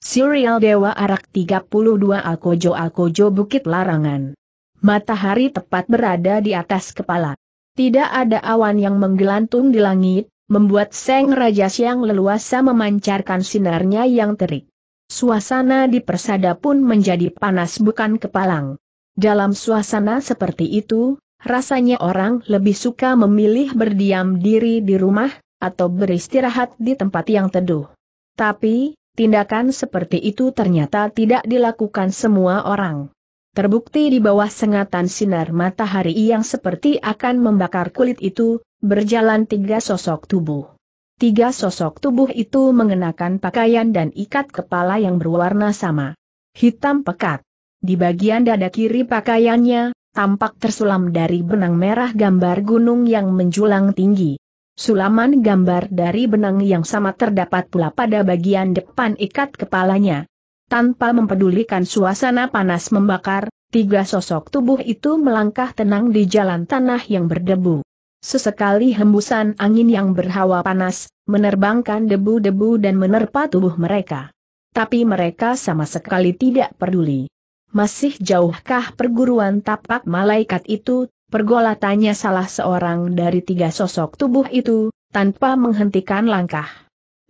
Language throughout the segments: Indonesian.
Serial Dewa Arak 32 Alkojo Alkojo Bukit Larangan. Matahari tepat berada di atas kepala. Tidak ada awan yang menggelantung di langit, membuat Seng Raja Siang leluasa memancarkan sinarnya yang terik. Suasana di persada pun menjadi panas bukan kepalang. Dalam suasana seperti itu, rasanya orang lebih suka memilih berdiam diri di rumah, atau beristirahat di tempat yang teduh. Tapi, Tindakan seperti itu ternyata tidak dilakukan semua orang. Terbukti di bawah sengatan sinar matahari yang seperti akan membakar kulit itu, berjalan tiga sosok tubuh. Tiga sosok tubuh itu mengenakan pakaian dan ikat kepala yang berwarna sama. Hitam pekat. Di bagian dada kiri pakaiannya, tampak tersulam dari benang merah gambar gunung yang menjulang tinggi. Sulaman gambar dari benang yang sama terdapat pula pada bagian depan ikat kepalanya. Tanpa mempedulikan suasana panas membakar, tiga sosok tubuh itu melangkah tenang di jalan tanah yang berdebu. Sesekali hembusan angin yang berhawa panas, menerbangkan debu-debu dan menerpa tubuh mereka. Tapi mereka sama sekali tidak peduli. Masih jauhkah perguruan tapak malaikat itu, pergolatannya salah seorang dari tiga sosok tubuh itu, tanpa menghentikan langkah.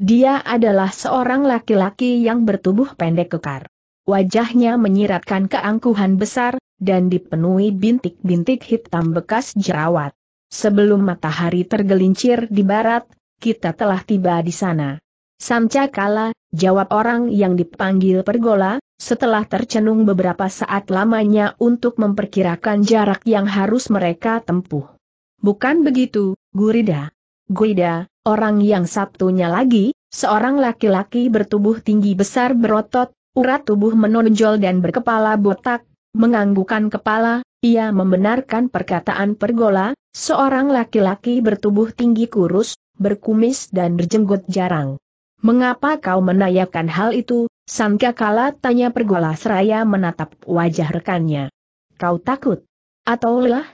Dia adalah seorang laki-laki yang bertubuh pendek kekar. Wajahnya menyiratkan keangkuhan besar, dan dipenuhi bintik-bintik hitam bekas jerawat. Sebelum matahari tergelincir di barat, kita telah tiba di sana. Samcakala, jawab orang yang dipanggil pergola, setelah tercenung beberapa saat lamanya untuk memperkirakan jarak yang harus mereka tempuh. Bukan begitu, Gurida. Gurida, orang yang satunya lagi, seorang laki-laki bertubuh tinggi besar berotot, urat tubuh menonjol dan berkepala botak, menganggukan kepala, ia membenarkan perkataan pergola, seorang laki-laki bertubuh tinggi kurus, berkumis dan berjenggot jarang. Mengapa kau menanyakan hal itu, sangka kala tanya pergola seraya menatap wajah rekannya. Kau takut? Atau lelah?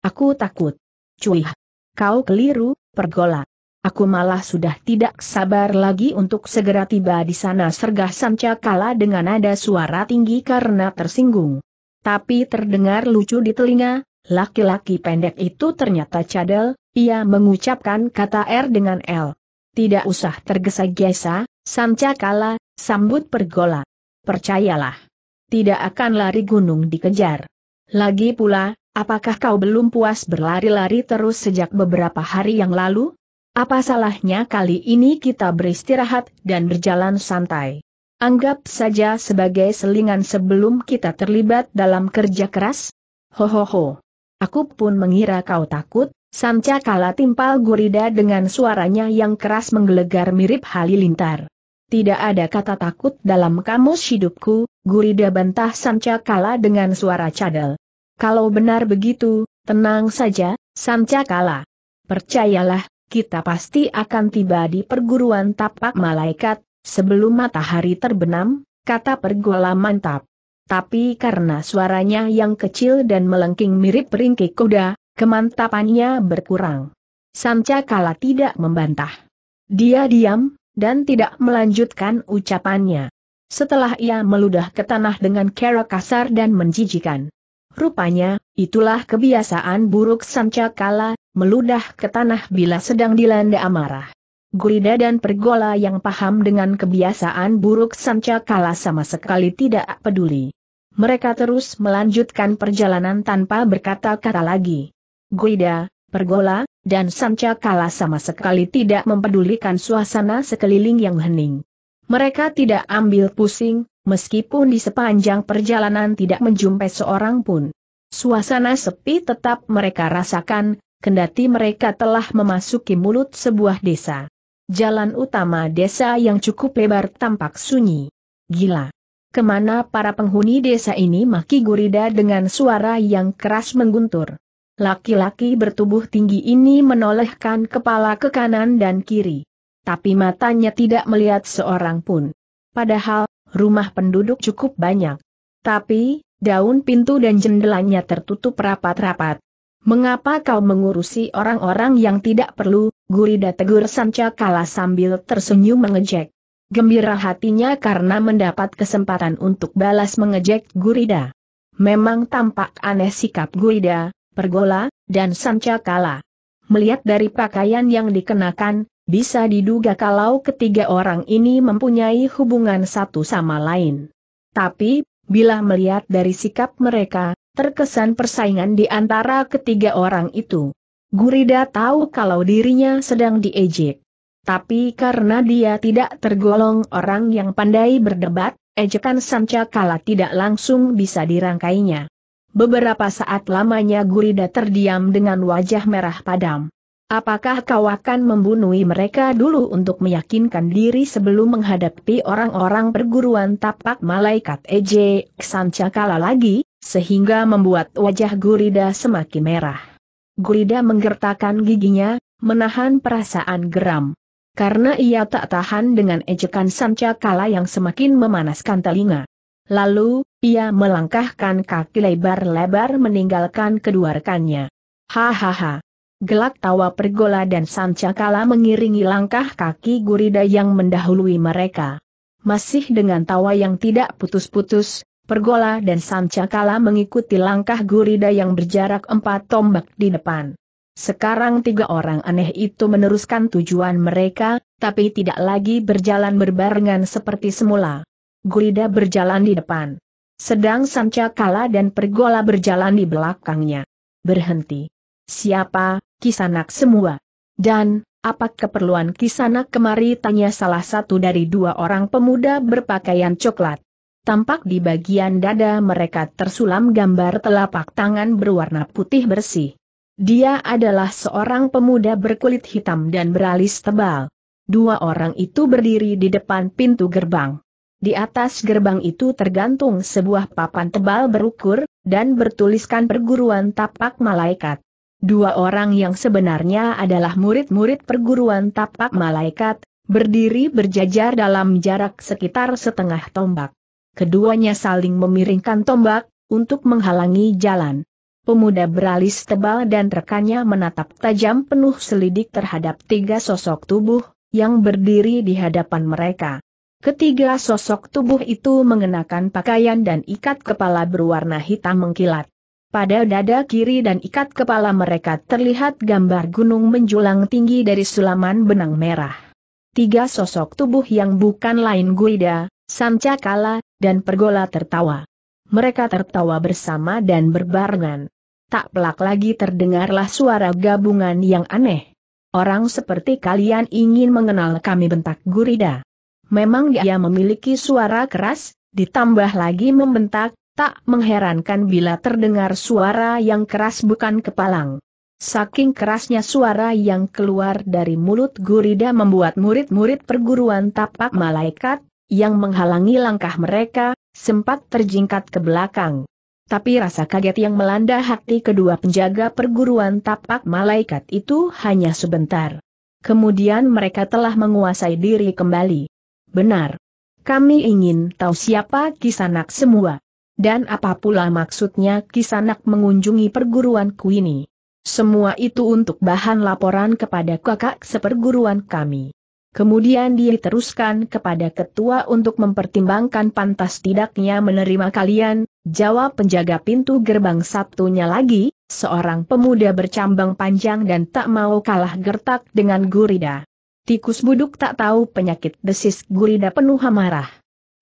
Aku takut. Cuih. Kau keliru, pergola. Aku malah sudah tidak sabar lagi untuk segera tiba di sana sergah Kala dengan nada suara tinggi karena tersinggung. Tapi terdengar lucu di telinga, laki-laki pendek itu ternyata cadel, ia mengucapkan kata R dengan L. Tidak usah tergesa-gesa, Sancakala, sambut pergola. Percayalah. Tidak akan lari gunung dikejar. Lagi pula, apakah kau belum puas berlari-lari terus sejak beberapa hari yang lalu? Apa salahnya kali ini kita beristirahat dan berjalan santai? Anggap saja sebagai selingan sebelum kita terlibat dalam kerja keras? Hohoho. Aku pun mengira kau takut, Samca kala timpal gurida dengan suaranya yang keras menggelegar mirip halilintar. Tidak ada kata takut dalam kamus hidupku, gurida bantah Samca kala dengan suara cadel. Kalau benar begitu, tenang saja, Samca kala. Percayalah, kita pasti akan tiba di perguruan tapak malaikat, sebelum matahari terbenam, kata pergola mantap. Tapi karena suaranya yang kecil dan melengking mirip ringkik kuda, kemantapannya berkurang. Sancakala tidak membantah. Dia diam, dan tidak melanjutkan ucapannya. Setelah ia meludah ke tanah dengan cara kasar dan menjijikan. Rupanya, itulah kebiasaan buruk Sancakala, meludah ke tanah bila sedang dilanda amarah. Gulida dan Pergola yang paham dengan kebiasaan buruk Sancakala sama sekali tidak peduli. Mereka terus melanjutkan perjalanan tanpa berkata-kata lagi. Guida, Pergola, dan Sanca kalah sama sekali tidak mempedulikan suasana sekeliling yang hening. Mereka tidak ambil pusing, meskipun di sepanjang perjalanan tidak menjumpai seorang pun. Suasana sepi tetap mereka rasakan, kendati mereka telah memasuki mulut sebuah desa. Jalan utama desa yang cukup lebar tampak sunyi. Gila. Kemana para penghuni desa ini maki gurida dengan suara yang keras mengguntur. Laki-laki bertubuh tinggi ini menolehkan kepala ke kanan dan kiri. Tapi matanya tidak melihat seorang pun. Padahal, rumah penduduk cukup banyak. Tapi, daun pintu dan jendelanya tertutup rapat-rapat. Mengapa kau mengurusi orang-orang yang tidak perlu, Gurida tegur kalah sambil tersenyum mengejek. Gembira hatinya karena mendapat kesempatan untuk balas mengejek Gurida. Memang tampak aneh sikap Gurida, pergola, dan kala. Melihat dari pakaian yang dikenakan, bisa diduga kalau ketiga orang ini mempunyai hubungan satu sama lain. Tapi, bila melihat dari sikap mereka, terkesan persaingan di antara ketiga orang itu. Gurida tahu kalau dirinya sedang diejek. Tapi karena dia tidak tergolong orang yang pandai berdebat, ejekan kala tidak langsung bisa dirangkainya. Beberapa saat lamanya Gurida terdiam dengan wajah merah padam. Apakah kau akan membunuhi mereka dulu untuk meyakinkan diri sebelum menghadapi orang-orang perguruan tapak malaikat Ej Sancakala lagi, sehingga membuat wajah Gurida semakin merah. Gurida menggertakkan giginya, menahan perasaan geram. Karena ia tak tahan dengan ejekan Sancakala yang semakin memanaskan telinga. Lalu, ia melangkahkan kaki lebar-lebar meninggalkan kedua rekannya. Hahaha. Gelak tawa pergola dan sancakala mengiringi langkah kaki gurida yang mendahului mereka. Masih dengan tawa yang tidak putus-putus, pergola dan sancakala mengikuti langkah gurida yang berjarak empat tombak di depan. Sekarang tiga orang aneh itu meneruskan tujuan mereka, tapi tidak lagi berjalan berbarengan seperti semula. Gurida berjalan di depan. Sedang Sancakala dan Pergola berjalan di belakangnya. Berhenti. Siapa, kisanak semua? Dan, apa keperluan kisanak kemari tanya salah satu dari dua orang pemuda berpakaian coklat. Tampak di bagian dada mereka tersulam gambar telapak tangan berwarna putih bersih. Dia adalah seorang pemuda berkulit hitam dan beralis tebal. Dua orang itu berdiri di depan pintu gerbang. Di atas gerbang itu tergantung sebuah papan tebal berukur, dan bertuliskan perguruan tapak malaikat. Dua orang yang sebenarnya adalah murid-murid perguruan tapak malaikat, berdiri berjajar dalam jarak sekitar setengah tombak. Keduanya saling memiringkan tombak, untuk menghalangi jalan. Pemuda beralis tebal dan rekannya menatap tajam penuh selidik terhadap tiga sosok tubuh, yang berdiri di hadapan mereka. Ketiga sosok tubuh itu mengenakan pakaian dan ikat kepala berwarna hitam mengkilat. Pada dada kiri dan ikat kepala mereka terlihat gambar gunung menjulang tinggi dari sulaman benang merah. Tiga sosok tubuh yang bukan lain Guida, Sancakala, dan Pergola tertawa. Mereka tertawa bersama dan berbarengan. Tak pelak lagi terdengarlah suara gabungan yang aneh. Orang seperti kalian ingin mengenal kami bentak Gurida. Memang dia memiliki suara keras, ditambah lagi membentak, tak mengherankan bila terdengar suara yang keras bukan kepalang. Saking kerasnya suara yang keluar dari mulut gurida membuat murid-murid perguruan tapak malaikat, yang menghalangi langkah mereka, sempat terjingkat ke belakang. Tapi rasa kaget yang melanda hati kedua penjaga perguruan tapak malaikat itu hanya sebentar. Kemudian mereka telah menguasai diri kembali. Benar. Kami ingin tahu siapa Kisanak semua. Dan apa pula maksudnya Kisanak mengunjungi perguruan ku ini? Semua itu untuk bahan laporan kepada kakak seperguruan kami. Kemudian dia teruskan kepada ketua untuk mempertimbangkan pantas tidaknya menerima kalian, jawab penjaga pintu gerbang satunya lagi, seorang pemuda bercambang panjang dan tak mau kalah gertak dengan gurida. Tikus buduk tak tahu penyakit desis gurida penuh amarah.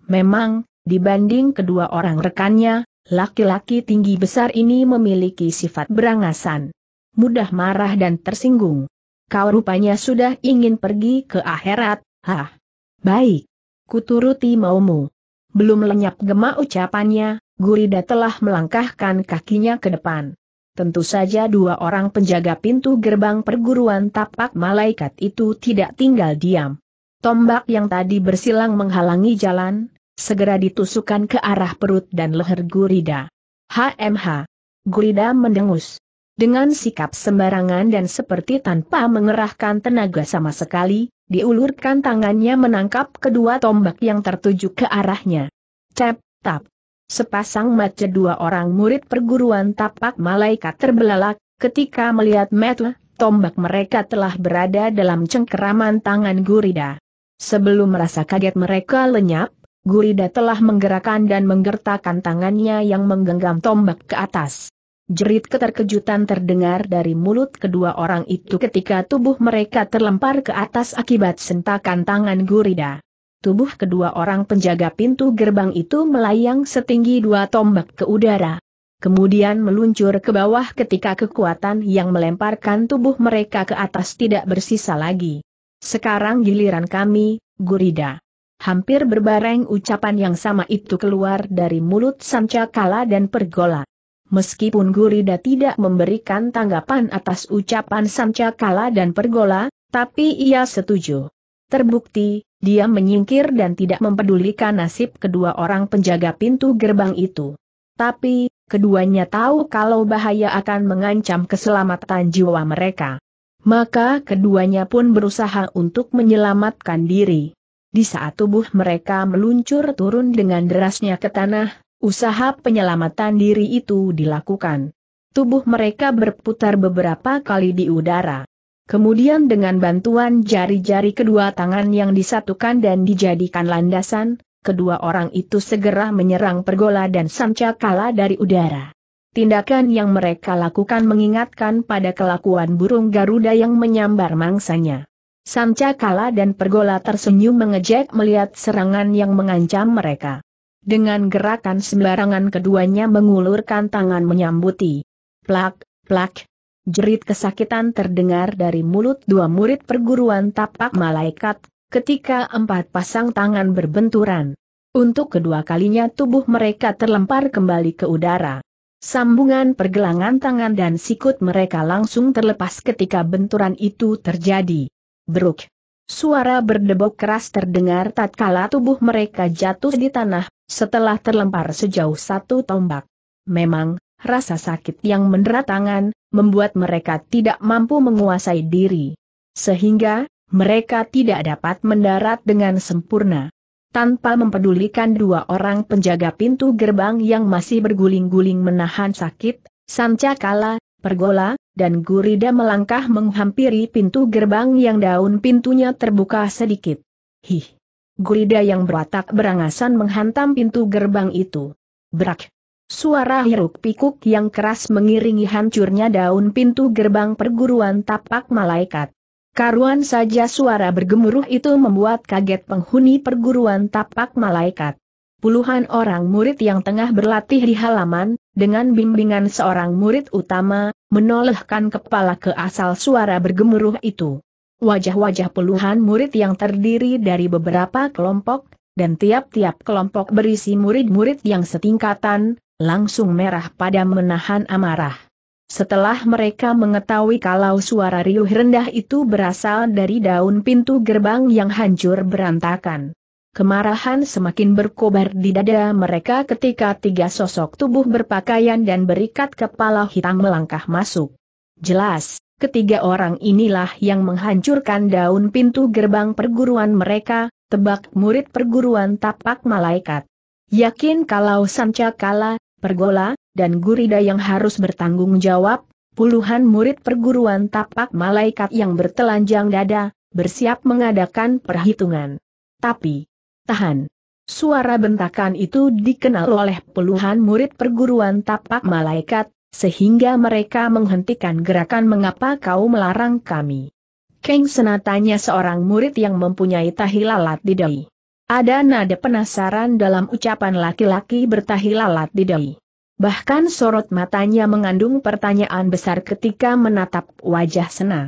Memang, dibanding kedua orang rekannya, laki-laki tinggi besar ini memiliki sifat berangasan. Mudah marah dan tersinggung. Kau rupanya sudah ingin pergi ke akhirat, ha? Baik. Kuturuti maumu. Belum lenyap gemak ucapannya, Gurida telah melangkahkan kakinya ke depan. Tentu saja dua orang penjaga pintu gerbang perguruan tapak malaikat itu tidak tinggal diam. Tombak yang tadi bersilang menghalangi jalan, segera ditusukan ke arah perut dan leher Gurida. HMH. Gurida mendengus. Dengan sikap sembarangan dan seperti tanpa mengerahkan tenaga sama sekali, diulurkan tangannya menangkap kedua tombak yang tertuju ke arahnya. Cep, tap. Sepasang mata dua orang murid perguruan tapak malaikat terbelalak, ketika melihat metle, tombak mereka telah berada dalam cengkeraman tangan gurida. Sebelum merasa kaget mereka lenyap, gurida telah menggerakkan dan menggertakkan tangannya yang menggenggam tombak ke atas. Jerit keterkejutan terdengar dari mulut kedua orang itu ketika tubuh mereka terlempar ke atas akibat sentakan tangan gurida tubuh kedua orang penjaga pintu gerbang itu melayang setinggi dua tombak ke udara. Kemudian meluncur ke bawah ketika kekuatan yang melemparkan tubuh mereka ke atas tidak bersisa lagi. Sekarang giliran kami, Gurida. Hampir berbareng ucapan yang sama itu keluar dari mulut Sancakala dan Pergola. Meskipun Gurida tidak memberikan tanggapan atas ucapan Sancakala dan Pergola, tapi ia setuju. Terbukti, dia menyingkir dan tidak mempedulikan nasib kedua orang penjaga pintu gerbang itu. Tapi, keduanya tahu kalau bahaya akan mengancam keselamatan jiwa mereka. Maka keduanya pun berusaha untuk menyelamatkan diri. Di saat tubuh mereka meluncur turun dengan derasnya ke tanah, usaha penyelamatan diri itu dilakukan. Tubuh mereka berputar beberapa kali di udara. Kemudian dengan bantuan jari-jari kedua tangan yang disatukan dan dijadikan landasan, kedua orang itu segera menyerang pergola dan sancakala dari udara. Tindakan yang mereka lakukan mengingatkan pada kelakuan burung Garuda yang menyambar mangsanya. Sancakala dan pergola tersenyum mengejek melihat serangan yang mengancam mereka. Dengan gerakan sembarangan keduanya mengulurkan tangan menyambuti. Plak, plak, jerit kesakitan terdengar dari mulut dua murid perguruan tapak malaikat, ketika empat pasang tangan berbenturan. Untuk kedua kalinya tubuh mereka terlempar kembali ke udara. Sambungan pergelangan tangan dan sikut mereka langsung terlepas ketika benturan itu terjadi. Beruk. Suara berdebok keras terdengar tatkala tubuh mereka jatuh di tanah, setelah terlempar sejauh satu tombak. Memang, Rasa sakit yang mendera tangan, membuat mereka tidak mampu menguasai diri. Sehingga, mereka tidak dapat mendarat dengan sempurna. Tanpa mempedulikan dua orang penjaga pintu gerbang yang masih berguling-guling menahan sakit, Sancakala, Pergola, dan Gurida melangkah menghampiri pintu gerbang yang daun pintunya terbuka sedikit. Hih! Gurida yang berwatak berangasan menghantam pintu gerbang itu. Brak! Suara hiruk pikuk yang keras mengiringi hancurnya daun pintu gerbang perguruan tapak malaikat. Karuan saja suara bergemuruh itu membuat kaget penghuni perguruan tapak malaikat. Puluhan orang murid yang tengah berlatih di halaman, dengan bimbingan seorang murid utama, menolehkan kepala ke asal suara bergemuruh itu. Wajah-wajah puluhan murid yang terdiri dari beberapa kelompok, dan tiap-tiap kelompok berisi murid-murid yang setingkatan, langsung merah pada menahan amarah. Setelah mereka mengetahui kalau suara riuh rendah itu berasal dari daun pintu gerbang yang hancur berantakan. Kemarahan semakin berkobar di dada mereka ketika tiga sosok tubuh berpakaian dan berikat kepala hitam melangkah masuk. Jelas, ketiga orang inilah yang menghancurkan daun pintu gerbang perguruan mereka, tebak murid perguruan tapak malaikat. Yakin kalau Sanca kala, pergola, dan gurida yang harus bertanggung jawab, puluhan murid perguruan tapak malaikat yang bertelanjang dada, bersiap mengadakan perhitungan. Tapi, tahan. Suara bentakan itu dikenal oleh puluhan murid perguruan tapak malaikat, sehingga mereka menghentikan gerakan mengapa kau melarang kami. Keng senatanya seorang murid yang mempunyai tahilalat lalat di dahi. Ada nada penasaran dalam ucapan laki-laki bertahi lalat di dahi. Bahkan sorot matanya mengandung pertanyaan besar ketika menatap wajah Sena.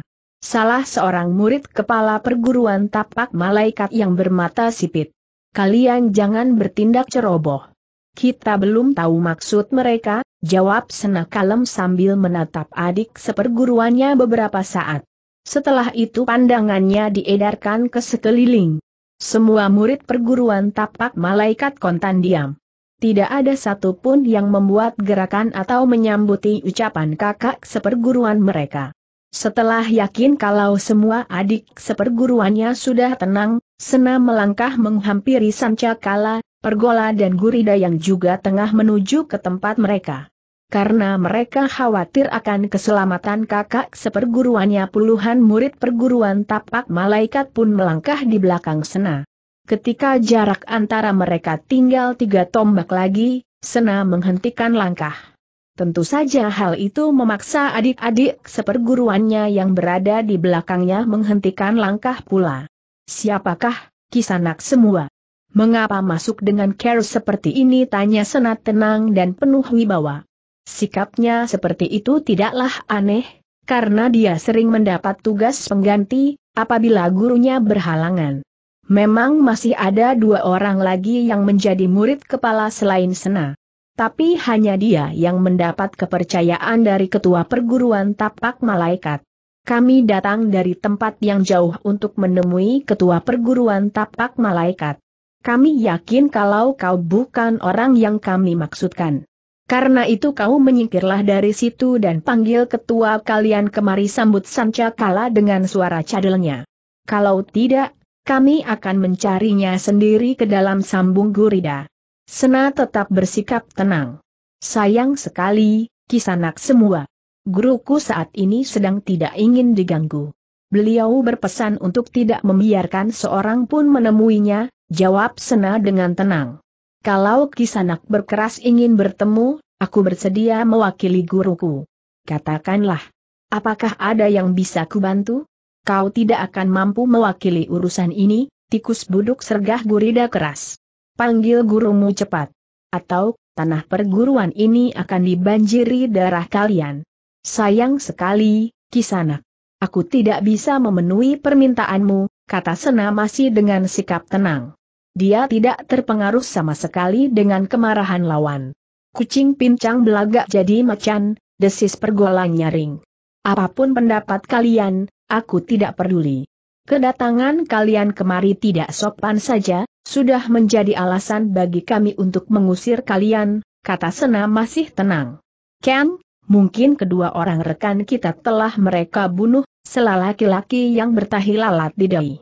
Salah seorang murid kepala perguruan tapak malaikat yang bermata sipit. Kalian jangan bertindak ceroboh. Kita belum tahu maksud mereka, jawab Sena kalem sambil menatap adik seperguruannya beberapa saat. Setelah itu pandangannya diedarkan ke sekeliling. Semua murid perguruan tapak malaikat kontan diam. Tidak ada satupun yang membuat gerakan atau menyambuti ucapan kakak seperguruan mereka. Setelah yakin kalau semua adik seperguruannya sudah tenang, Sena melangkah menghampiri Sancakala, Pergola dan Gurida yang juga tengah menuju ke tempat mereka karena mereka khawatir akan keselamatan kakak seperguruannya puluhan murid perguruan tapak malaikat pun melangkah di belakang Sena. Ketika jarak antara mereka tinggal tiga tombak lagi, Sena menghentikan langkah. Tentu saja hal itu memaksa adik-adik seperguruannya yang berada di belakangnya menghentikan langkah pula. Siapakah, kisanak semua? Mengapa masuk dengan care seperti ini tanya Sena tenang dan penuh wibawa. Sikapnya seperti itu tidaklah aneh, karena dia sering mendapat tugas pengganti, apabila gurunya berhalangan. Memang masih ada dua orang lagi yang menjadi murid kepala selain Sena. Tapi hanya dia yang mendapat kepercayaan dari ketua perguruan tapak malaikat. Kami datang dari tempat yang jauh untuk menemui ketua perguruan tapak malaikat. Kami yakin kalau kau bukan orang yang kami maksudkan. Karena itu kau menyingkirlah dari situ dan panggil ketua kalian kemari sambut Sanca Kala dengan suara cadelnya. Kalau tidak, kami akan mencarinya sendiri ke dalam sambung gurida. Sena tetap bersikap tenang. Sayang sekali, kisanak semua. Guruku saat ini sedang tidak ingin diganggu. Beliau berpesan untuk tidak membiarkan seorang pun menemuinya, jawab Sena dengan tenang. Kalau Kisanak berkeras ingin bertemu, aku bersedia mewakili guruku. Katakanlah, apakah ada yang bisa kubantu? Kau tidak akan mampu mewakili urusan ini, tikus buduk sergah gurida keras. Panggil gurumu cepat. Atau, tanah perguruan ini akan dibanjiri darah kalian. Sayang sekali, Kisanak. Aku tidak bisa memenuhi permintaanmu, kata Sena masih dengan sikap tenang. Dia tidak terpengaruh sama sekali dengan kemarahan lawan. Kucing pincang belagak jadi macan, desis pergolanya nyaring. Apapun pendapat kalian, aku tidak peduli. Kedatangan kalian kemari tidak sopan saja, sudah menjadi alasan bagi kami untuk mengusir kalian, kata Sena masih tenang. Ken, mungkin kedua orang rekan kita telah mereka bunuh, selalaki laki yang bertahi lalat di dahi.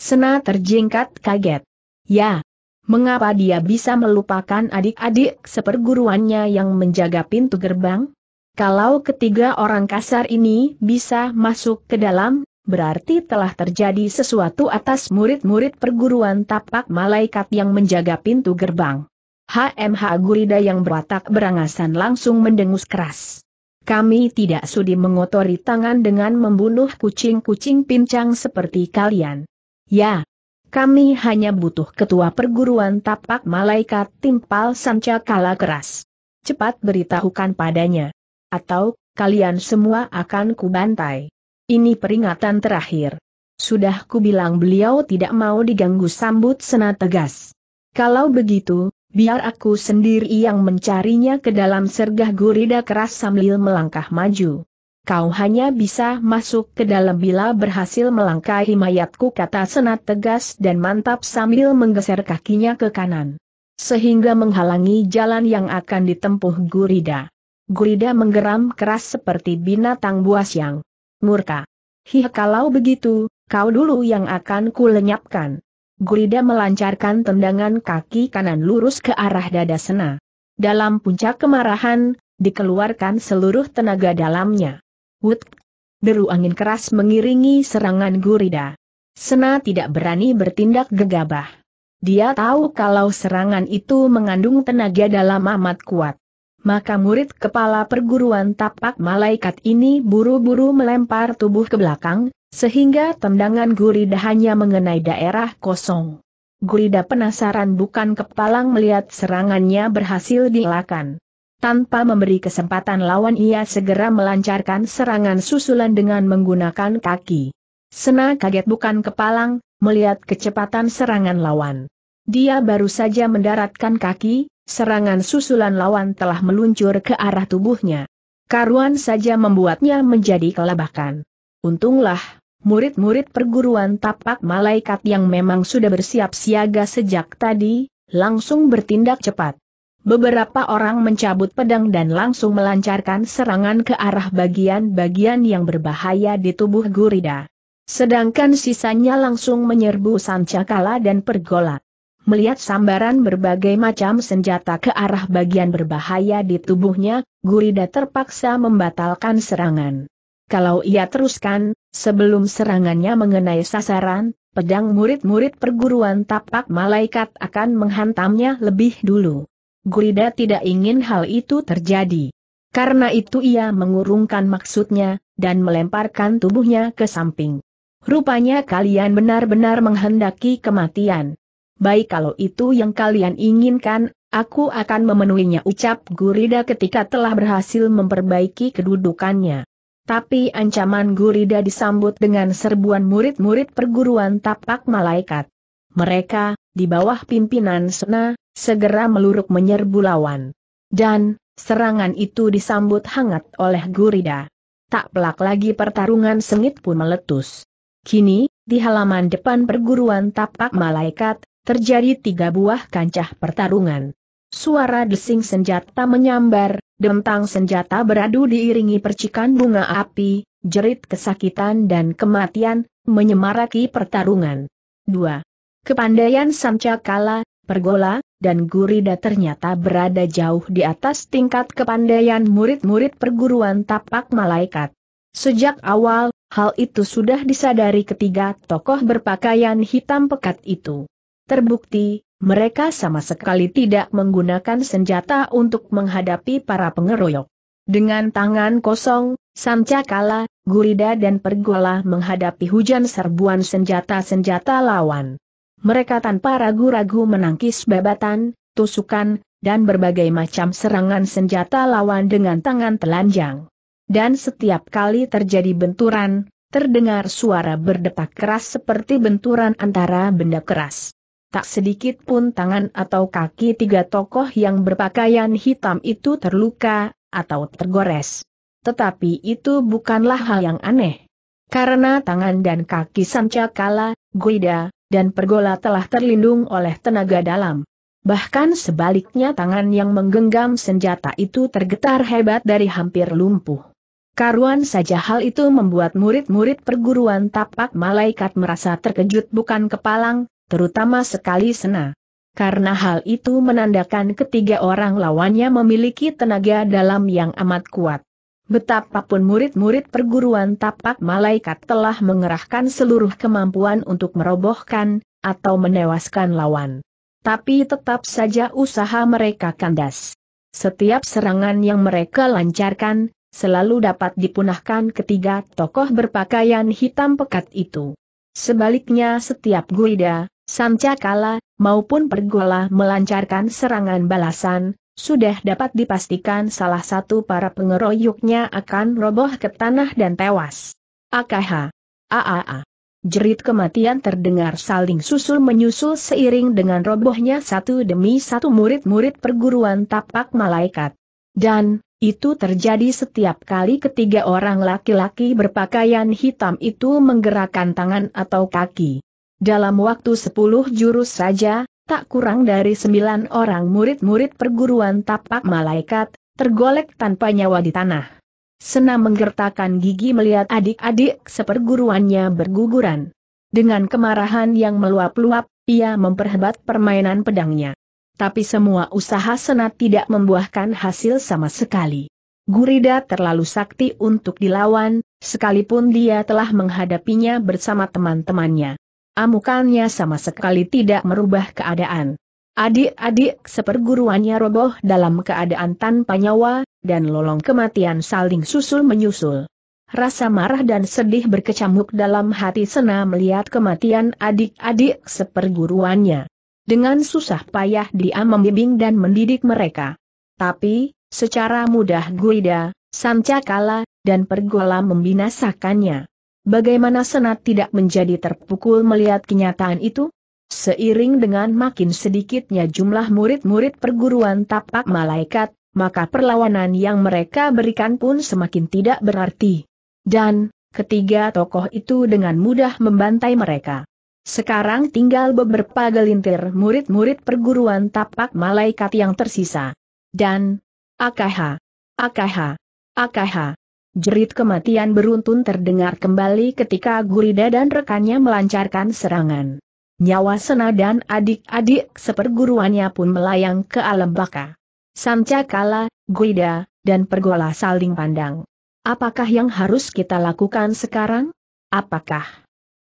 Sena terjingkat kaget. Ya, mengapa dia bisa melupakan adik-adik seperguruannya yang menjaga pintu gerbang? Kalau ketiga orang kasar ini bisa masuk ke dalam, berarti telah terjadi sesuatu atas murid-murid perguruan tapak malaikat yang menjaga pintu gerbang. HMH Gurida yang berwatak berangasan langsung mendengus keras. Kami tidak sudi mengotori tangan dengan membunuh kucing-kucing pincang seperti kalian. Ya, kami hanya butuh ketua perguruan tapak malaikat timpal kala keras. Cepat beritahukan padanya. Atau, kalian semua akan kubantai. Ini peringatan terakhir. Sudah kubilang beliau tidak mau diganggu sambut sena tegas. Kalau begitu, biar aku sendiri yang mencarinya ke dalam sergah gurida keras sambil melangkah maju kau hanya bisa masuk ke dalam bila berhasil melangkahi mayatku kata senat tegas dan mantap sambil menggeser kakinya ke kanan. Sehingga menghalangi jalan yang akan ditempuh Gurida. Gurida menggeram keras seperti binatang buas yang murka. Hih kalau begitu, kau dulu yang akan kulenyapkan. Gurida melancarkan tendangan kaki kanan lurus ke arah dada Sena. Dalam puncak kemarahan, dikeluarkan seluruh tenaga dalamnya. Wut! Deru angin keras mengiringi serangan gurida. Sena tidak berani bertindak gegabah. Dia tahu kalau serangan itu mengandung tenaga dalam amat kuat. Maka murid kepala perguruan tapak malaikat ini buru-buru melempar tubuh ke belakang, sehingga tendangan gurida hanya mengenai daerah kosong. Gurida penasaran bukan kepalang melihat serangannya berhasil dielakkan. Tanpa memberi kesempatan lawan ia segera melancarkan serangan susulan dengan menggunakan kaki. Sena kaget bukan kepalang, melihat kecepatan serangan lawan. Dia baru saja mendaratkan kaki, serangan susulan lawan telah meluncur ke arah tubuhnya. Karuan saja membuatnya menjadi kelabakan. Untunglah, murid-murid perguruan tapak malaikat yang memang sudah bersiap siaga sejak tadi, langsung bertindak cepat. Beberapa orang mencabut pedang dan langsung melancarkan serangan ke arah bagian-bagian yang berbahaya di tubuh Gurida. Sedangkan sisanya langsung menyerbu Sancakala dan Pergola. Melihat sambaran berbagai macam senjata ke arah bagian berbahaya di tubuhnya, Gurida terpaksa membatalkan serangan. Kalau ia teruskan, sebelum serangannya mengenai sasaran, pedang murid-murid perguruan tapak malaikat akan menghantamnya lebih dulu. Gurida tidak ingin hal itu terjadi. Karena itu ia mengurungkan maksudnya, dan melemparkan tubuhnya ke samping. Rupanya kalian benar-benar menghendaki kematian. Baik kalau itu yang kalian inginkan, aku akan memenuhinya ucap Gurida ketika telah berhasil memperbaiki kedudukannya. Tapi ancaman Gurida disambut dengan serbuan murid-murid perguruan tapak malaikat. Mereka, di bawah pimpinan Sena, segera meluruk menyerbu lawan. Dan, serangan itu disambut hangat oleh Gurida. Tak pelak lagi pertarungan sengit pun meletus. Kini, di halaman depan perguruan tapak malaikat, terjadi tiga buah kancah pertarungan. Suara desing senjata menyambar, dentang senjata beradu diiringi percikan bunga api, jerit kesakitan dan kematian, menyemaraki pertarungan. 2. Kepandaian Sancakala, Pergola, dan gurida ternyata berada jauh di atas tingkat kepandaian murid-murid perguruan tapak malaikat. Sejak awal, hal itu sudah disadari ketiga tokoh berpakaian hitam pekat itu. Terbukti, mereka sama sekali tidak menggunakan senjata untuk menghadapi para pengeroyok. Dengan tangan kosong, Samcakala, Gurida dan Pergola menghadapi hujan serbuan senjata-senjata lawan mereka tanpa ragu-ragu menangkis babatan, tusukan, dan berbagai macam serangan senjata lawan dengan tangan telanjang. Dan setiap kali terjadi benturan, terdengar suara berdetak keras seperti benturan antara benda keras. Tak sedikit pun tangan atau kaki tiga tokoh yang berpakaian hitam itu terluka, atau tergores. Tetapi itu bukanlah hal yang aneh. Karena tangan dan kaki Sancakala, Kala, Guida, dan pergola telah terlindung oleh tenaga dalam. Bahkan sebaliknya tangan yang menggenggam senjata itu tergetar hebat dari hampir lumpuh. Karuan saja hal itu membuat murid-murid perguruan tapak malaikat merasa terkejut bukan kepalang, terutama sekali Sena. Karena hal itu menandakan ketiga orang lawannya memiliki tenaga dalam yang amat kuat. Betapapun murid-murid perguruan tapak malaikat telah mengerahkan seluruh kemampuan untuk merobohkan, atau menewaskan lawan. Tapi tetap saja usaha mereka kandas. Setiap serangan yang mereka lancarkan, selalu dapat dipunahkan ketiga tokoh berpakaian hitam pekat itu. Sebaliknya setiap Guida, Sancakala, maupun Pergola melancarkan serangan balasan, sudah dapat dipastikan salah satu para pengeroyoknya akan roboh ke tanah dan tewas. AKH. AAA. Jerit kematian terdengar saling susul menyusul seiring dengan robohnya satu demi satu murid-murid perguruan tapak malaikat. Dan, itu terjadi setiap kali ketiga orang laki-laki berpakaian hitam itu menggerakkan tangan atau kaki. Dalam waktu sepuluh jurus saja, tak kurang dari sembilan orang murid-murid perguruan tapak malaikat, tergolek tanpa nyawa di tanah. Sena menggertakkan gigi melihat adik-adik seperguruannya berguguran. Dengan kemarahan yang meluap-luap, ia memperhebat permainan pedangnya. Tapi semua usaha Sena tidak membuahkan hasil sama sekali. Gurida terlalu sakti untuk dilawan, sekalipun dia telah menghadapinya bersama teman-temannya. Amukannya sama sekali tidak merubah keadaan. Adik-adik seperguruannya roboh dalam keadaan tanpa nyawa, dan lolong kematian saling susul-menyusul. Rasa marah dan sedih berkecamuk dalam hati Sena melihat kematian adik-adik seperguruannya. Dengan susah payah dia membimbing dan mendidik mereka. Tapi, secara mudah Guida, Sancakala, dan Pergola membinasakannya. Bagaimana Senat tidak menjadi terpukul melihat kenyataan itu? Seiring dengan makin sedikitnya jumlah murid-murid perguruan tapak malaikat, maka perlawanan yang mereka berikan pun semakin tidak berarti. Dan, ketiga tokoh itu dengan mudah membantai mereka. Sekarang tinggal beberapa gelintir murid-murid perguruan tapak malaikat yang tersisa. Dan, AKH, AKH, AKH, Jerit kematian beruntun terdengar kembali ketika Gurida dan rekannya melancarkan serangan. Nyawa Sena dan adik-adik seperguruannya pun melayang ke alam baka. Sancakala, Gurida, dan Pergola saling pandang. Apakah yang harus kita lakukan sekarang? Apakah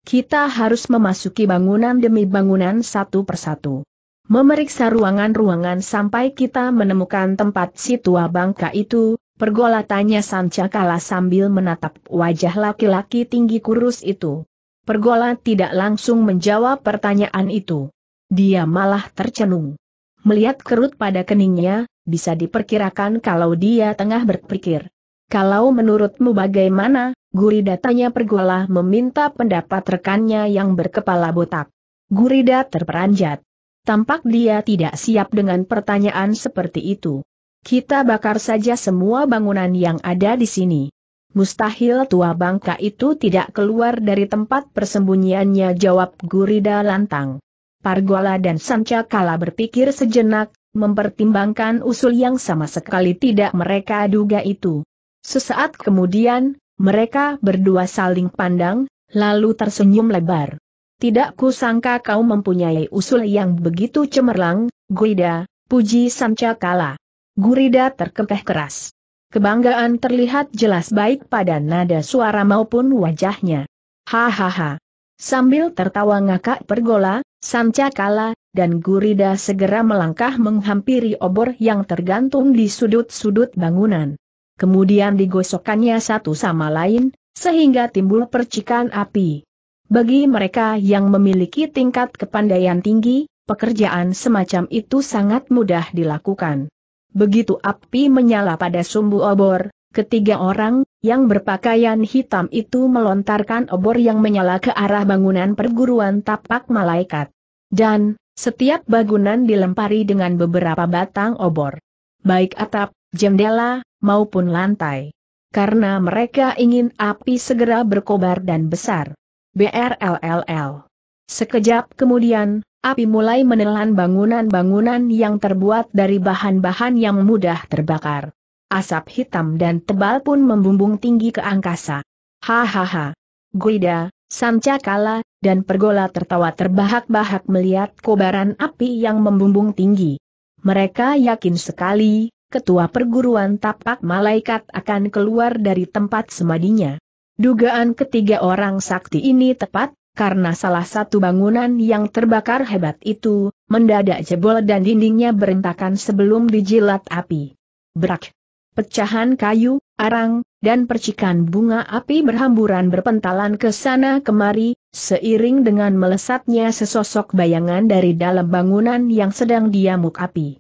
kita harus memasuki bangunan demi bangunan satu persatu? Memeriksa ruangan-ruangan sampai kita menemukan tempat si tua bangka itu, Pergolatannya Sanca kalah sambil menatap wajah laki-laki tinggi kurus itu. Pergola tidak langsung menjawab pertanyaan itu. Dia malah tercenung. Melihat kerut pada keningnya, bisa diperkirakan kalau dia tengah berpikir. Kalau menurutmu bagaimana, Gurida tanya pergola meminta pendapat rekannya yang berkepala botak. Gurida terperanjat. Tampak dia tidak siap dengan pertanyaan seperti itu. Kita bakar saja semua bangunan yang ada di sini. Mustahil tua bangka itu tidak keluar dari tempat persembunyiannya jawab Gurida lantang. Pargola dan kala berpikir sejenak, mempertimbangkan usul yang sama sekali tidak mereka duga itu. Sesaat kemudian, mereka berdua saling pandang, lalu tersenyum lebar. Tidak kusangka kau mempunyai usul yang begitu cemerlang, Guida, puji Sancakala. Gurida terkekeh keras. Kebanggaan terlihat jelas baik pada nada suara maupun wajahnya. Hahaha. Sambil tertawa ngakak pergola, Sancakala, dan Gurida segera melangkah menghampiri obor yang tergantung di sudut-sudut bangunan. Kemudian digosokkannya satu sama lain, sehingga timbul percikan api. Bagi mereka yang memiliki tingkat kepandaian tinggi, pekerjaan semacam itu sangat mudah dilakukan. Begitu api menyala pada sumbu obor, ketiga orang, yang berpakaian hitam itu melontarkan obor yang menyala ke arah bangunan perguruan tapak malaikat. Dan, setiap bangunan dilempari dengan beberapa batang obor. Baik atap, jendela, maupun lantai. Karena mereka ingin api segera berkobar dan besar. BRLLL Sekejap kemudian, api mulai menelan bangunan-bangunan yang terbuat dari bahan-bahan yang mudah terbakar. Asap hitam dan tebal pun membumbung tinggi ke angkasa. Hahaha. Guida, Sancakala, dan Pergola tertawa terbahak-bahak melihat kobaran api yang membumbung tinggi. Mereka yakin sekali, ketua perguruan tapak malaikat akan keluar dari tempat semadinya. Dugaan ketiga orang sakti ini tepat, karena salah satu bangunan yang terbakar hebat itu, mendadak jebol dan dindingnya berentakan sebelum dijilat api. Brak! Pecahan kayu, arang, dan percikan bunga api berhamburan berpentalan ke sana kemari, seiring dengan melesatnya sesosok bayangan dari dalam bangunan yang sedang diamuk api.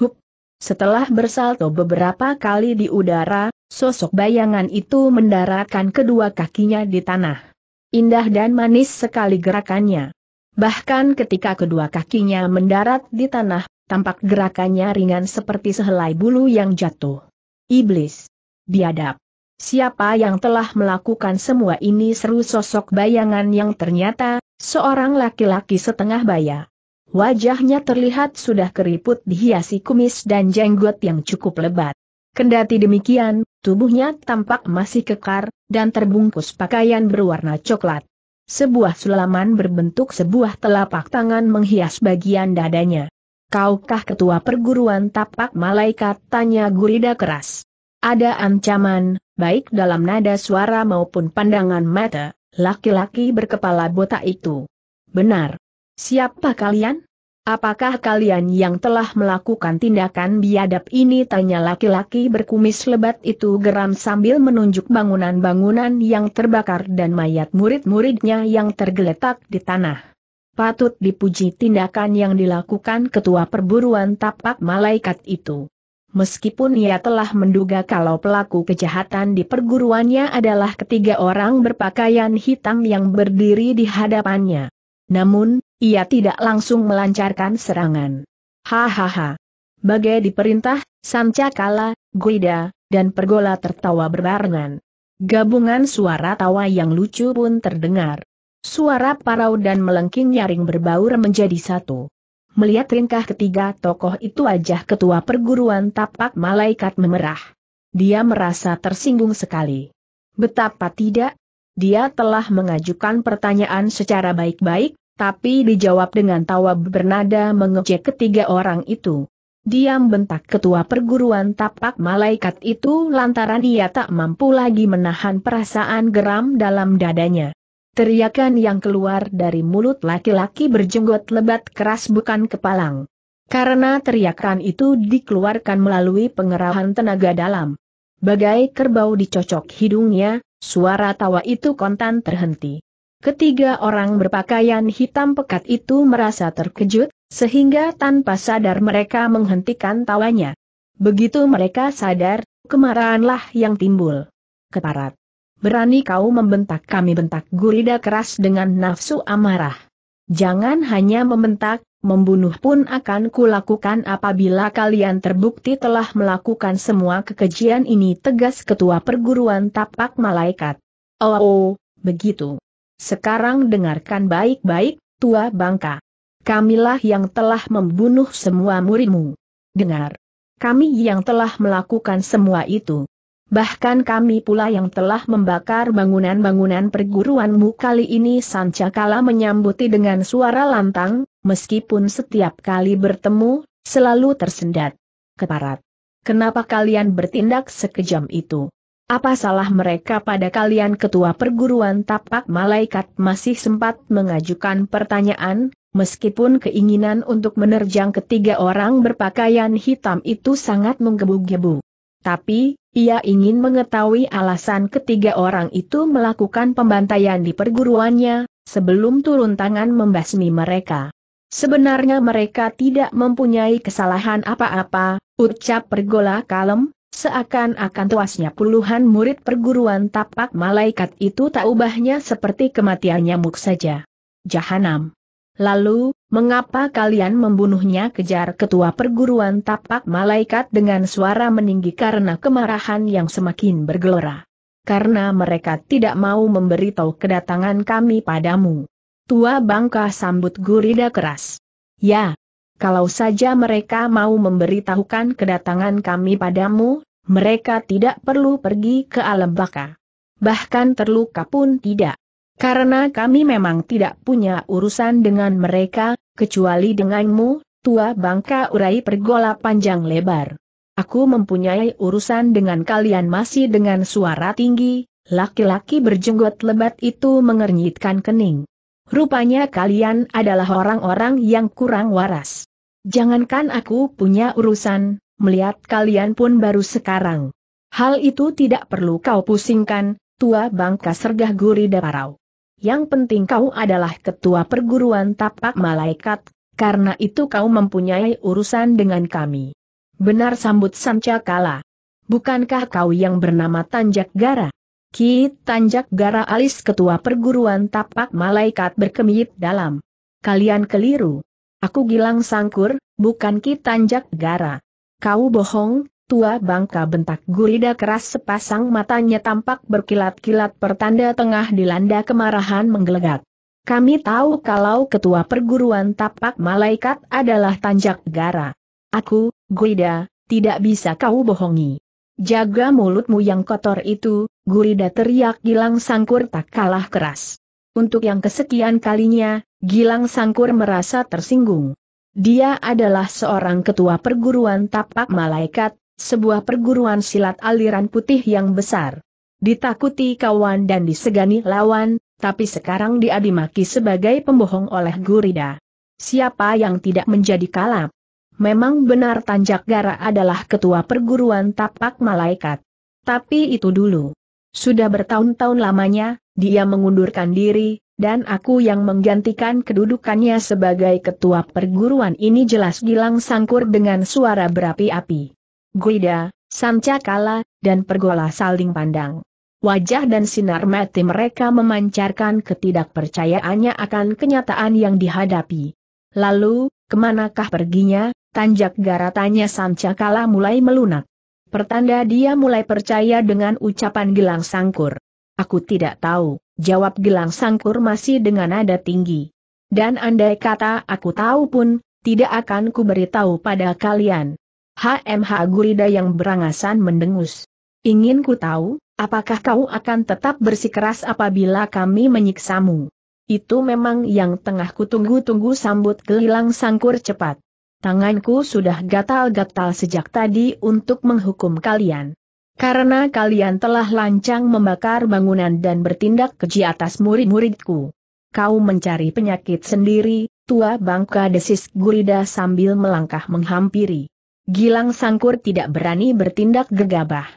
Hup! Setelah bersalto beberapa kali di udara, sosok bayangan itu mendaratkan kedua kakinya di tanah indah dan manis sekali gerakannya. Bahkan ketika kedua kakinya mendarat di tanah, tampak gerakannya ringan seperti sehelai bulu yang jatuh. Iblis. Biadab. Siapa yang telah melakukan semua ini seru sosok bayangan yang ternyata, seorang laki-laki setengah baya. Wajahnya terlihat sudah keriput dihiasi kumis dan jenggot yang cukup lebat. Kendati demikian, tubuhnya tampak masih kekar, dan terbungkus pakaian berwarna coklat. Sebuah sulaman berbentuk sebuah telapak tangan menghias bagian dadanya. Kaukah ketua perguruan tapak malaikat? Tanya gurida keras. Ada ancaman, baik dalam nada suara maupun pandangan mata, laki-laki berkepala botak itu. Benar. Siapa kalian? Apakah kalian yang telah melakukan tindakan biadab ini? Tanya laki-laki berkumis lebat itu geram sambil menunjuk bangunan-bangunan yang terbakar dan mayat murid-muridnya yang tergeletak di tanah. Patut dipuji tindakan yang dilakukan ketua perburuan tapak malaikat itu. Meskipun ia telah menduga kalau pelaku kejahatan di perguruannya adalah ketiga orang berpakaian hitam yang berdiri di hadapannya. Namun, ia tidak langsung melancarkan serangan. Hahaha. Bagai diperintah, Sancakala, Guida, dan Pergola tertawa berbarengan. Gabungan suara tawa yang lucu pun terdengar. Suara parau dan melengking nyaring berbaur menjadi satu. Melihat ringkah ketiga tokoh itu wajah ketua perguruan tapak malaikat memerah. Dia merasa tersinggung sekali. Betapa tidak, dia telah mengajukan pertanyaan secara baik-baik, tapi dijawab dengan tawa bernada mengejek ketiga orang itu. Diam bentak ketua perguruan tapak malaikat itu lantaran ia tak mampu lagi menahan perasaan geram dalam dadanya. Teriakan yang keluar dari mulut laki-laki berjenggot lebat keras bukan kepalang. Karena teriakan itu dikeluarkan melalui pengerahan tenaga dalam. Bagai kerbau dicocok hidungnya, suara tawa itu kontan terhenti. Ketiga orang berpakaian hitam pekat itu merasa terkejut, sehingga tanpa sadar mereka menghentikan tawanya. Begitu mereka sadar, kemarahanlah yang timbul. Keparat. Berani kau membentak kami bentak gurida keras dengan nafsu amarah. Jangan hanya membentak, membunuh pun akan kulakukan apabila kalian terbukti telah melakukan semua kekejian ini tegas ketua perguruan tapak malaikat. Oh, oh begitu. Sekarang dengarkan baik-baik, tua bangka. Kamilah yang telah membunuh semua muridmu. Dengar. Kami yang telah melakukan semua itu. Bahkan kami pula yang telah membakar bangunan-bangunan perguruanmu kali ini Sancakala menyambuti dengan suara lantang, meskipun setiap kali bertemu, selalu tersendat. Keparat. Kenapa kalian bertindak sekejam itu? Apa salah mereka pada kalian ketua perguruan tapak malaikat masih sempat mengajukan pertanyaan, meskipun keinginan untuk menerjang ketiga orang berpakaian hitam itu sangat menggebu-gebu. Tapi, ia ingin mengetahui alasan ketiga orang itu melakukan pembantaian di perguruannya, sebelum turun tangan membasmi mereka. Sebenarnya mereka tidak mempunyai kesalahan apa-apa, ucap pergola kalem, Seakan-akan tuasnya puluhan murid perguruan tapak malaikat itu tak ubahnya seperti kematian nyamuk saja. Jahanam. Lalu, mengapa kalian membunuhnya kejar ketua perguruan tapak malaikat dengan suara meninggi karena kemarahan yang semakin bergelora? Karena mereka tidak mau memberitahu kedatangan kami padamu. Tua bangka sambut gurida keras. Ya, kalau saja mereka mau memberitahukan kedatangan kami padamu, mereka tidak perlu pergi ke alam baka. Bahkan terluka pun tidak. Karena kami memang tidak punya urusan dengan mereka, kecuali denganmu, tua bangka urai pergola panjang lebar. Aku mempunyai urusan dengan kalian masih dengan suara tinggi, laki-laki berjenggot lebat itu mengernyitkan kening. Rupanya kalian adalah orang-orang yang kurang waras. Jangankan aku punya urusan, melihat kalian pun baru sekarang. Hal itu tidak perlu kau pusingkan, tua bangka sergah guri darau. Yang penting kau adalah ketua perguruan tapak malaikat, karena itu kau mempunyai urusan dengan kami. Benar sambut kala. Bukankah kau yang bernama Tanjak Gara? Ki Tanjak Gara Alis Ketua Perguruan Tapak Malaikat berkemit dalam. Kalian keliru. Aku Gilang Sangkur, bukan Ki Tanjak Gara. Kau bohong, tua bangka bentak gurida keras sepasang matanya tampak berkilat-kilat pertanda tengah dilanda kemarahan menggelegak. Kami tahu kalau ketua perguruan tapak malaikat adalah Tanjak Gara. Aku, Guida, tidak bisa kau bohongi. Jaga mulutmu yang kotor itu, Gurida teriak Gilang Sangkur tak kalah keras. Untuk yang kesekian kalinya, Gilang Sangkur merasa tersinggung. Dia adalah seorang ketua perguruan tapak malaikat, sebuah perguruan silat aliran putih yang besar. Ditakuti kawan dan disegani lawan, tapi sekarang dia sebagai pembohong oleh Gurida. Siapa yang tidak menjadi kalap? Memang benar Tanjak Gara adalah ketua perguruan tapak malaikat. Tapi itu dulu. Sudah bertahun-tahun lamanya, dia mengundurkan diri, dan aku yang menggantikan kedudukannya sebagai ketua perguruan ini jelas gilang sangkur dengan suara berapi-api. Guida, Sancakala, dan Pergola saling pandang. Wajah dan sinar mati mereka memancarkan ketidakpercayaannya akan kenyataan yang dihadapi. Lalu, kemanakah perginya, tanjak garatannya Sancakala mulai melunak. Pertanda dia mulai percaya dengan ucapan gelang sangkur. Aku tidak tahu, jawab gelang sangkur masih dengan nada tinggi. Dan andai kata aku tahu pun, tidak akan kuberitahu pada kalian. HMH Gurida yang berangasan mendengus. Ingin ku tahu, apakah kau akan tetap bersikeras apabila kami menyiksamu? Itu memang yang tengah kutunggu-tunggu sambut gelang sangkur cepat. Tanganku sudah gatal-gatal sejak tadi untuk menghukum kalian. Karena kalian telah lancang membakar bangunan dan bertindak keji atas murid-muridku. Kau mencari penyakit sendiri, tua bangka desis gurida sambil melangkah menghampiri. Gilang Sangkur tidak berani bertindak gegabah.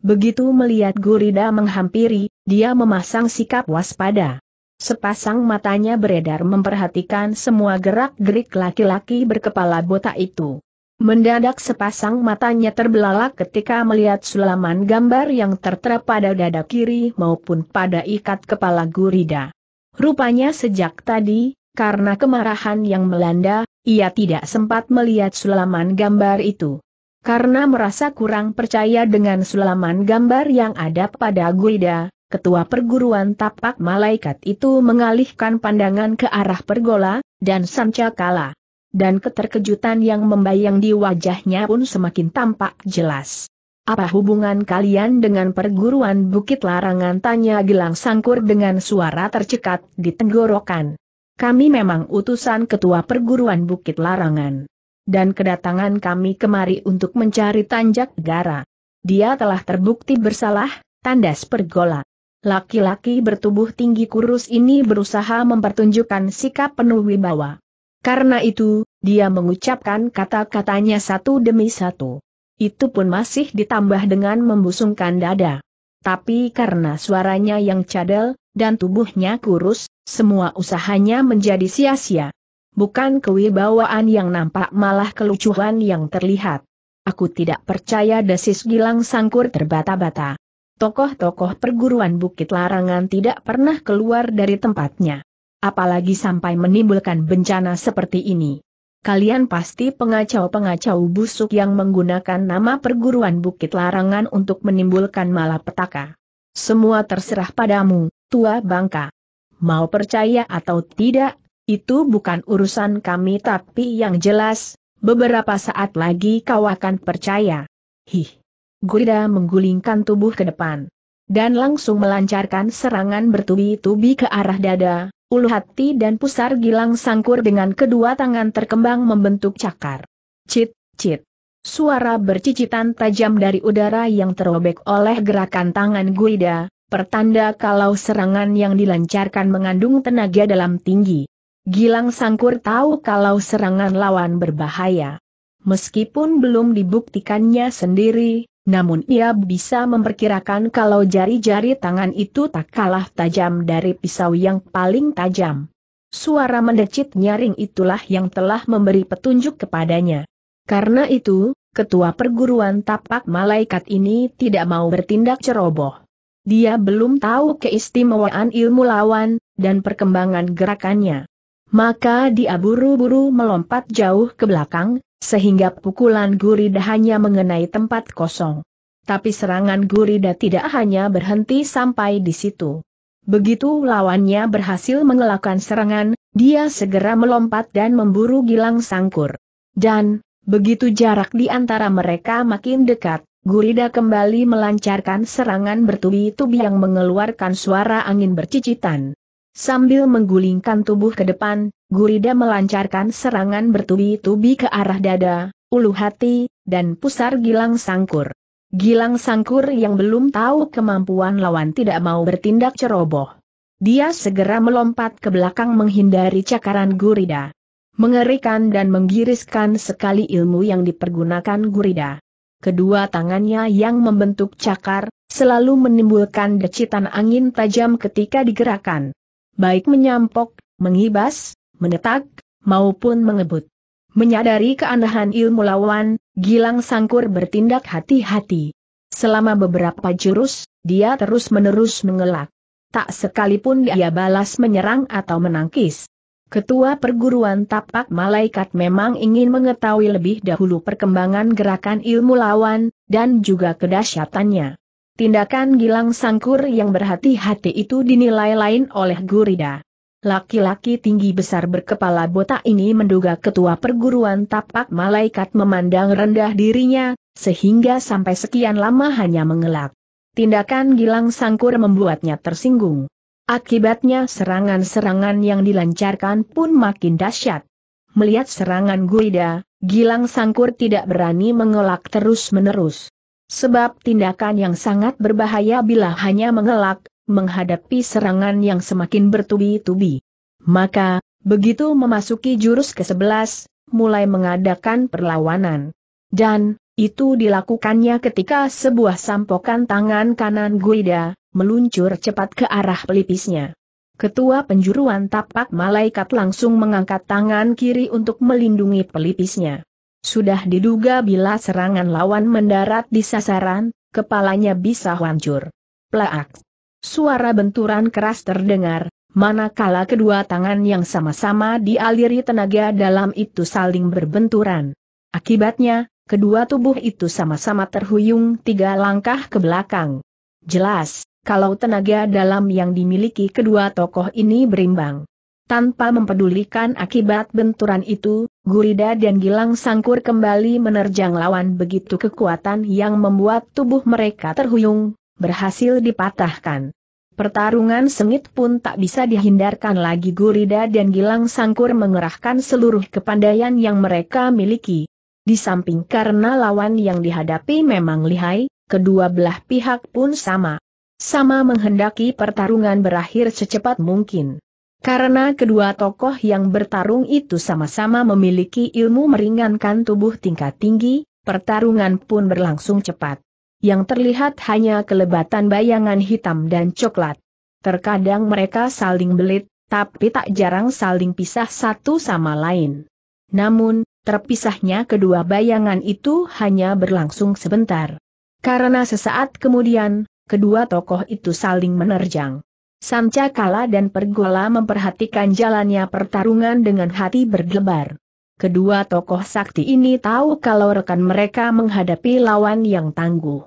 Begitu melihat Gurida menghampiri, dia memasang sikap waspada. Sepasang matanya beredar memperhatikan semua gerak-gerik laki-laki berkepala botak itu. Mendadak sepasang matanya terbelalak ketika melihat sulaman gambar yang tertera pada dada kiri maupun pada ikat kepala gurida. Rupanya sejak tadi, karena kemarahan yang melanda, ia tidak sempat melihat sulaman gambar itu. Karena merasa kurang percaya dengan sulaman gambar yang ada pada Gurida ketua perguruan tapak malaikat itu mengalihkan pandangan ke arah pergola, dan Sanca Sancakala. Dan keterkejutan yang membayang di wajahnya pun semakin tampak jelas. Apa hubungan kalian dengan perguruan Bukit Larangan? Tanya Gilang Sangkur dengan suara tercekat di tenggorokan. Kami memang utusan ketua perguruan Bukit Larangan dan kedatangan kami kemari untuk mencari tanjak gara. Dia telah terbukti bersalah, tandas pergola. Laki-laki bertubuh tinggi kurus ini berusaha mempertunjukkan sikap penuh wibawa. Karena itu, dia mengucapkan kata-katanya satu demi satu. Itu pun masih ditambah dengan membusungkan dada. Tapi karena suaranya yang cadel, dan tubuhnya kurus, semua usahanya menjadi sia-sia. Bukan kewibawaan yang nampak malah kelucuan yang terlihat. Aku tidak percaya desis Gilang Sangkur terbata-bata tokoh-tokoh perguruan Bukit Larangan tidak pernah keluar dari tempatnya. Apalagi sampai menimbulkan bencana seperti ini. Kalian pasti pengacau-pengacau busuk yang menggunakan nama perguruan Bukit Larangan untuk menimbulkan malapetaka. Semua terserah padamu, Tua Bangka. Mau percaya atau tidak, itu bukan urusan kami tapi yang jelas, beberapa saat lagi kau akan percaya. Hih. Gurida menggulingkan tubuh ke depan. Dan langsung melancarkan serangan bertubi-tubi ke arah dada, ulu hati dan pusar gilang sangkur dengan kedua tangan terkembang membentuk cakar. Cit, cit. Suara bercicitan tajam dari udara yang terobek oleh gerakan tangan Guida, pertanda kalau serangan yang dilancarkan mengandung tenaga dalam tinggi. Gilang Sangkur tahu kalau serangan lawan berbahaya. Meskipun belum dibuktikannya sendiri, namun ia bisa memperkirakan kalau jari-jari tangan itu tak kalah tajam dari pisau yang paling tajam. Suara mendecit nyaring itulah yang telah memberi petunjuk kepadanya. Karena itu, ketua perguruan tapak malaikat ini tidak mau bertindak ceroboh. Dia belum tahu keistimewaan ilmu lawan, dan perkembangan gerakannya. Maka dia buru-buru melompat jauh ke belakang, sehingga pukulan gurida hanya mengenai tempat kosong. Tapi serangan gurida tidak hanya berhenti sampai di situ. Begitu lawannya berhasil mengelakkan serangan, dia segera melompat dan memburu Gilang Sangkur. Dan, begitu jarak di antara mereka makin dekat, Gurida kembali melancarkan serangan bertubi-tubi yang mengeluarkan suara angin bercicitan. Sambil menggulingkan tubuh ke depan, Gurida melancarkan serangan bertubi-tubi ke arah dada, ulu hati, dan pusar Gilang Sangkur. Gilang Sangkur yang belum tahu kemampuan lawan tidak mau bertindak ceroboh. Dia segera melompat ke belakang menghindari cakaran Gurida. Mengerikan dan menggiriskan sekali ilmu yang dipergunakan Gurida. Kedua tangannya yang membentuk cakar, selalu menimbulkan decitan angin tajam ketika digerakkan. Baik menyampok, mengibas, menetak, maupun mengebut. Menyadari keanehan ilmu lawan, Gilang Sangkur bertindak hati-hati. Selama beberapa jurus, dia terus-menerus mengelak. Tak sekalipun dia balas menyerang atau menangkis. Ketua perguruan tapak malaikat memang ingin mengetahui lebih dahulu perkembangan gerakan ilmu lawan, dan juga kedahsyatannya. Tindakan Gilang Sangkur yang berhati-hati itu dinilai lain oleh Gurida. Laki-laki tinggi besar berkepala botak ini menduga ketua perguruan tapak malaikat memandang rendah dirinya, sehingga sampai sekian lama hanya mengelak. Tindakan Gilang Sangkur membuatnya tersinggung. Akibatnya serangan-serangan yang dilancarkan pun makin dahsyat. Melihat serangan Guida, Gilang Sangkur tidak berani mengelak terus-menerus. Sebab tindakan yang sangat berbahaya bila hanya mengelak, menghadapi serangan yang semakin bertubi-tubi. Maka, begitu memasuki jurus ke-11, mulai mengadakan perlawanan. Dan, itu dilakukannya ketika sebuah sampokan tangan kanan Guida, meluncur cepat ke arah pelipisnya. Ketua penjuruan tapak malaikat langsung mengangkat tangan kiri untuk melindungi pelipisnya. Sudah diduga bila serangan lawan mendarat di sasaran, kepalanya bisa hancur. Plaak! Suara benturan keras terdengar, manakala kedua tangan yang sama-sama dialiri tenaga dalam itu saling berbenturan. Akibatnya, kedua tubuh itu sama-sama terhuyung tiga langkah ke belakang. Jelas, kalau tenaga dalam yang dimiliki kedua tokoh ini berimbang. Tanpa mempedulikan akibat benturan itu, Gurida dan Gilang Sangkur kembali menerjang lawan begitu kekuatan yang membuat tubuh mereka terhuyung, berhasil dipatahkan. Pertarungan sengit pun tak bisa dihindarkan lagi Gurida dan Gilang Sangkur mengerahkan seluruh kepandaian yang mereka miliki. Di samping karena lawan yang dihadapi memang lihai, kedua belah pihak pun sama. Sama menghendaki pertarungan berakhir secepat mungkin. Karena kedua tokoh yang bertarung itu sama-sama memiliki ilmu meringankan tubuh tingkat tinggi, pertarungan pun berlangsung cepat yang terlihat hanya kelebatan bayangan hitam dan coklat. Terkadang mereka saling belit, tapi tak jarang saling pisah satu sama lain. Namun, terpisahnya kedua bayangan itu hanya berlangsung sebentar. Karena sesaat kemudian, kedua tokoh itu saling menerjang. Samcakala dan Pergola memperhatikan jalannya pertarungan dengan hati berdebar. Kedua tokoh sakti ini tahu kalau rekan mereka menghadapi lawan yang tangguh.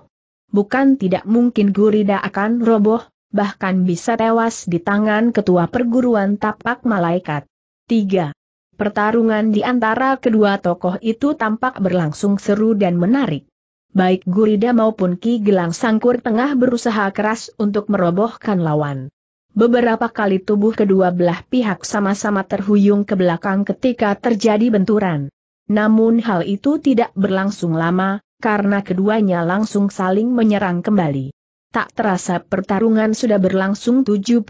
Bukan tidak mungkin Gurida akan roboh, bahkan bisa tewas di tangan ketua perguruan tapak malaikat. 3. Pertarungan di antara kedua tokoh itu tampak berlangsung seru dan menarik. Baik Gurida maupun Ki Gelang Sangkur tengah berusaha keras untuk merobohkan lawan. Beberapa kali tubuh kedua belah pihak sama-sama terhuyung ke belakang ketika terjadi benturan. Namun hal itu tidak berlangsung lama, karena keduanya langsung saling menyerang kembali. Tak terasa pertarungan sudah berlangsung 75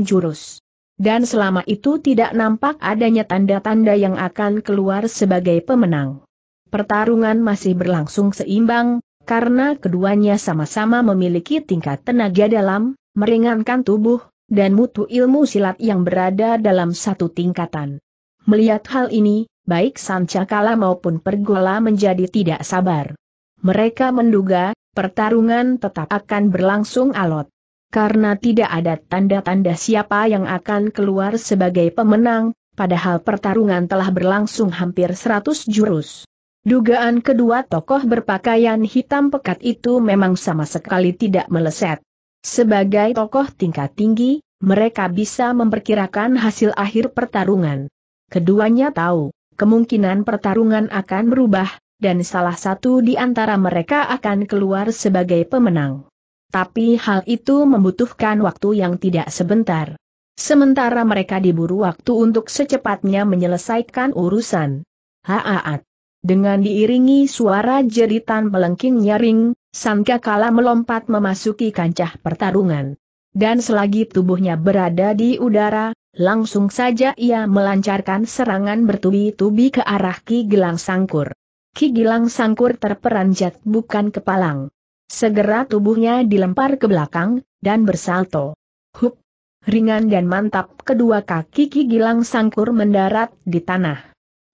jurus. Dan selama itu tidak nampak adanya tanda-tanda yang akan keluar sebagai pemenang. Pertarungan masih berlangsung seimbang, karena keduanya sama-sama memiliki tingkat tenaga dalam, meringankan tubuh, dan mutu ilmu silat yang berada dalam satu tingkatan. Melihat hal ini, baik Sancakala maupun Pergola menjadi tidak sabar. Mereka menduga, pertarungan tetap akan berlangsung alot. Karena tidak ada tanda-tanda siapa yang akan keluar sebagai pemenang, padahal pertarungan telah berlangsung hampir 100 jurus. Dugaan kedua tokoh berpakaian hitam pekat itu memang sama sekali tidak meleset. Sebagai tokoh tingkat tinggi, mereka bisa memperkirakan hasil akhir pertarungan. Keduanya tahu, kemungkinan pertarungan akan berubah, dan salah satu di antara mereka akan keluar sebagai pemenang. Tapi hal itu membutuhkan waktu yang tidak sebentar. Sementara mereka diburu waktu untuk secepatnya menyelesaikan urusan. Haaat. Dengan diiringi suara jeritan melengking nyaring, Sangka kala melompat memasuki kancah pertarungan. Dan selagi tubuhnya berada di udara, langsung saja ia melancarkan serangan bertubi-tubi ke arah Ki Gilang Sangkur. Ki Gilang Sangkur terperanjat bukan kepalang. Segera tubuhnya dilempar ke belakang, dan bersalto. Hup! Ringan dan mantap kedua kaki Ki Gilang Sangkur mendarat di tanah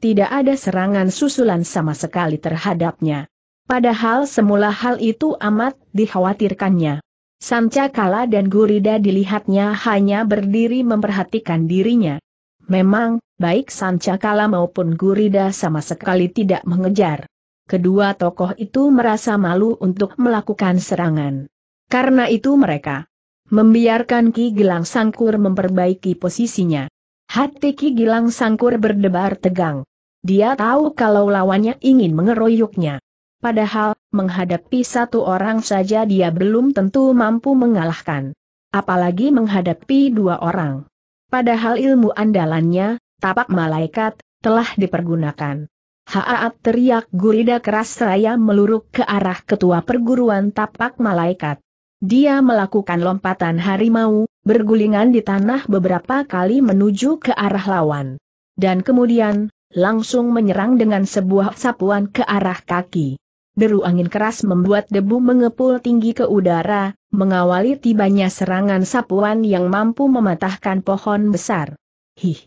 tidak ada serangan susulan sama sekali terhadapnya. Padahal semula hal itu amat dikhawatirkannya. Sanca Kala dan Gurida dilihatnya hanya berdiri memperhatikan dirinya. Memang, baik Sanca Kala maupun Gurida sama sekali tidak mengejar. Kedua tokoh itu merasa malu untuk melakukan serangan. Karena itu mereka membiarkan Ki Gilang Sangkur memperbaiki posisinya. Hati Ki Gilang Sangkur berdebar tegang. Dia tahu kalau lawannya ingin mengeroyoknya. Padahal, menghadapi satu orang saja dia belum tentu mampu mengalahkan. Apalagi menghadapi dua orang. Padahal ilmu andalannya, tapak malaikat, telah dipergunakan. Haat teriak gurida keras raya meluruk ke arah ketua perguruan tapak malaikat. Dia melakukan lompatan harimau, bergulingan di tanah beberapa kali menuju ke arah lawan. Dan kemudian, langsung menyerang dengan sebuah sapuan ke arah kaki. Deru angin keras membuat debu mengepul tinggi ke udara, mengawali tibanya serangan sapuan yang mampu mematahkan pohon besar. Hih!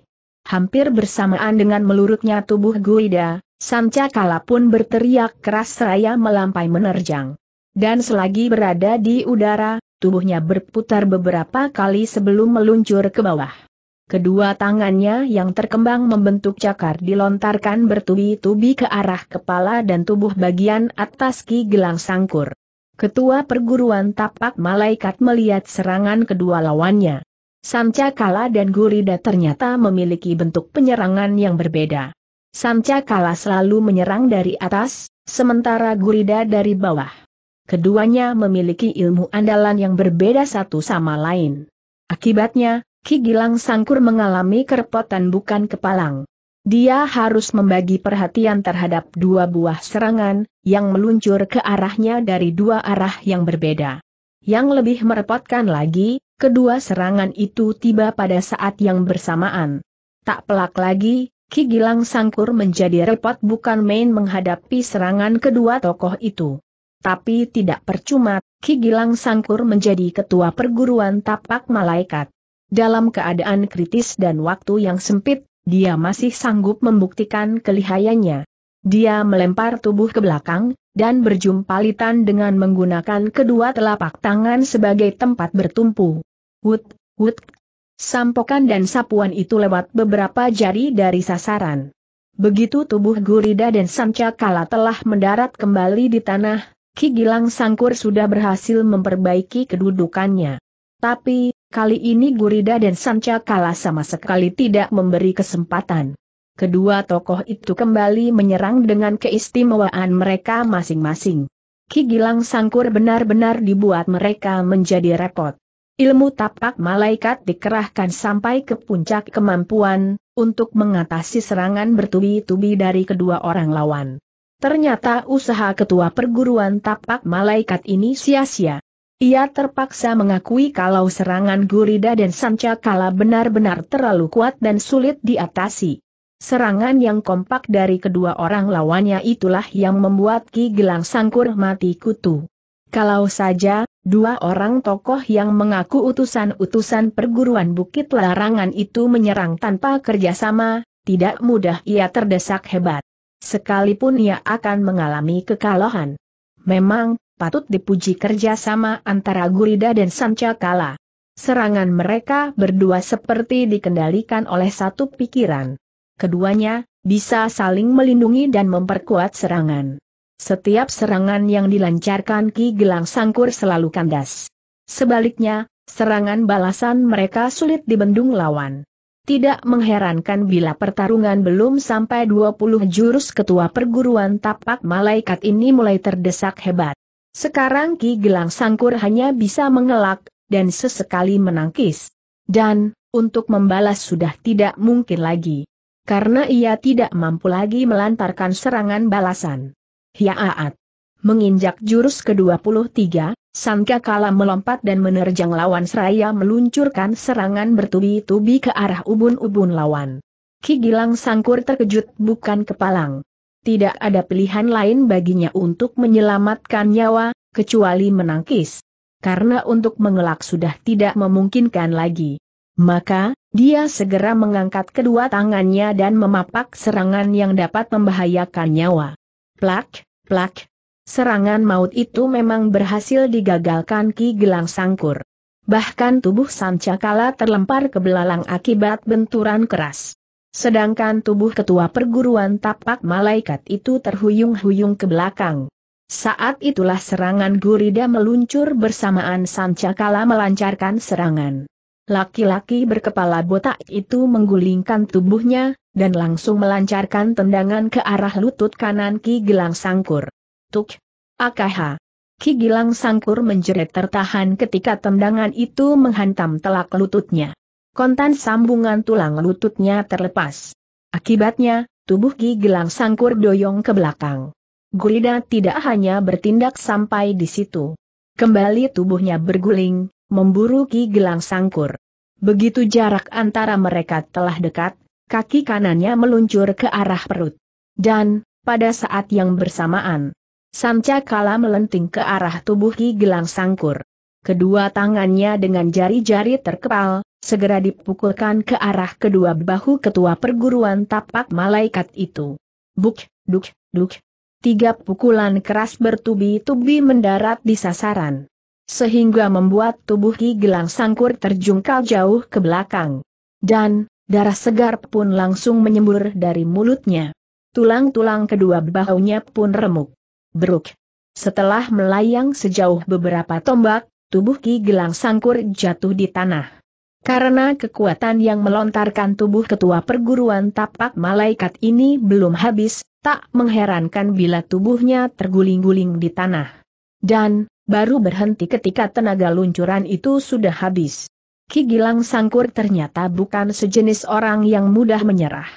Hampir bersamaan dengan melurutnya tubuh Guida, Sanca Kala pun berteriak keras seraya melampai menerjang. Dan selagi berada di udara, tubuhnya berputar beberapa kali sebelum meluncur ke bawah. Kedua tangannya yang terkembang membentuk cakar dilontarkan bertubi-tubi ke arah kepala dan tubuh bagian atas Ki Gelang Sangkur. Ketua perguruan tapak malaikat melihat serangan kedua lawannya. Sancakala dan Gurida ternyata memiliki bentuk penyerangan yang berbeda. Sancakala selalu menyerang dari atas, sementara Gurida dari bawah. Keduanya memiliki ilmu andalan yang berbeda satu sama lain. Akibatnya, Ki Gilang Sangkur mengalami kerepotan bukan kepalang. Dia harus membagi perhatian terhadap dua buah serangan, yang meluncur ke arahnya dari dua arah yang berbeda. Yang lebih merepotkan lagi, kedua serangan itu tiba pada saat yang bersamaan. Tak pelak lagi, Ki Gilang Sangkur menjadi repot bukan main menghadapi serangan kedua tokoh itu. Tapi tidak percuma, Ki Gilang Sangkur menjadi ketua perguruan tapak malaikat dalam keadaan kritis dan waktu yang sempit, dia masih sanggup membuktikan kelihayannya. Dia melempar tubuh ke belakang, dan berjumpalitan dengan menggunakan kedua telapak tangan sebagai tempat bertumpu. Wut, wut. Sampokan dan sapuan itu lewat beberapa jari dari sasaran. Begitu tubuh Gurida dan Kala telah mendarat kembali di tanah, Ki Gilang Sangkur sudah berhasil memperbaiki kedudukannya. Tapi, Kali ini Gurida dan Sanca kalah sama sekali tidak memberi kesempatan. Kedua tokoh itu kembali menyerang dengan keistimewaan mereka masing-masing. Ki Gilang Sangkur benar-benar dibuat mereka menjadi repot. Ilmu tapak malaikat dikerahkan sampai ke puncak kemampuan, untuk mengatasi serangan bertubi-tubi dari kedua orang lawan. Ternyata usaha ketua perguruan tapak malaikat ini sia-sia. Ia terpaksa mengakui kalau serangan Gurida dan Sanca Sancakala benar-benar terlalu kuat dan sulit diatasi. Serangan yang kompak dari kedua orang lawannya itulah yang membuat Ki Gelang Sangkur mati kutu. Kalau saja, dua orang tokoh yang mengaku utusan-utusan perguruan Bukit Larangan itu menyerang tanpa kerjasama, tidak mudah ia terdesak hebat. Sekalipun ia akan mengalami kekalahan. Memang, patut dipuji kerjasama antara Gurida dan Sancakala. Serangan mereka berdua seperti dikendalikan oleh satu pikiran. Keduanya, bisa saling melindungi dan memperkuat serangan. Setiap serangan yang dilancarkan Ki Gelang Sangkur selalu kandas. Sebaliknya, serangan balasan mereka sulit dibendung lawan. Tidak mengherankan bila pertarungan belum sampai 20 jurus ketua perguruan tapak malaikat ini mulai terdesak hebat. Sekarang Ki Gelang Sangkur hanya bisa mengelak, dan sesekali menangkis. Dan, untuk membalas sudah tidak mungkin lagi. Karena ia tidak mampu lagi melantarkan serangan balasan. Hiaat. Menginjak jurus ke-23, Sangka Kala melompat dan menerjang lawan seraya meluncurkan serangan bertubi-tubi ke arah ubun-ubun lawan. Ki Gilang Sangkur terkejut bukan kepalang tidak ada pilihan lain baginya untuk menyelamatkan nyawa, kecuali menangkis. Karena untuk mengelak sudah tidak memungkinkan lagi. Maka, dia segera mengangkat kedua tangannya dan memapak serangan yang dapat membahayakan nyawa. Plak, plak. Serangan maut itu memang berhasil digagalkan Ki Gelang Sangkur. Bahkan tubuh Sancakala terlempar ke belalang akibat benturan keras. Sedangkan tubuh ketua perguruan tapak malaikat itu terhuyung-huyung ke belakang. Saat itulah serangan gurida meluncur bersamaan Sancakala melancarkan serangan. Laki-laki berkepala botak itu menggulingkan tubuhnya, dan langsung melancarkan tendangan ke arah lutut kanan Ki Gilang Sangkur. Tuk! Akaha! Ki Gilang Sangkur menjerit tertahan ketika tendangan itu menghantam telak lututnya kontan sambungan tulang lututnya terlepas. Akibatnya, tubuh Ki Gelang sangkur doyong ke belakang. Gurida tidak hanya bertindak sampai di situ. Kembali tubuhnya berguling, memburu Ki Gelang sangkur. Begitu jarak antara mereka telah dekat, kaki kanannya meluncur ke arah perut. Dan, pada saat yang bersamaan, Sanca Kala melenting ke arah tubuh Ki Gelang Sangkur. Kedua tangannya dengan jari-jari terkepal, segera dipukulkan ke arah kedua bahu ketua perguruan tapak malaikat itu. Buk, duk, duk. Tiga pukulan keras bertubi-tubi mendarat di sasaran. Sehingga membuat tubuh Ki Gelang Sangkur terjungkal jauh ke belakang. Dan, darah segar pun langsung menyembur dari mulutnya. Tulang-tulang kedua bahunya pun remuk. Beruk. Setelah melayang sejauh beberapa tombak, tubuh Ki Gelang Sangkur jatuh di tanah. Karena kekuatan yang melontarkan tubuh ketua perguruan tapak malaikat ini belum habis, tak mengherankan bila tubuhnya terguling-guling di tanah. Dan, baru berhenti ketika tenaga luncuran itu sudah habis. Ki Gilang Sangkur ternyata bukan sejenis orang yang mudah menyerah.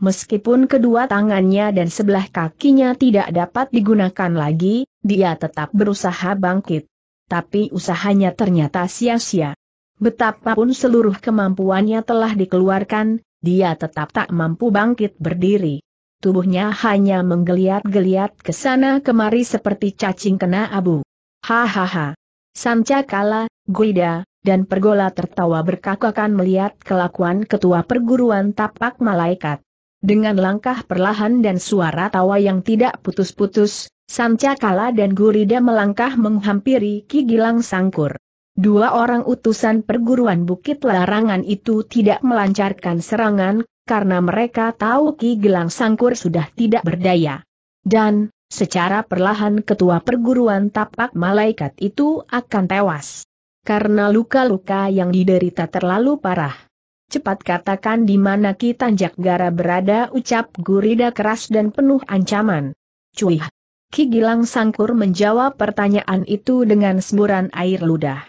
Meskipun kedua tangannya dan sebelah kakinya tidak dapat digunakan lagi, dia tetap berusaha bangkit. Tapi usahanya ternyata sia-sia. Betapapun seluruh kemampuannya telah dikeluarkan, dia tetap tak mampu bangkit berdiri. Tubuhnya hanya menggeliat-geliat ke sana kemari seperti cacing kena abu. Hahaha. Kala, Guida, dan Pergola tertawa berkakakan melihat kelakuan ketua perguruan tapak malaikat. Dengan langkah perlahan dan suara tawa yang tidak putus-putus, Kala dan Gurida melangkah menghampiri Ki Gilang Sangkur. Dua orang utusan perguruan Bukit Larangan itu tidak melancarkan serangan, karena mereka tahu Ki Gelang Sangkur sudah tidak berdaya. Dan, secara perlahan ketua perguruan tapak malaikat itu akan tewas. Karena luka-luka yang diderita terlalu parah. Cepat katakan di mana Ki Tanjak Gara berada ucap gurida keras dan penuh ancaman. Cuih! Ki Gilang Sangkur menjawab pertanyaan itu dengan semburan air ludah.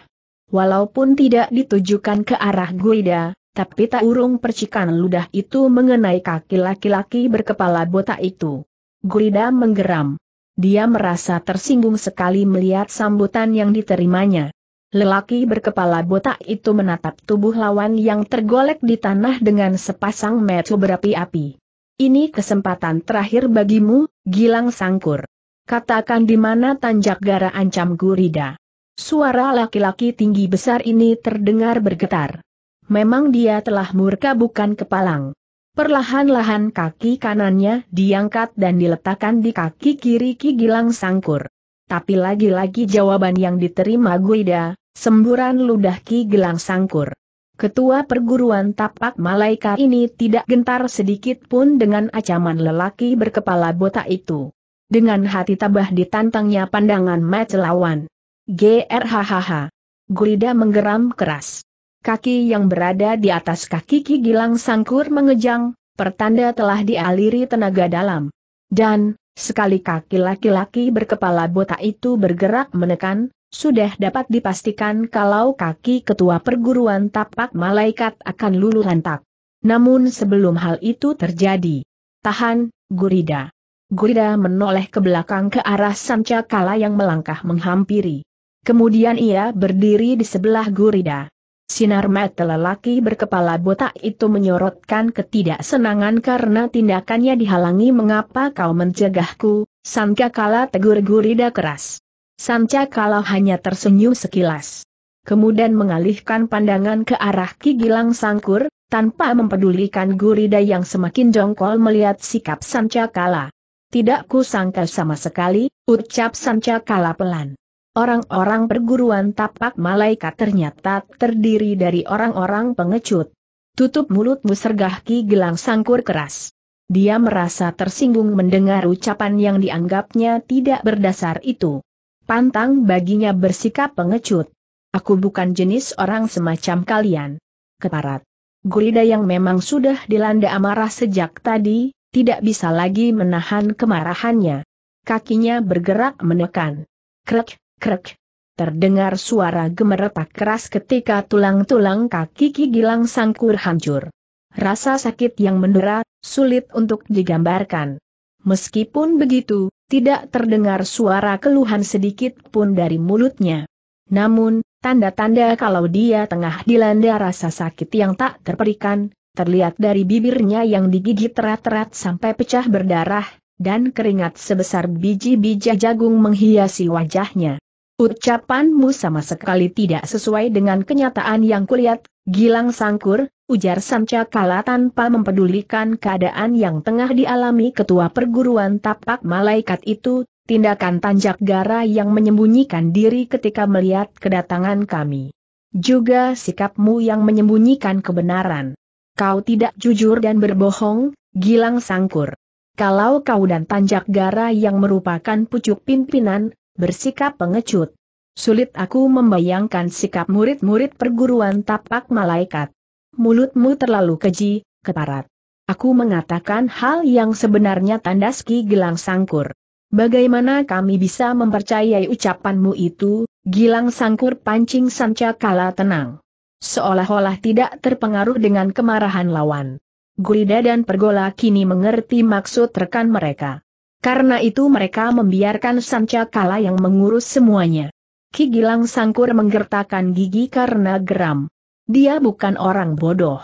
Walaupun tidak ditujukan ke arah Guida, tapi tak urung percikan ludah itu mengenai kaki laki-laki berkepala botak itu. Guida menggeram. Dia merasa tersinggung sekali melihat sambutan yang diterimanya. Lelaki berkepala botak itu menatap tubuh lawan yang tergolek di tanah dengan sepasang mata berapi-api. Ini kesempatan terakhir bagimu, Gilang Sangkur. Katakan di mana tanjak gara ancam Gurida. Suara laki-laki tinggi besar ini terdengar bergetar. Memang dia telah murka bukan kepalang. Perlahan-lahan kaki kanannya diangkat dan diletakkan di kaki kiri Ki Gilang Sangkur. Tapi lagi-lagi jawaban yang diterima Guida, semburan ludah Ki Gilang Sangkur. Ketua perguruan tapak Malaika ini tidak gentar sedikit pun dengan acaman lelaki berkepala botak itu. Dengan hati tabah ditantangnya pandangan match lawan. Grhhh. Gurida menggeram keras. Kaki yang berada di atas kaki Ki Gilang Sangkur mengejang, pertanda telah dialiri tenaga dalam. Dan, sekali kaki laki-laki berkepala botak itu bergerak menekan, sudah dapat dipastikan kalau kaki ketua perguruan tapak malaikat akan luluh lantak. Namun sebelum hal itu terjadi, tahan, Gurida. Gurida menoleh ke belakang ke arah Sancakala yang melangkah menghampiri. Kemudian ia berdiri di sebelah gurida. Sinar mata lelaki berkepala botak itu menyorotkan ketidaksenangan karena tindakannya dihalangi mengapa kau mencegahku, Sanca kala tegur gurida keras. Sanca kala hanya tersenyum sekilas. Kemudian mengalihkan pandangan ke arah Ki Gilang Sangkur, tanpa mempedulikan gurida yang semakin jongkol melihat sikap Sanca kala. Tidak kusangka sama sekali, ucap Sanca kala pelan. Orang-orang perguruan tapak malaikat ternyata terdiri dari orang-orang pengecut. Tutup mulutmu sergah Ki Gelang sangkur keras. Dia merasa tersinggung mendengar ucapan yang dianggapnya tidak berdasar itu. Pantang baginya bersikap pengecut. Aku bukan jenis orang semacam kalian. Keparat. Gurida yang memang sudah dilanda amarah sejak tadi, tidak bisa lagi menahan kemarahannya. Kakinya bergerak menekan. Krek, Krek. Terdengar suara gemeretak keras ketika tulang-tulang kaki Ki Gilang Sangkur hancur. Rasa sakit yang mendera, sulit untuk digambarkan. Meskipun begitu, tidak terdengar suara keluhan sedikit pun dari mulutnya. Namun, tanda-tanda kalau dia tengah dilanda rasa sakit yang tak terperikan, terlihat dari bibirnya yang digigit rat-rat sampai pecah berdarah, dan keringat sebesar biji biji jagung menghiasi wajahnya. Ucapanmu sama sekali tidak sesuai dengan kenyataan yang kulihat, Gilang Sangkur, ujar Kalatan, tanpa mempedulikan keadaan yang tengah dialami ketua perguruan tapak malaikat itu, tindakan tanjak gara yang menyembunyikan diri ketika melihat kedatangan kami. Juga sikapmu yang menyembunyikan kebenaran. Kau tidak jujur dan berbohong, Gilang Sangkur. Kalau kau dan Tanjak Gara yang merupakan pucuk pimpinan, bersikap pengecut. Sulit aku membayangkan sikap murid-murid perguruan tapak malaikat. Mulutmu terlalu keji, keparat. Aku mengatakan hal yang sebenarnya tandas Ki Gilang Sangkur. Bagaimana kami bisa mempercayai ucapanmu itu, Gilang Sangkur pancing sanca kala tenang. Seolah-olah tidak terpengaruh dengan kemarahan lawan. Gurida dan Pergola kini mengerti maksud rekan mereka. Karena itu mereka membiarkan Sancakala yang mengurus semuanya. Ki Gilang Sangkur menggertakkan gigi karena geram. Dia bukan orang bodoh.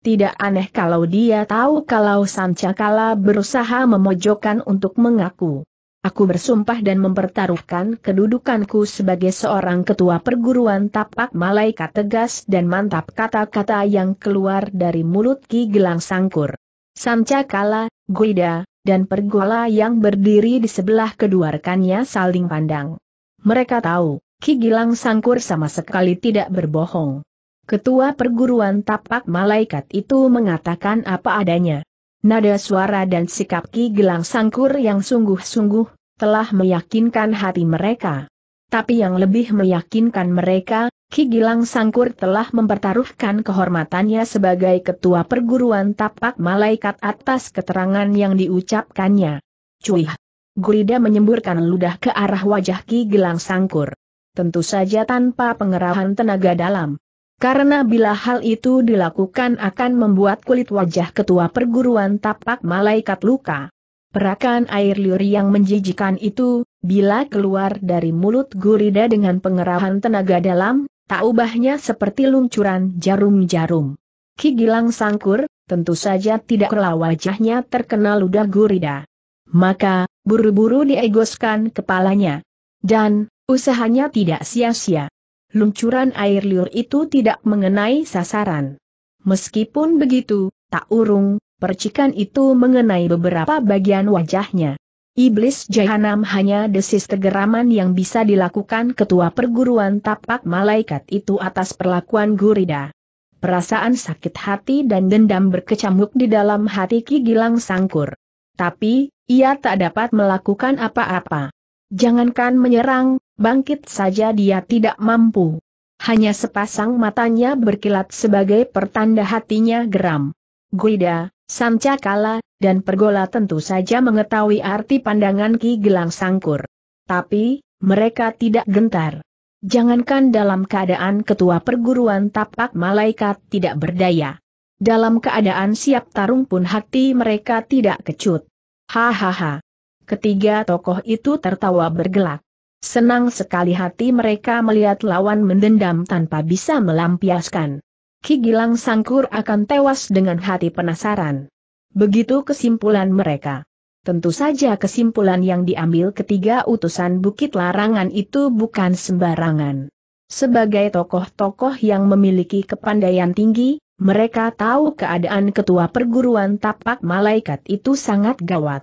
Tidak aneh kalau dia tahu kalau Sancakala berusaha memojokkan untuk mengaku. Aku bersumpah dan mempertaruhkan kedudukanku sebagai seorang ketua perguruan tapak malaikat tegas dan mantap kata-kata yang keluar dari mulut Ki Gilang Sangkur. Sancakala, Guida, dan pergola yang berdiri di sebelah kedua rekannya saling pandang. Mereka tahu, Ki Gilang Sangkur sama sekali tidak berbohong. Ketua perguruan tapak malaikat itu mengatakan apa adanya. Nada suara dan sikap Ki Gilang Sangkur yang sungguh-sungguh, telah meyakinkan hati mereka. Tapi yang lebih meyakinkan mereka, Ki Gilang Sangkur telah mempertaruhkan kehormatannya sebagai ketua perguruan tapak malaikat atas keterangan yang diucapkannya. Cuih! Gurida menyemburkan ludah ke arah wajah Ki Gilang Sangkur. Tentu saja tanpa pengerahan tenaga dalam. Karena bila hal itu dilakukan akan membuat kulit wajah ketua perguruan tapak malaikat luka. Perakan air liur yang menjijikan itu, bila keluar dari mulut gurida dengan pengerahan tenaga dalam, tak ubahnya seperti luncuran jarum-jarum. Ki Gilang Sangkur, tentu saja tidak rela wajahnya terkena ludah gurida. Maka, buru-buru diegoskan kepalanya. Dan, usahanya tidak sia-sia. Luncuran air liur itu tidak mengenai sasaran. Meskipun begitu, tak urung, percikan itu mengenai beberapa bagian wajahnya. Iblis Jahanam hanya desis kegeraman yang bisa dilakukan ketua perguruan tapak malaikat itu atas perlakuan gurida. Perasaan sakit hati dan dendam berkecamuk di dalam hati Ki Gilang Sangkur. Tapi, ia tak dapat melakukan apa-apa. Jangankan menyerang, bangkit saja dia tidak mampu. Hanya sepasang matanya berkilat sebagai pertanda hatinya geram. Gurida. Sancakala dan Pergola tentu saja mengetahui arti pandangan Ki Gelang Sangkur. Tapi, mereka tidak gentar. Jangankan dalam keadaan ketua perguruan tapak malaikat tidak berdaya. Dalam keadaan siap tarung pun hati mereka tidak kecut. Hahaha. Ketiga tokoh itu tertawa bergelak. Senang sekali hati mereka melihat lawan mendendam tanpa bisa melampiaskan. Ki Gilang Sangkur akan tewas dengan hati penasaran. Begitu kesimpulan mereka. Tentu saja kesimpulan yang diambil ketiga utusan Bukit Larangan itu bukan sembarangan. Sebagai tokoh-tokoh yang memiliki kepandaian tinggi, mereka tahu keadaan ketua perguruan tapak malaikat itu sangat gawat.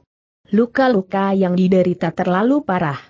Luka-luka yang diderita terlalu parah.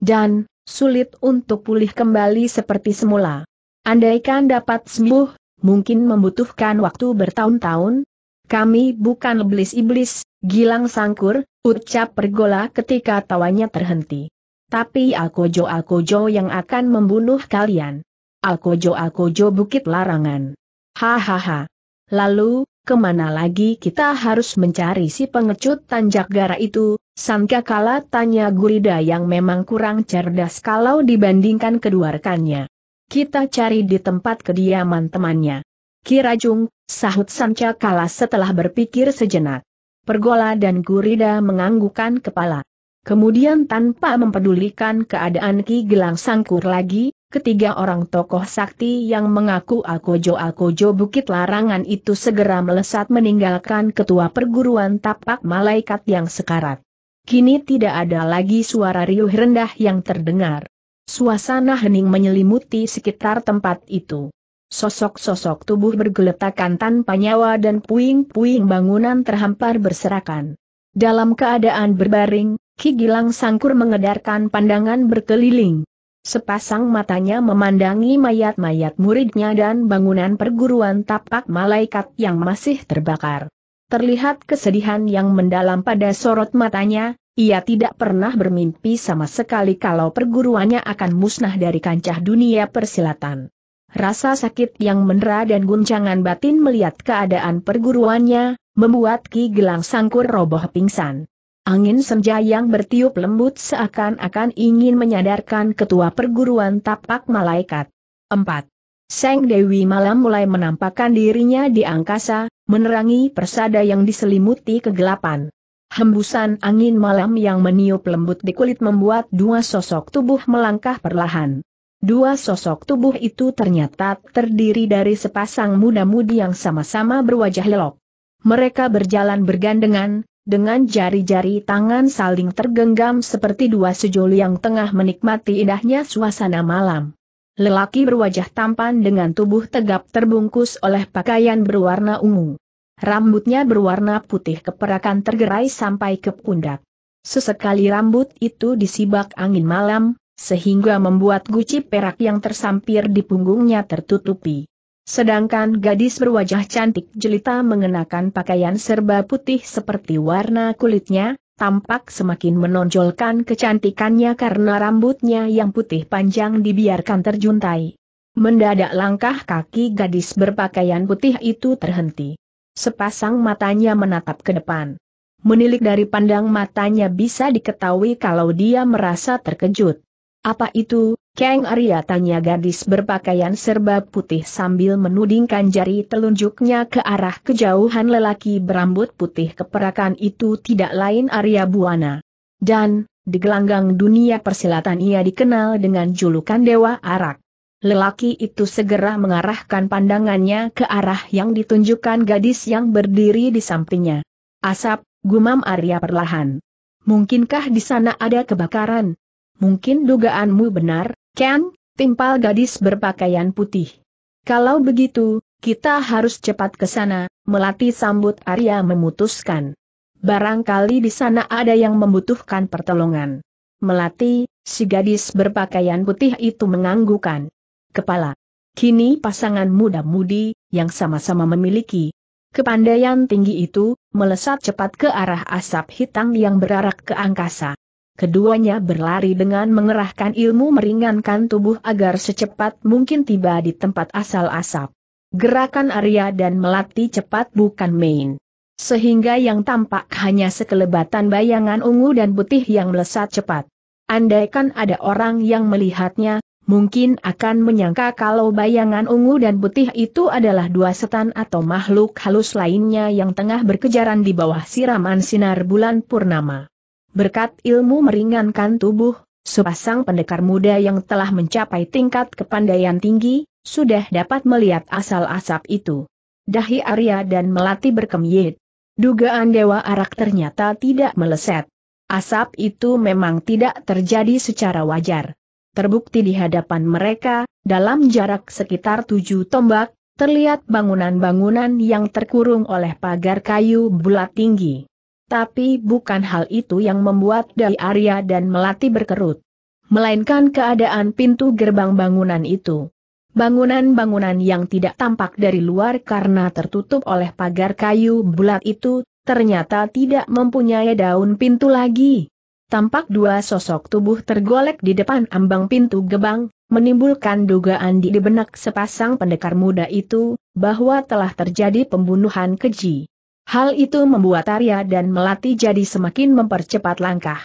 Dan, sulit untuk pulih kembali seperti semula. Andaikan dapat sembuh, mungkin membutuhkan waktu bertahun-tahun? Kami bukan iblis-iblis, Gilang Sangkur, ucap pergola ketika tawanya terhenti. Tapi Alkojo-Alkojo yang akan membunuh kalian. Alkojo-Alkojo bukit larangan. Hahaha. Lalu, kemana lagi kita harus mencari si pengecut tanjak gara itu, sangka kala tanya Gurida yang memang kurang cerdas kalau dibandingkan kedua rekannya. Kita cari di tempat kediaman temannya. Kirajung, sahut Sanca Kala setelah berpikir sejenak. Pergola dan Gurida menganggukan kepala. Kemudian tanpa mempedulikan keadaan Ki Gelang Sangkur lagi, ketiga orang tokoh sakti yang mengaku Alkojo-Alkojo Bukit Larangan itu segera melesat meninggalkan ketua perguruan tapak malaikat yang sekarat. Kini tidak ada lagi suara riuh rendah yang terdengar. Suasana hening menyelimuti sekitar tempat itu. Sosok-sosok tubuh bergeletakan tanpa nyawa dan puing-puing bangunan terhampar berserakan. Dalam keadaan berbaring, Ki Gilang Sangkur mengedarkan pandangan berkeliling. Sepasang matanya memandangi mayat-mayat muridnya dan bangunan perguruan tapak malaikat yang masih terbakar. Terlihat kesedihan yang mendalam pada sorot matanya, ia tidak pernah bermimpi sama sekali kalau perguruannya akan musnah dari kancah dunia persilatan. Rasa sakit yang mendera dan guncangan batin melihat keadaan perguruannya, membuat Ki Gelang Sangkur roboh pingsan. Angin senja yang bertiup lembut seakan-akan ingin menyadarkan ketua perguruan tapak malaikat. 4. Seng Dewi Malam mulai menampakkan dirinya di angkasa, menerangi persada yang diselimuti kegelapan. Hembusan angin malam yang meniup lembut di kulit membuat dua sosok tubuh melangkah perlahan. Dua sosok tubuh itu ternyata terdiri dari sepasang muda-mudi yang sama-sama berwajah lelok. Mereka berjalan bergandengan, dengan jari-jari tangan saling tergenggam seperti dua sejoli yang tengah menikmati indahnya suasana malam. Lelaki berwajah tampan dengan tubuh tegap terbungkus oleh pakaian berwarna ungu. Rambutnya berwarna putih keperakan tergerai sampai ke pundak. Sesekali rambut itu disibak angin malam, sehingga membuat guci perak yang tersampir di punggungnya tertutupi. Sedangkan gadis berwajah cantik jelita mengenakan pakaian serba putih seperti warna kulitnya, tampak semakin menonjolkan kecantikannya karena rambutnya yang putih panjang dibiarkan terjuntai. Mendadak langkah kaki gadis berpakaian putih itu terhenti. Sepasang matanya menatap ke depan. Menilik dari pandang matanya bisa diketahui kalau dia merasa terkejut. Apa itu, Kang Arya tanya gadis berpakaian serba putih sambil menudingkan jari telunjuknya ke arah kejauhan lelaki berambut putih keperakan itu tidak lain Arya Buana. Dan, di gelanggang dunia persilatan ia dikenal dengan julukan Dewa Arak. Lelaki itu segera mengarahkan pandangannya ke arah yang ditunjukkan gadis yang berdiri di sampingnya. Asap, gumam Arya perlahan. Mungkinkah di sana ada kebakaran? Mungkin dugaanmu benar, Ken, timpal gadis berpakaian putih. Kalau begitu, kita harus cepat ke sana, melati sambut Arya memutuskan. Barangkali di sana ada yang membutuhkan pertolongan. Melati, si gadis berpakaian putih itu menganggukan kepala. Kini pasangan muda-mudi, yang sama-sama memiliki kepandaian tinggi itu, melesat cepat ke arah asap hitam yang berarak ke angkasa. Keduanya berlari dengan mengerahkan ilmu meringankan tubuh agar secepat mungkin tiba di tempat asal asap. Gerakan Arya dan Melati cepat bukan main. Sehingga yang tampak hanya sekelebatan bayangan ungu dan putih yang melesat cepat. Andaikan ada orang yang melihatnya, mungkin akan menyangka kalau bayangan ungu dan putih itu adalah dua setan atau makhluk halus lainnya yang tengah berkejaran di bawah siraman sinar bulan purnama. Berkat ilmu meringankan tubuh, sepasang pendekar muda yang telah mencapai tingkat kepandaian tinggi, sudah dapat melihat asal asap itu. Dahi Arya dan Melati berkemyit. Dugaan Dewa Arak ternyata tidak meleset. Asap itu memang tidak terjadi secara wajar Terbukti di hadapan mereka, dalam jarak sekitar tujuh tombak, terlihat bangunan-bangunan yang terkurung oleh pagar kayu bulat tinggi. Tapi bukan hal itu yang membuat Dai Arya dan Melati berkerut. Melainkan keadaan pintu gerbang bangunan itu. Bangunan-bangunan yang tidak tampak dari luar karena tertutup oleh pagar kayu bulat itu, ternyata tidak mempunyai daun pintu lagi tampak dua sosok tubuh tergolek di depan ambang pintu gebang, menimbulkan dugaan di benak sepasang pendekar muda itu, bahwa telah terjadi pembunuhan keji. Hal itu membuat Arya dan Melati jadi semakin mempercepat langkah.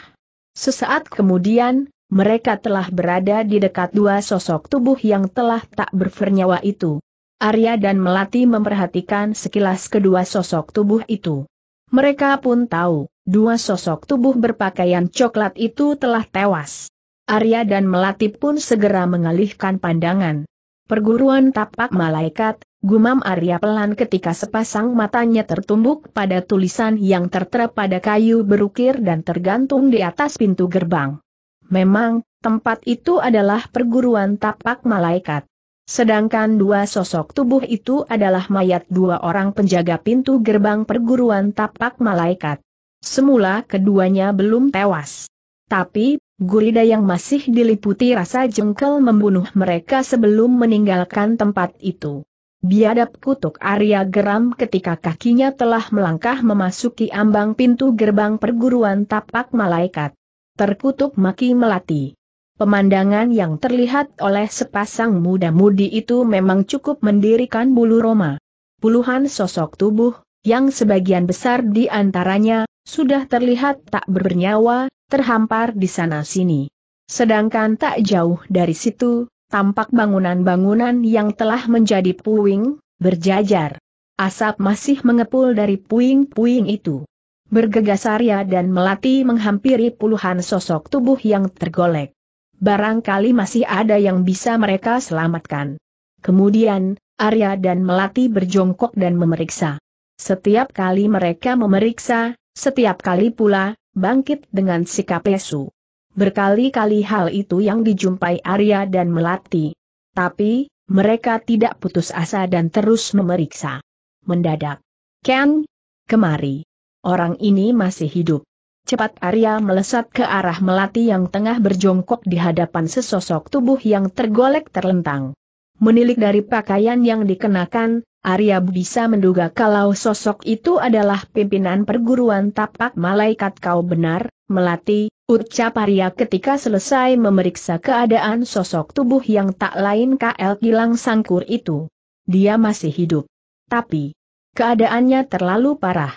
Sesaat kemudian, mereka telah berada di dekat dua sosok tubuh yang telah tak bernyawa itu. Arya dan Melati memperhatikan sekilas kedua sosok tubuh itu. Mereka pun tahu, Dua sosok tubuh berpakaian coklat itu telah tewas. Arya dan Melati pun segera mengalihkan pandangan. Perguruan tapak malaikat, gumam Arya pelan ketika sepasang matanya tertumbuk pada tulisan yang tertera pada kayu berukir dan tergantung di atas pintu gerbang. Memang, tempat itu adalah perguruan tapak malaikat. Sedangkan dua sosok tubuh itu adalah mayat dua orang penjaga pintu gerbang perguruan tapak malaikat. Semula keduanya belum tewas. Tapi, gurida yang masih diliputi rasa jengkel membunuh mereka sebelum meninggalkan tempat itu. Biadab kutuk Arya geram ketika kakinya telah melangkah memasuki ambang pintu gerbang perguruan tapak malaikat. Terkutuk maki melati. Pemandangan yang terlihat oleh sepasang muda-mudi itu memang cukup mendirikan bulu roma. Puluhan sosok tubuh, yang sebagian besar di antaranya, sudah terlihat tak bernyawa, terhampar di sana-sini. Sedangkan tak jauh dari situ, tampak bangunan-bangunan yang telah menjadi puing, berjajar. Asap masih mengepul dari puing-puing itu. Bergegas Arya dan Melati menghampiri puluhan sosok tubuh yang tergolek. Barangkali masih ada yang bisa mereka selamatkan. Kemudian, Arya dan Melati berjongkok dan memeriksa. Setiap kali mereka memeriksa, setiap kali pula, bangkit dengan sikap lesu. Berkali-kali hal itu yang dijumpai Arya dan Melati. Tapi, mereka tidak putus asa dan terus memeriksa. Mendadak. Ken, kemari. Orang ini masih hidup. Cepat Arya melesat ke arah Melati yang tengah berjongkok di hadapan sesosok tubuh yang tergolek terlentang. Menilik dari pakaian yang dikenakan, Arya bisa menduga kalau sosok itu adalah pimpinan perguruan tapak malaikat kau benar, Melati, ucap Arya ketika selesai memeriksa keadaan sosok tubuh yang tak lain KL Gilang Sangkur itu. Dia masih hidup. Tapi, keadaannya terlalu parah.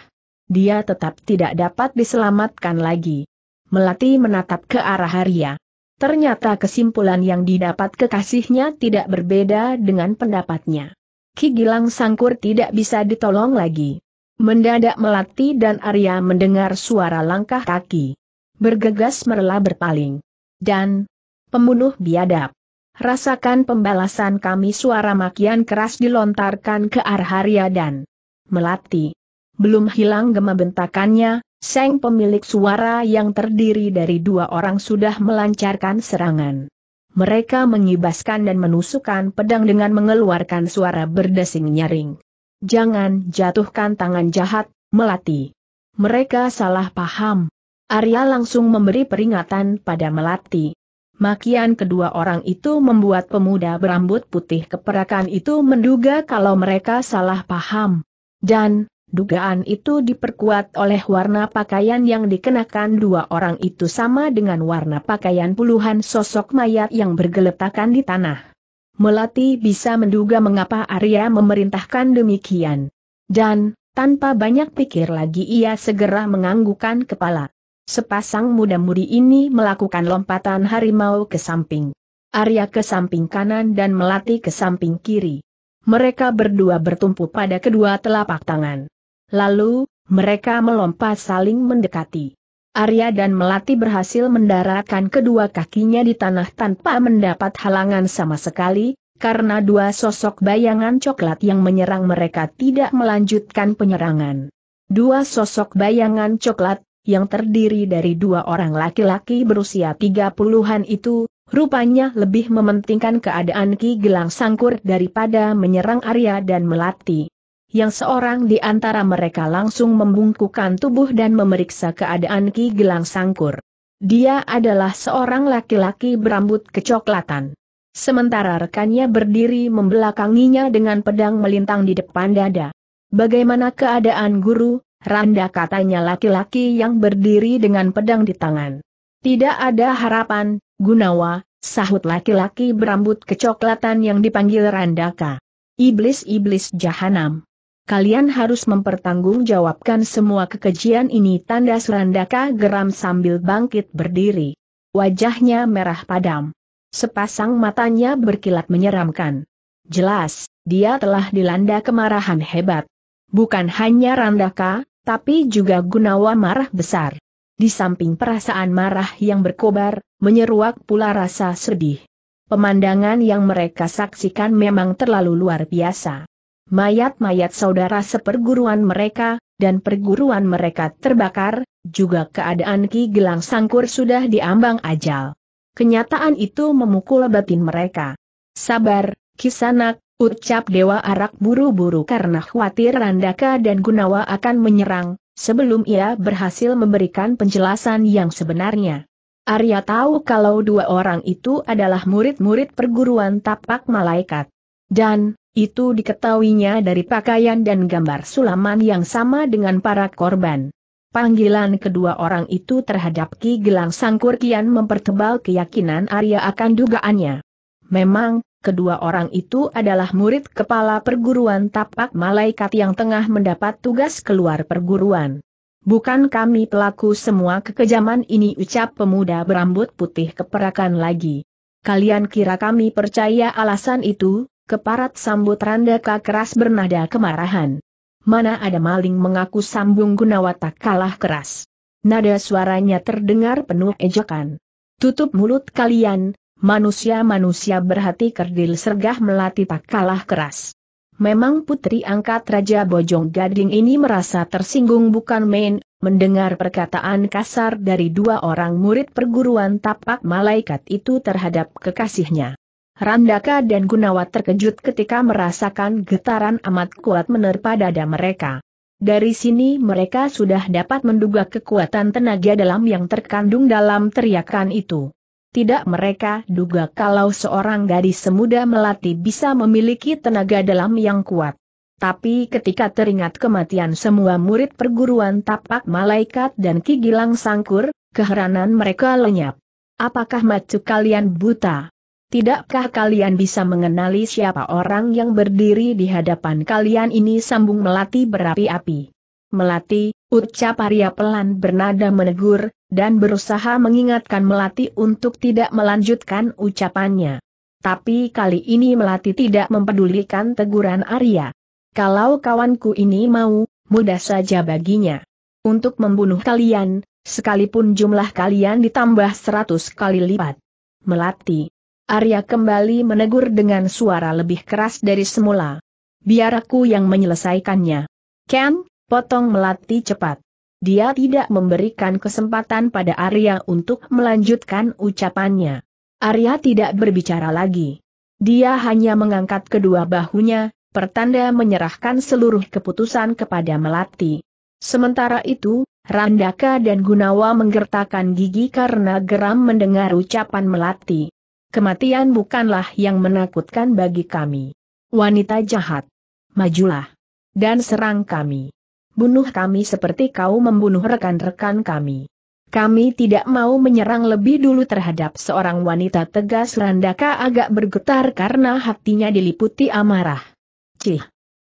Dia tetap tidak dapat diselamatkan lagi. Melati menatap ke arah Arya. Ternyata kesimpulan yang didapat kekasihnya tidak berbeda dengan pendapatnya. Ki Gilang Sangkur tidak bisa ditolong lagi. Mendadak Melati dan Arya mendengar suara langkah kaki. Bergegas merela berpaling. Dan, pembunuh biadab. Rasakan pembalasan kami suara makian keras dilontarkan ke arah Arya dan Melati. Belum hilang gema bentakannya, Seng pemilik suara yang terdiri dari dua orang sudah melancarkan serangan mereka mengibaskan dan menusukkan pedang dengan mengeluarkan suara berdesing nyaring. Jangan jatuhkan tangan jahat, Melati. Mereka salah paham. Arya langsung memberi peringatan pada Melati. Makian kedua orang itu membuat pemuda berambut putih keperakan itu menduga kalau mereka salah paham. Dan, Dugaan itu diperkuat oleh warna pakaian yang dikenakan dua orang itu sama dengan warna pakaian puluhan sosok mayat yang bergeletakan di tanah. Melati bisa menduga mengapa Arya memerintahkan demikian. Dan, tanpa banyak pikir lagi ia segera menganggukkan kepala. Sepasang muda-mudi ini melakukan lompatan harimau ke samping. Arya ke samping kanan dan Melati ke samping kiri. Mereka berdua bertumpu pada kedua telapak tangan. Lalu, mereka melompat saling mendekati. Arya dan Melati berhasil mendaratkan kedua kakinya di tanah tanpa mendapat halangan sama sekali, karena dua sosok bayangan coklat yang menyerang mereka tidak melanjutkan penyerangan. Dua sosok bayangan coklat, yang terdiri dari dua orang laki-laki berusia 30-an itu, rupanya lebih mementingkan keadaan Ki Gelang Sangkur daripada menyerang Arya dan Melati yang seorang di antara mereka langsung membungkukan tubuh dan memeriksa keadaan Ki Gelang Sangkur. Dia adalah seorang laki-laki berambut kecoklatan. Sementara rekannya berdiri membelakanginya dengan pedang melintang di depan dada. Bagaimana keadaan guru? Randa katanya laki-laki yang berdiri dengan pedang di tangan. Tidak ada harapan, Gunawa, sahut laki-laki berambut kecoklatan yang dipanggil Randaka. Iblis-iblis jahanam kalian harus mempertanggungjawabkan semua kekejian ini tanda serandaka geram sambil bangkit berdiri. Wajahnya merah padam. Sepasang matanya berkilat menyeramkan. Jelas, dia telah dilanda kemarahan hebat. Bukan hanya Randaka, tapi juga Gunawa marah besar. Di samping perasaan marah yang berkobar, menyeruak pula rasa sedih. Pemandangan yang mereka saksikan memang terlalu luar biasa mayat-mayat saudara seperguruan mereka, dan perguruan mereka terbakar, juga keadaan Ki Gelang Sangkur sudah diambang ajal. Kenyataan itu memukul batin mereka. Sabar, Kisanak, ucap Dewa Arak buru-buru karena khawatir Randaka dan Gunawa akan menyerang, sebelum ia berhasil memberikan penjelasan yang sebenarnya. Arya tahu kalau dua orang itu adalah murid-murid perguruan tapak malaikat. Dan, itu diketahuinya dari pakaian dan gambar sulaman yang sama dengan para korban. Panggilan kedua orang itu terhadap Ki Gelang Sangkur kian mempertebal keyakinan Arya akan dugaannya. Memang, kedua orang itu adalah murid kepala perguruan tapak malaikat yang tengah mendapat tugas keluar perguruan. Bukan kami pelaku semua kekejaman ini ucap pemuda berambut putih keperakan lagi. Kalian kira kami percaya alasan itu? Keparat sambut Randaka keras bernada kemarahan. Mana ada maling mengaku sambung Gunawata kalah keras. Nada suaranya terdengar penuh ejekan. Tutup mulut kalian, manusia-manusia berhati kerdil sergah melati tak kalah keras. Memang putri angkat Raja Bojong Gading ini merasa tersinggung bukan main, mendengar perkataan kasar dari dua orang murid perguruan tapak malaikat itu terhadap kekasihnya. Randaka dan Gunawat terkejut ketika merasakan getaran amat kuat menerpa dada mereka. Dari sini mereka sudah dapat menduga kekuatan tenaga dalam yang terkandung dalam teriakan itu. Tidak mereka duga kalau seorang gadis semuda melati bisa memiliki tenaga dalam yang kuat. Tapi ketika teringat kematian semua murid perguruan tapak malaikat dan kigilang Sangkur, keheranan mereka lenyap. Apakah macu kalian buta? Tidakkah kalian bisa mengenali siapa orang yang berdiri di hadapan kalian ini sambung melati berapi-api? Melati, ucap Arya pelan bernada menegur, dan berusaha mengingatkan Melati untuk tidak melanjutkan ucapannya. Tapi kali ini Melati tidak mempedulikan teguran Arya. Kalau kawanku ini mau, mudah saja baginya. Untuk membunuh kalian, sekalipun jumlah kalian ditambah seratus kali lipat. Melati, Arya kembali menegur dengan suara lebih keras dari semula. Biar aku yang menyelesaikannya. Ken, potong melati cepat. Dia tidak memberikan kesempatan pada Arya untuk melanjutkan ucapannya. Arya tidak berbicara lagi. Dia hanya mengangkat kedua bahunya, pertanda menyerahkan seluruh keputusan kepada Melati. Sementara itu, Randaka dan Gunawa menggertakkan gigi karena geram mendengar ucapan Melati kematian bukanlah yang menakutkan bagi kami. Wanita jahat, majulah dan serang kami. Bunuh kami seperti kau membunuh rekan-rekan kami. Kami tidak mau menyerang lebih dulu terhadap seorang wanita tegas Randaka agak bergetar karena hatinya diliputi amarah. Cih!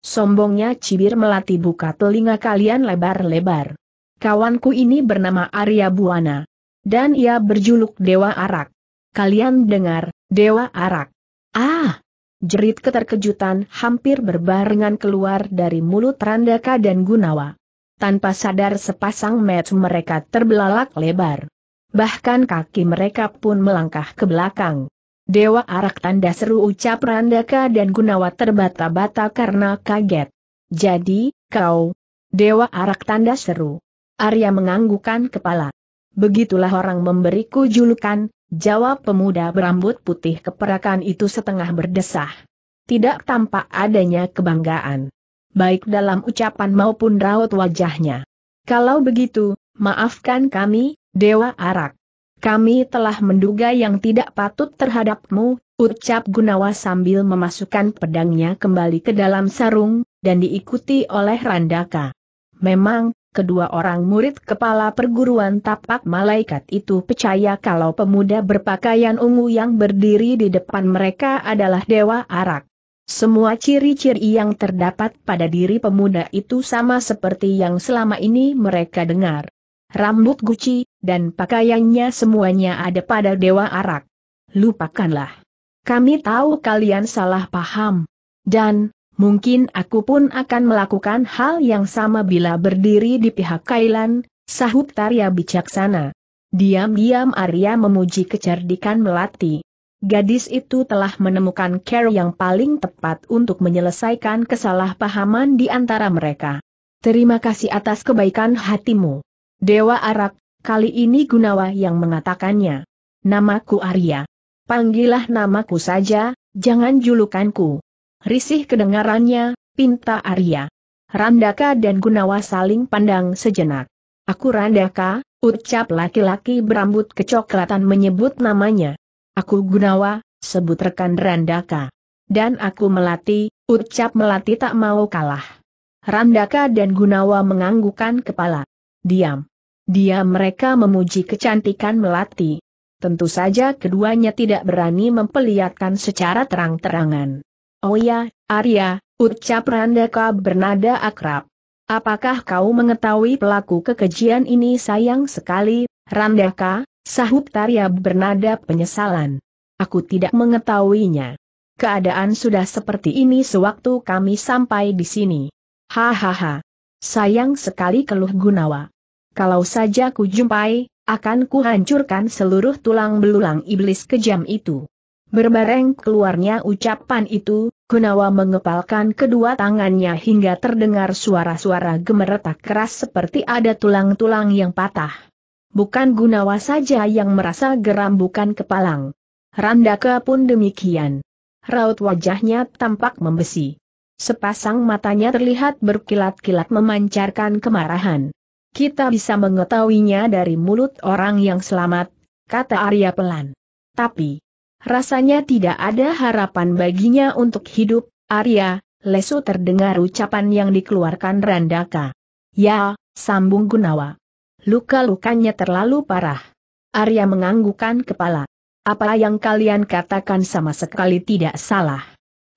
Sombongnya cibir melati buka telinga kalian lebar-lebar. Kawanku ini bernama Arya Buana. Dan ia berjuluk Dewa Arak. Kalian dengar, Dewa Arak. Ah! Jerit keterkejutan hampir berbarengan keluar dari mulut Randaka dan Gunawa. Tanpa sadar sepasang mata mereka terbelalak lebar. Bahkan kaki mereka pun melangkah ke belakang. Dewa arak tanda seru ucap Randaka dan Gunawa terbata-bata karena kaget. Jadi, kau. Dewa arak tanda seru. Arya menganggukan kepala. Begitulah orang memberiku julukan, Jawab pemuda berambut putih keperakan itu setengah berdesah. Tidak tampak adanya kebanggaan. Baik dalam ucapan maupun raut wajahnya. Kalau begitu, maafkan kami, Dewa Arak. Kami telah menduga yang tidak patut terhadapmu, ucap Gunawa sambil memasukkan pedangnya kembali ke dalam sarung, dan diikuti oleh Randaka. Memang, kedua orang murid kepala perguruan tapak malaikat itu percaya kalau pemuda berpakaian ungu yang berdiri di depan mereka adalah Dewa Arak. Semua ciri-ciri yang terdapat pada diri pemuda itu sama seperti yang selama ini mereka dengar. Rambut guci, dan pakaiannya semuanya ada pada Dewa Arak. Lupakanlah. Kami tahu kalian salah paham. Dan, mungkin aku pun akan melakukan hal yang sama bila berdiri di pihak Kailan, sahut Tarya bijaksana. Diam-diam Arya memuji kecerdikan Melati. Gadis itu telah menemukan care yang paling tepat untuk menyelesaikan kesalahpahaman di antara mereka. Terima kasih atas kebaikan hatimu. Dewa Arak, kali ini Gunawa yang mengatakannya. Namaku Arya. Panggillah namaku saja, jangan julukanku. Risih kedengarannya, pinta Arya. Randaka dan Gunawa saling pandang sejenak. Aku Randaka, ucap laki-laki berambut kecoklatan menyebut namanya. Aku Gunawa, sebut rekan Randaka. Dan aku Melati, ucap Melati tak mau kalah. Randaka dan Gunawa menganggukan kepala. Diam. Dia mereka memuji kecantikan Melati. Tentu saja keduanya tidak berani memperlihatkan secara terang-terangan. Oh ya, Arya, ucap Randaka bernada akrab. Apakah kau mengetahui pelaku kekejian ini sayang sekali, Randaka, sahut Tarya bernada penyesalan. Aku tidak mengetahuinya. Keadaan sudah seperti ini sewaktu kami sampai di sini. Hahaha. Sayang sekali keluh Gunawa. Kalau saja ku jumpai, akan kuhancurkan seluruh tulang belulang iblis kejam itu. Berbareng keluarnya ucapan itu, Gunawa mengepalkan kedua tangannya hingga terdengar suara-suara gemeretak keras seperti ada tulang-tulang yang patah. Bukan Gunawa saja yang merasa geram bukan kepalang. Randaka pun demikian. Raut wajahnya tampak membesi. Sepasang matanya terlihat berkilat-kilat memancarkan kemarahan. Kita bisa mengetahuinya dari mulut orang yang selamat, kata Arya pelan. Tapi, Rasanya tidak ada harapan baginya untuk hidup, Arya, lesu terdengar ucapan yang dikeluarkan Randaka. Ya, sambung Gunawa. Luka-lukanya terlalu parah. Arya menganggukan kepala. Apa yang kalian katakan sama sekali tidak salah.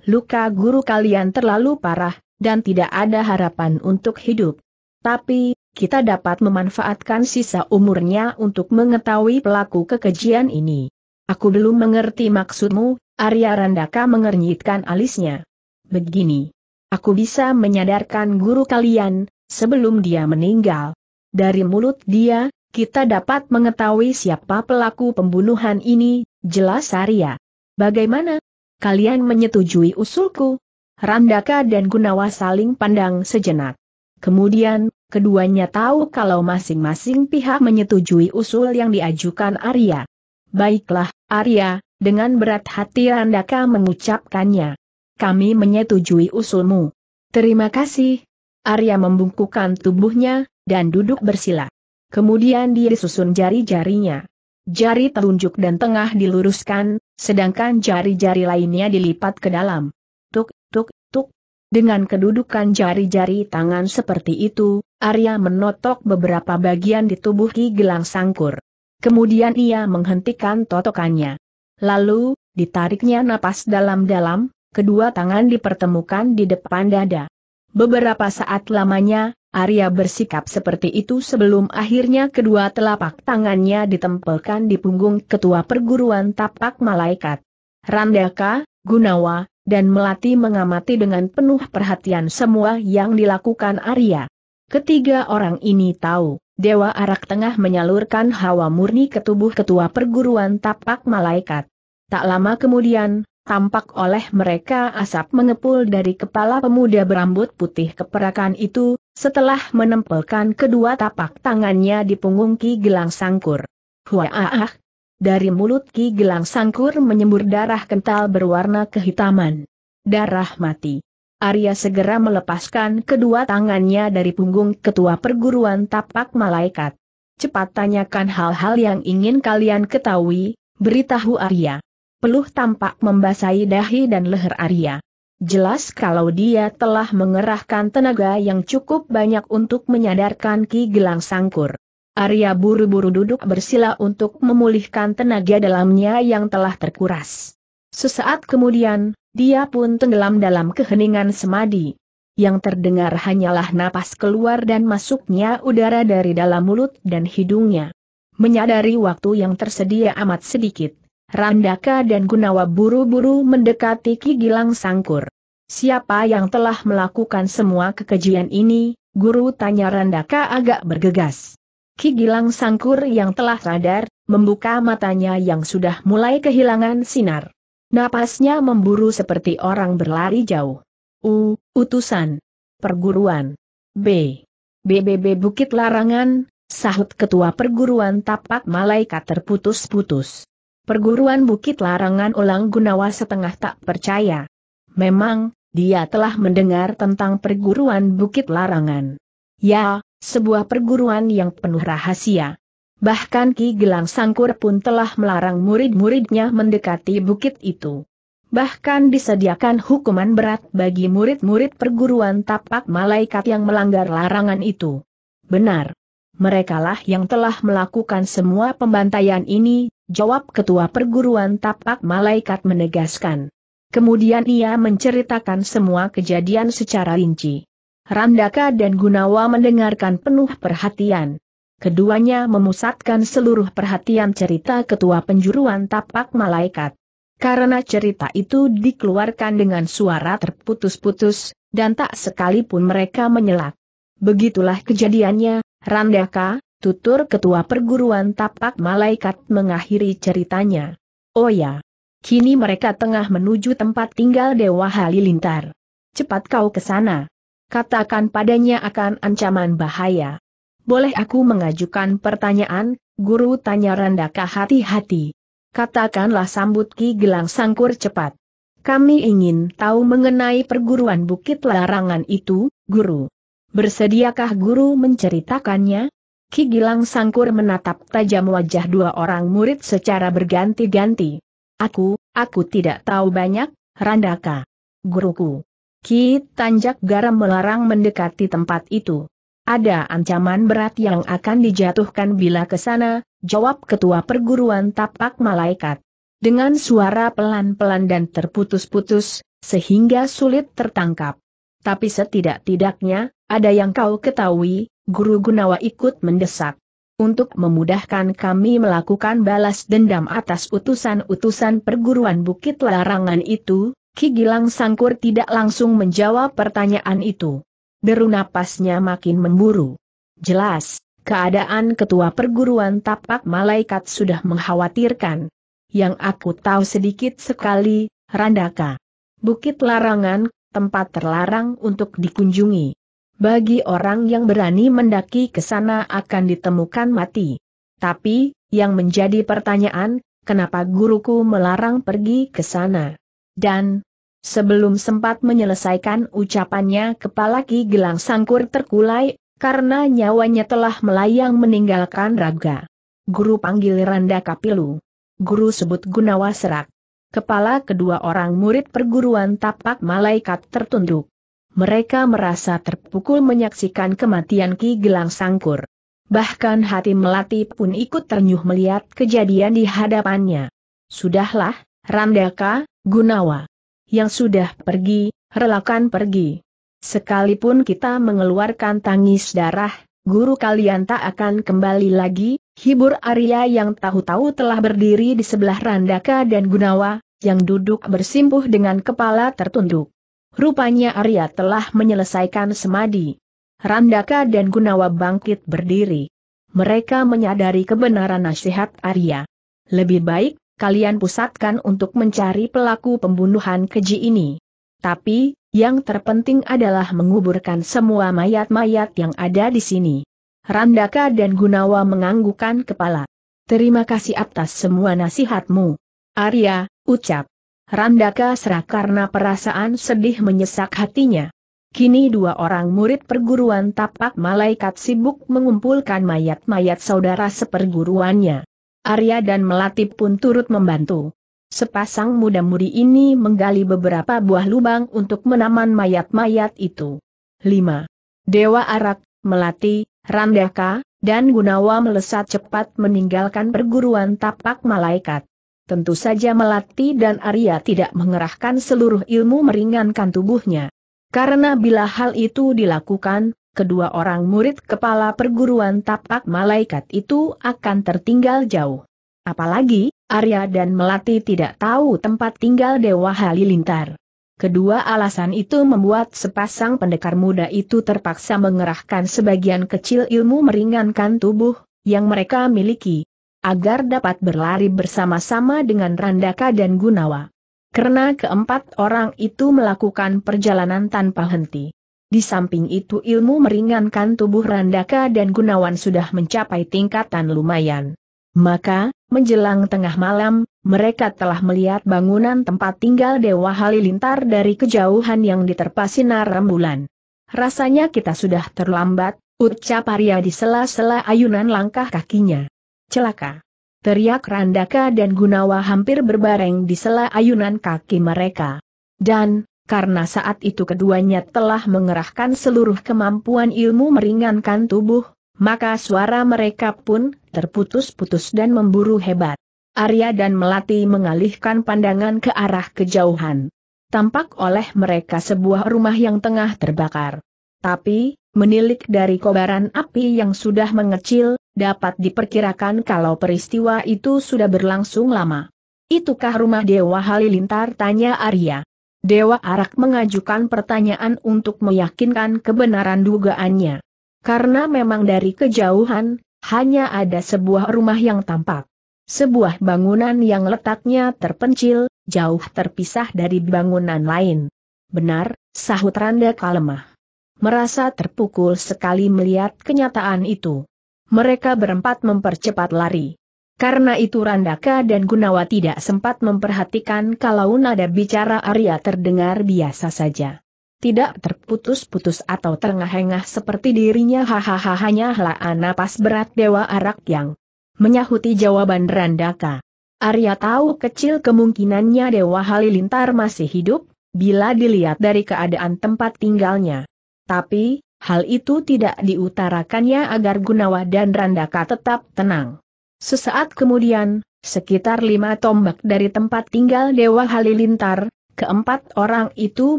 Luka guru kalian terlalu parah, dan tidak ada harapan untuk hidup. Tapi, kita dapat memanfaatkan sisa umurnya untuk mengetahui pelaku kekejian ini. Aku belum mengerti maksudmu, Arya Randaka mengernyitkan alisnya. Begini. Aku bisa menyadarkan guru kalian, sebelum dia meninggal. Dari mulut dia, kita dapat mengetahui siapa pelaku pembunuhan ini, jelas Arya. Bagaimana? Kalian menyetujui usulku? Randaka dan Gunawa saling pandang sejenak. Kemudian, keduanya tahu kalau masing-masing pihak menyetujui usul yang diajukan Arya. Baiklah, Arya, dengan berat hati Randaka mengucapkannya. Kami menyetujui usulmu. Terima kasih. Arya membungkukkan tubuhnya, dan duduk bersila. Kemudian dia disusun jari-jarinya. Jari telunjuk dan tengah diluruskan, sedangkan jari-jari lainnya dilipat ke dalam. Tuk, tuk, tuk. Dengan kedudukan jari-jari tangan seperti itu, Arya menotok beberapa bagian di tubuh Ki Gelang Sangkur. Kemudian ia menghentikan totokannya. Lalu, ditariknya napas dalam-dalam, kedua tangan dipertemukan di depan dada. Beberapa saat lamanya, Arya bersikap seperti itu sebelum akhirnya kedua telapak tangannya ditempelkan di punggung ketua perguruan tapak malaikat. Randaka, Gunawa, dan Melati mengamati dengan penuh perhatian semua yang dilakukan Arya. Ketiga orang ini tahu Dewa Arak tengah menyalurkan hawa murni ke tubuh ketua perguruan tapak malaikat. Tak lama kemudian, tampak oleh mereka asap mengepul dari kepala pemuda berambut putih keperakan itu, setelah menempelkan kedua tapak tangannya di punggung Ki Gelang Sangkur. Huaah! Dari mulut Ki Gelang Sangkur menyembur darah kental berwarna kehitaman. Darah mati. Arya segera melepaskan kedua tangannya dari punggung ketua perguruan tapak malaikat. Cepat tanyakan hal-hal yang ingin kalian ketahui, beritahu Arya. Peluh tampak membasahi dahi dan leher Arya. Jelas kalau dia telah mengerahkan tenaga yang cukup banyak untuk menyadarkan Ki Gelang Sangkur. Arya buru-buru duduk bersila untuk memulihkan tenaga dalamnya yang telah terkuras. Sesaat kemudian, dia pun tenggelam dalam keheningan semadi. Yang terdengar hanyalah napas keluar dan masuknya udara dari dalam mulut dan hidungnya. Menyadari waktu yang tersedia amat sedikit, Randaka dan Gunawa buru-buru mendekati Ki Gilang Sangkur. Siapa yang telah melakukan semua kekejian ini, guru tanya Randaka agak bergegas. Ki Gilang Sangkur yang telah sadar, membuka matanya yang sudah mulai kehilangan sinar. Napasnya memburu seperti orang berlari jauh. U, utusan. Perguruan. B. BBB Bukit Larangan, sahut ketua perguruan tapak malaikat terputus-putus. Perguruan Bukit Larangan ulang Gunawa setengah tak percaya. Memang, dia telah mendengar tentang perguruan Bukit Larangan. Ya, sebuah perguruan yang penuh rahasia. Bahkan Ki Gelang Sangkur pun telah melarang murid-muridnya mendekati bukit itu. Bahkan disediakan hukuman berat bagi murid-murid perguruan tapak malaikat yang melanggar larangan itu. Benar. Merekalah yang telah melakukan semua pembantaian ini, jawab ketua perguruan tapak malaikat menegaskan. Kemudian ia menceritakan semua kejadian secara rinci. Randaka dan Gunawa mendengarkan penuh perhatian keduanya memusatkan seluruh perhatian cerita ketua penjuruan tapak malaikat. Karena cerita itu dikeluarkan dengan suara terputus-putus, dan tak sekalipun mereka menyelak. Begitulah kejadiannya, Randaka, tutur ketua perguruan tapak malaikat mengakhiri ceritanya. Oh ya, kini mereka tengah menuju tempat tinggal Dewa Halilintar. Cepat kau ke sana. Katakan padanya akan ancaman bahaya. Boleh aku mengajukan pertanyaan, guru tanya Randaka hati-hati. Katakanlah sambut Ki Gelang Sangkur cepat. Kami ingin tahu mengenai perguruan Bukit Larangan itu, guru. Bersediakah guru menceritakannya? Ki Gilang Sangkur menatap tajam wajah dua orang murid secara berganti-ganti. Aku, aku tidak tahu banyak, Randaka. Guruku. Ki Tanjak Garam melarang mendekati tempat itu. Ada ancaman berat yang akan dijatuhkan bila ke sana, jawab ketua perguruan tapak malaikat. Dengan suara pelan-pelan dan terputus-putus, sehingga sulit tertangkap. Tapi setidak-tidaknya, ada yang kau ketahui, Guru Gunawa ikut mendesak. Untuk memudahkan kami melakukan balas dendam atas utusan-utusan perguruan Bukit Larangan itu, Ki Gilang Sangkur tidak langsung menjawab pertanyaan itu deru napasnya makin memburu. Jelas, keadaan ketua perguruan tapak malaikat sudah mengkhawatirkan. Yang aku tahu sedikit sekali, Randaka. Bukit larangan, tempat terlarang untuk dikunjungi. Bagi orang yang berani mendaki ke sana akan ditemukan mati. Tapi, yang menjadi pertanyaan, kenapa guruku melarang pergi ke sana? Dan, Sebelum sempat menyelesaikan ucapannya kepala Ki Gelang Sangkur terkulai, karena nyawanya telah melayang meninggalkan raga. Guru panggil Randa Kapilu. Guru sebut Gunawa Serak. Kepala kedua orang murid perguruan tapak malaikat tertunduk. Mereka merasa terpukul menyaksikan kematian Ki Gelang Sangkur. Bahkan hati Melati pun ikut ternyuh melihat kejadian di hadapannya. Sudahlah, Randaka, Gunawa yang sudah pergi, relakan pergi. Sekalipun kita mengeluarkan tangis darah, guru kalian tak akan kembali lagi, hibur Arya yang tahu-tahu telah berdiri di sebelah Randaka dan Gunawa, yang duduk bersimpuh dengan kepala tertunduk. Rupanya Arya telah menyelesaikan semadi. Randaka dan Gunawa bangkit berdiri. Mereka menyadari kebenaran nasihat Arya. Lebih baik, kalian pusatkan untuk mencari pelaku pembunuhan keji ini. Tapi, yang terpenting adalah menguburkan semua mayat-mayat yang ada di sini. Randaka dan Gunawa menganggukkan kepala. Terima kasih atas semua nasihatmu. Arya, ucap. Randaka serak karena perasaan sedih menyesak hatinya. Kini dua orang murid perguruan tapak malaikat sibuk mengumpulkan mayat-mayat saudara seperguruannya. Arya dan Melati pun turut membantu. Sepasang muda-mudi ini menggali beberapa buah lubang untuk menaman mayat-mayat itu. 5. Dewa Arak, Melati, Randaka, dan Gunawa melesat cepat meninggalkan perguruan tapak malaikat. Tentu saja Melati dan Arya tidak mengerahkan seluruh ilmu meringankan tubuhnya. Karena bila hal itu dilakukan, kedua orang murid kepala perguruan tapak malaikat itu akan tertinggal jauh. Apalagi, Arya dan Melati tidak tahu tempat tinggal Dewa Halilintar. Kedua alasan itu membuat sepasang pendekar muda itu terpaksa mengerahkan sebagian kecil ilmu meringankan tubuh, yang mereka miliki, agar dapat berlari bersama-sama dengan Randaka dan Gunawa. Karena keempat orang itu melakukan perjalanan tanpa henti. Di samping itu ilmu meringankan tubuh Randaka dan Gunawan sudah mencapai tingkatan lumayan. Maka, menjelang tengah malam, mereka telah melihat bangunan tempat tinggal Dewa Halilintar dari kejauhan yang diterpa sinar rembulan. Rasanya kita sudah terlambat, ucap Arya di sela-sela ayunan langkah kakinya. Celaka! Teriak Randaka dan Gunawa hampir berbareng di sela ayunan kaki mereka. Dan, karena saat itu keduanya telah mengerahkan seluruh kemampuan ilmu meringankan tubuh, maka suara mereka pun terputus-putus dan memburu hebat. Arya dan Melati mengalihkan pandangan ke arah kejauhan. Tampak oleh mereka sebuah rumah yang tengah terbakar. Tapi, menilik dari kobaran api yang sudah mengecil, dapat diperkirakan kalau peristiwa itu sudah berlangsung lama. Itukah rumah Dewa Halilintar? Tanya Arya. Dewa Arak mengajukan pertanyaan untuk meyakinkan kebenaran dugaannya. Karena memang dari kejauhan, hanya ada sebuah rumah yang tampak. Sebuah bangunan yang letaknya terpencil, jauh terpisah dari bangunan lain. Benar, sahut Randa Kalemah. Merasa terpukul sekali melihat kenyataan itu. Mereka berempat mempercepat lari. Karena itu Randaka dan Gunawa tidak sempat memperhatikan kalau nada bicara Arya terdengar biasa saja. Tidak terputus-putus atau terengah-engah seperti dirinya hahaha hanya helaan napas berat Dewa Arak yang menyahuti jawaban Randaka. Arya tahu kecil kemungkinannya Dewa Halilintar masih hidup, bila dilihat dari keadaan tempat tinggalnya. Tapi, hal itu tidak diutarakannya agar Gunawa dan Randaka tetap tenang. Sesaat kemudian, sekitar lima tombak dari tempat tinggal Dewa Halilintar, keempat orang itu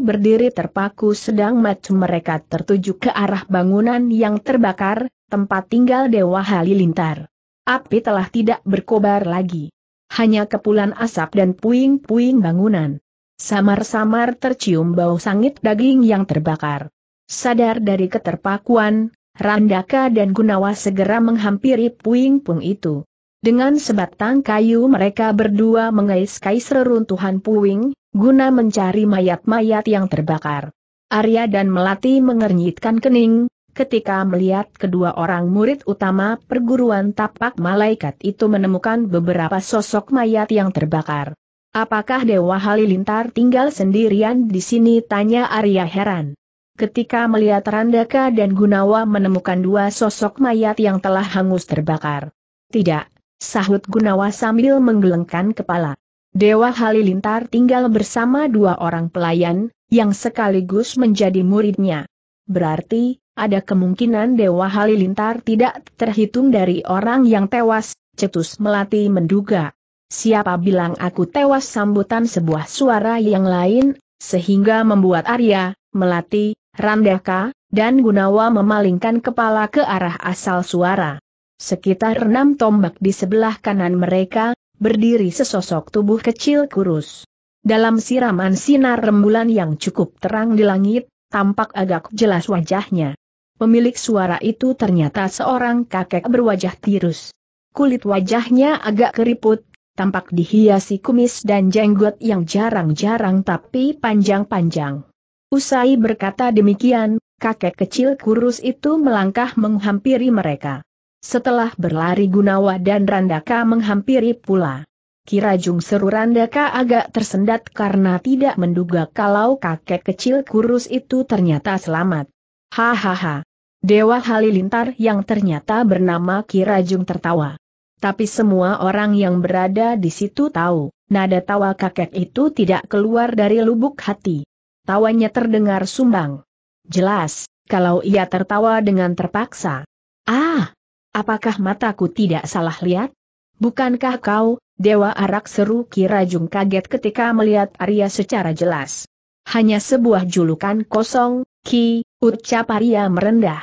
berdiri terpaku sedang macam mereka tertuju ke arah bangunan yang terbakar, tempat tinggal Dewa Halilintar. Api telah tidak berkobar lagi. Hanya kepulan asap dan puing-puing bangunan. Samar-samar tercium bau sangit daging yang terbakar. Sadar dari keterpakuan, Randaka dan Gunawa segera menghampiri puing-puing itu. Dengan sebatang kayu mereka berdua mengais mengais-kais reruntuhan puing, guna mencari mayat-mayat yang terbakar. Arya dan Melati mengernyitkan kening, ketika melihat kedua orang murid utama perguruan tapak malaikat itu menemukan beberapa sosok mayat yang terbakar. Apakah Dewa Halilintar tinggal sendirian di sini? Tanya Arya heran. Ketika melihat Randaka dan Gunawa menemukan dua sosok mayat yang telah hangus terbakar. Tidak, sahut Gunawa sambil menggelengkan kepala. Dewa Halilintar tinggal bersama dua orang pelayan, yang sekaligus menjadi muridnya. Berarti, ada kemungkinan Dewa Halilintar tidak terhitung dari orang yang tewas, cetus Melati menduga. Siapa bilang aku tewas sambutan sebuah suara yang lain, sehingga membuat Arya, Melati, Randaka, dan Gunawa memalingkan kepala ke arah asal suara. Sekitar enam tombak di sebelah kanan mereka, berdiri sesosok tubuh kecil kurus. Dalam siraman sinar rembulan yang cukup terang di langit, tampak agak jelas wajahnya. Pemilik suara itu ternyata seorang kakek berwajah tirus. Kulit wajahnya agak keriput, tampak dihiasi kumis dan jenggot yang jarang-jarang tapi panjang-panjang. Usai berkata demikian, kakek kecil kurus itu melangkah menghampiri mereka. Setelah berlari Gunawa dan Randaka menghampiri pula. Kirajung seru Randaka agak tersendat karena tidak menduga kalau kakek kecil kurus itu ternyata selamat. Hahaha. Dewa Halilintar yang ternyata bernama Kirajung tertawa. Tapi semua orang yang berada di situ tahu, nada tawa kakek itu tidak keluar dari lubuk hati. Tawanya terdengar sumbang. Jelas, kalau ia tertawa dengan terpaksa. Ah, Apakah mataku tidak salah lihat? Bukankah kau, Dewa Arak seru Kirajung kaget ketika melihat Arya secara jelas. Hanya sebuah julukan kosong, Ki, ucap Arya merendah.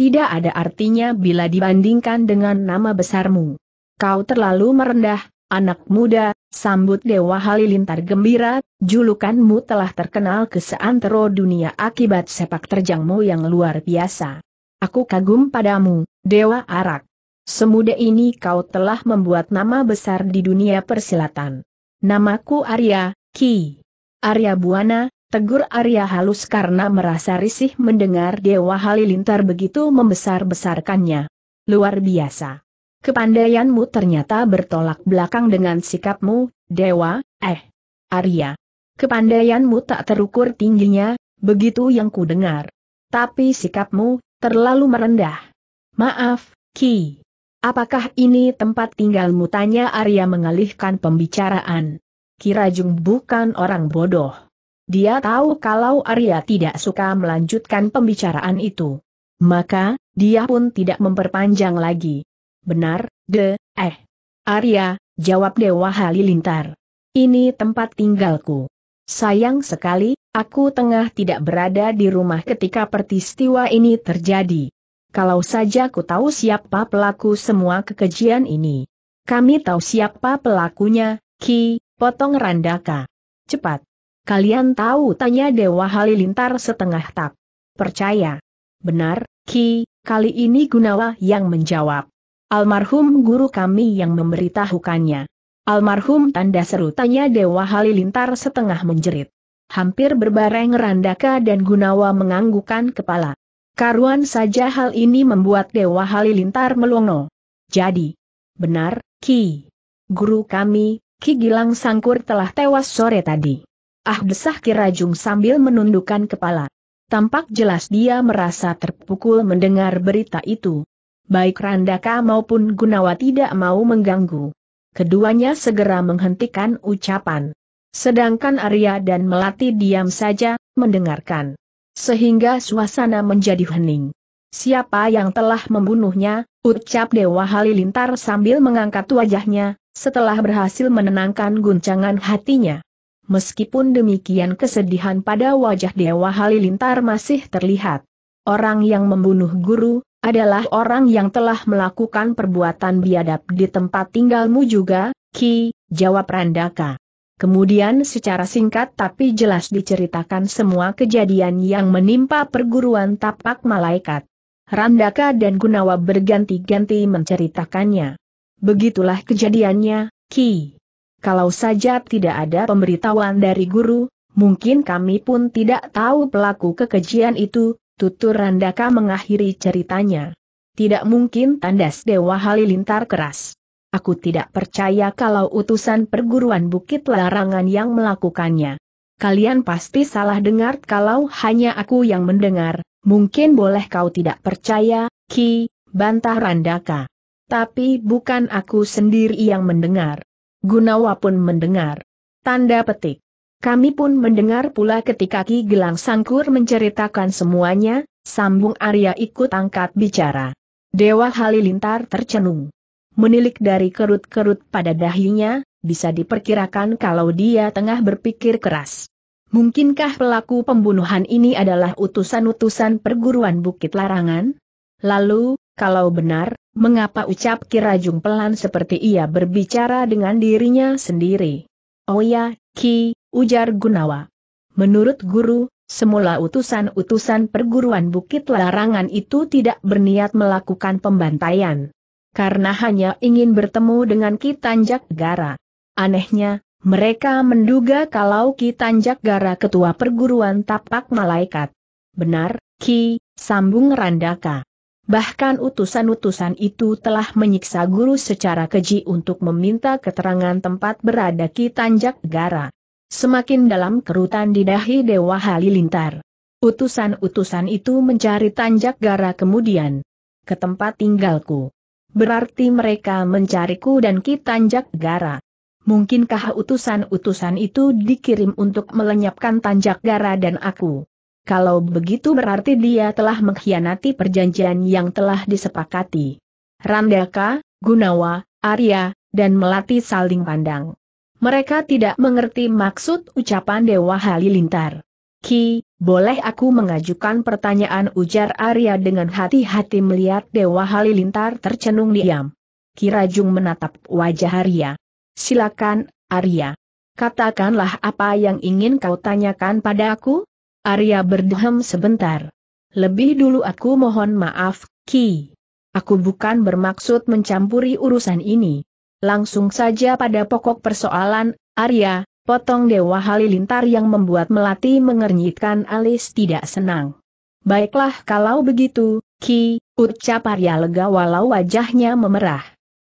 Tidak ada artinya bila dibandingkan dengan nama besarmu. Kau terlalu merendah, anak muda, sambut Dewa Halilintar gembira, julukanmu telah terkenal ke seantero dunia akibat sepak terjangmu yang luar biasa. Aku kagum padamu, Dewa Arak. Semuda ini kau telah membuat nama besar di dunia persilatan. Namaku Arya, Ki. Arya Buana, tegur Arya halus karena merasa risih mendengar Dewa Halilintar begitu membesar-besarkannya. Luar biasa. Kepandaianmu ternyata bertolak belakang dengan sikapmu, Dewa, eh. Arya. Kepandaianmu tak terukur tingginya, begitu yang ku dengar. Tapi sikapmu, terlalu merendah. Maaf, Ki. Apakah ini tempat tinggalmu? Tanya Arya mengalihkan pembicaraan. Kirajung bukan orang bodoh. Dia tahu kalau Arya tidak suka melanjutkan pembicaraan itu. Maka, dia pun tidak memperpanjang lagi. Benar, de, eh. Arya, jawab Dewa Halilintar. Ini tempat tinggalku. Sayang sekali, aku tengah tidak berada di rumah ketika peristiwa ini terjadi. Kalau saja ku tahu siapa pelaku semua kekejian ini. Kami tahu siapa pelakunya, Ki, potong Randaka. Cepat. Kalian tahu tanya Dewa Halilintar setengah tak. Percaya. Benar, Ki, kali ini Gunawa yang menjawab. Almarhum guru kami yang memberitahukannya. Almarhum tanda seru tanya Dewa Halilintar setengah menjerit. Hampir berbareng Randaka dan Gunawa menganggukan kepala. Karuan saja hal ini membuat Dewa Halilintar melongo. Jadi, benar, Ki. Guru kami, Ki Gilang Sangkur telah tewas sore tadi. Ah desah Kirajung sambil menundukkan kepala. Tampak jelas dia merasa terpukul mendengar berita itu. Baik Randaka maupun Gunawa tidak mau mengganggu. Keduanya segera menghentikan ucapan. Sedangkan Arya dan Melati diam saja, mendengarkan sehingga suasana menjadi hening. Siapa yang telah membunuhnya, ucap Dewa Halilintar sambil mengangkat wajahnya, setelah berhasil menenangkan guncangan hatinya. Meskipun demikian kesedihan pada wajah Dewa Halilintar masih terlihat. Orang yang membunuh guru, adalah orang yang telah melakukan perbuatan biadab di tempat tinggalmu juga, Ki, jawab Randaka. Kemudian secara singkat tapi jelas diceritakan semua kejadian yang menimpa perguruan tapak malaikat. Randaka dan Gunawa berganti-ganti menceritakannya. Begitulah kejadiannya, Ki. Kalau saja tidak ada pemberitahuan dari guru, mungkin kami pun tidak tahu pelaku kekejian itu, tutur Randaka mengakhiri ceritanya. Tidak mungkin tandas Dewa Halilintar keras. Aku tidak percaya kalau utusan perguruan Bukit Larangan yang melakukannya. Kalian pasti salah dengar kalau hanya aku yang mendengar, mungkin boleh kau tidak percaya, Ki, bantah Randaka. Tapi bukan aku sendiri yang mendengar. Gunawa pun mendengar. Tanda petik. Kami pun mendengar pula ketika Ki Gelang Sangkur menceritakan semuanya. sambung Arya ikut angkat bicara. Dewa Halilintar tercenung menilik dari kerut-kerut pada dahinya, bisa diperkirakan kalau dia tengah berpikir keras. Mungkinkah pelaku pembunuhan ini adalah utusan-utusan perguruan Bukit Larangan? Lalu, kalau benar, mengapa ucap Kirajung pelan seperti ia berbicara dengan dirinya sendiri? Oh ya, Ki, ujar Gunawa. Menurut guru, semula utusan-utusan perguruan Bukit Larangan itu tidak berniat melakukan pembantaian karena hanya ingin bertemu dengan Kitanjak Gara. Anehnya, mereka menduga kalau Kitanjak Gara ketua perguruan tapak malaikat. Benar, Ki, sambung Randaka. Bahkan utusan-utusan itu telah menyiksa guru secara keji untuk meminta keterangan tempat berada Kitanjak Gara. Semakin dalam kerutan di dahi Dewa Halilintar. Utusan-utusan itu mencari Tanjak Gara kemudian ke tempat tinggalku. Berarti mereka mencariku dan Kitanjak Gara. Mungkinkah utusan-utusan itu dikirim untuk melenyapkan Tanjak Gara dan aku? Kalau begitu berarti dia telah mengkhianati perjanjian yang telah disepakati. Randaka, Gunawa, Arya, dan Melati saling pandang. Mereka tidak mengerti maksud ucapan Dewa Halilintar. Ki, boleh aku mengajukan pertanyaan ujar Arya dengan hati-hati melihat Dewa Halilintar tercenung diam. Kirajung menatap wajah Arya. Silakan, Arya. Katakanlah apa yang ingin kau tanyakan pada aku? Arya berdehem sebentar. Lebih dulu aku mohon maaf, Ki. Aku bukan bermaksud mencampuri urusan ini. Langsung saja pada pokok persoalan, Arya, potong Dewa Halilintar yang membuat Melati mengernyitkan alis tidak senang. Baiklah kalau begitu, Ki, ucap Arya lega walau wajahnya memerah.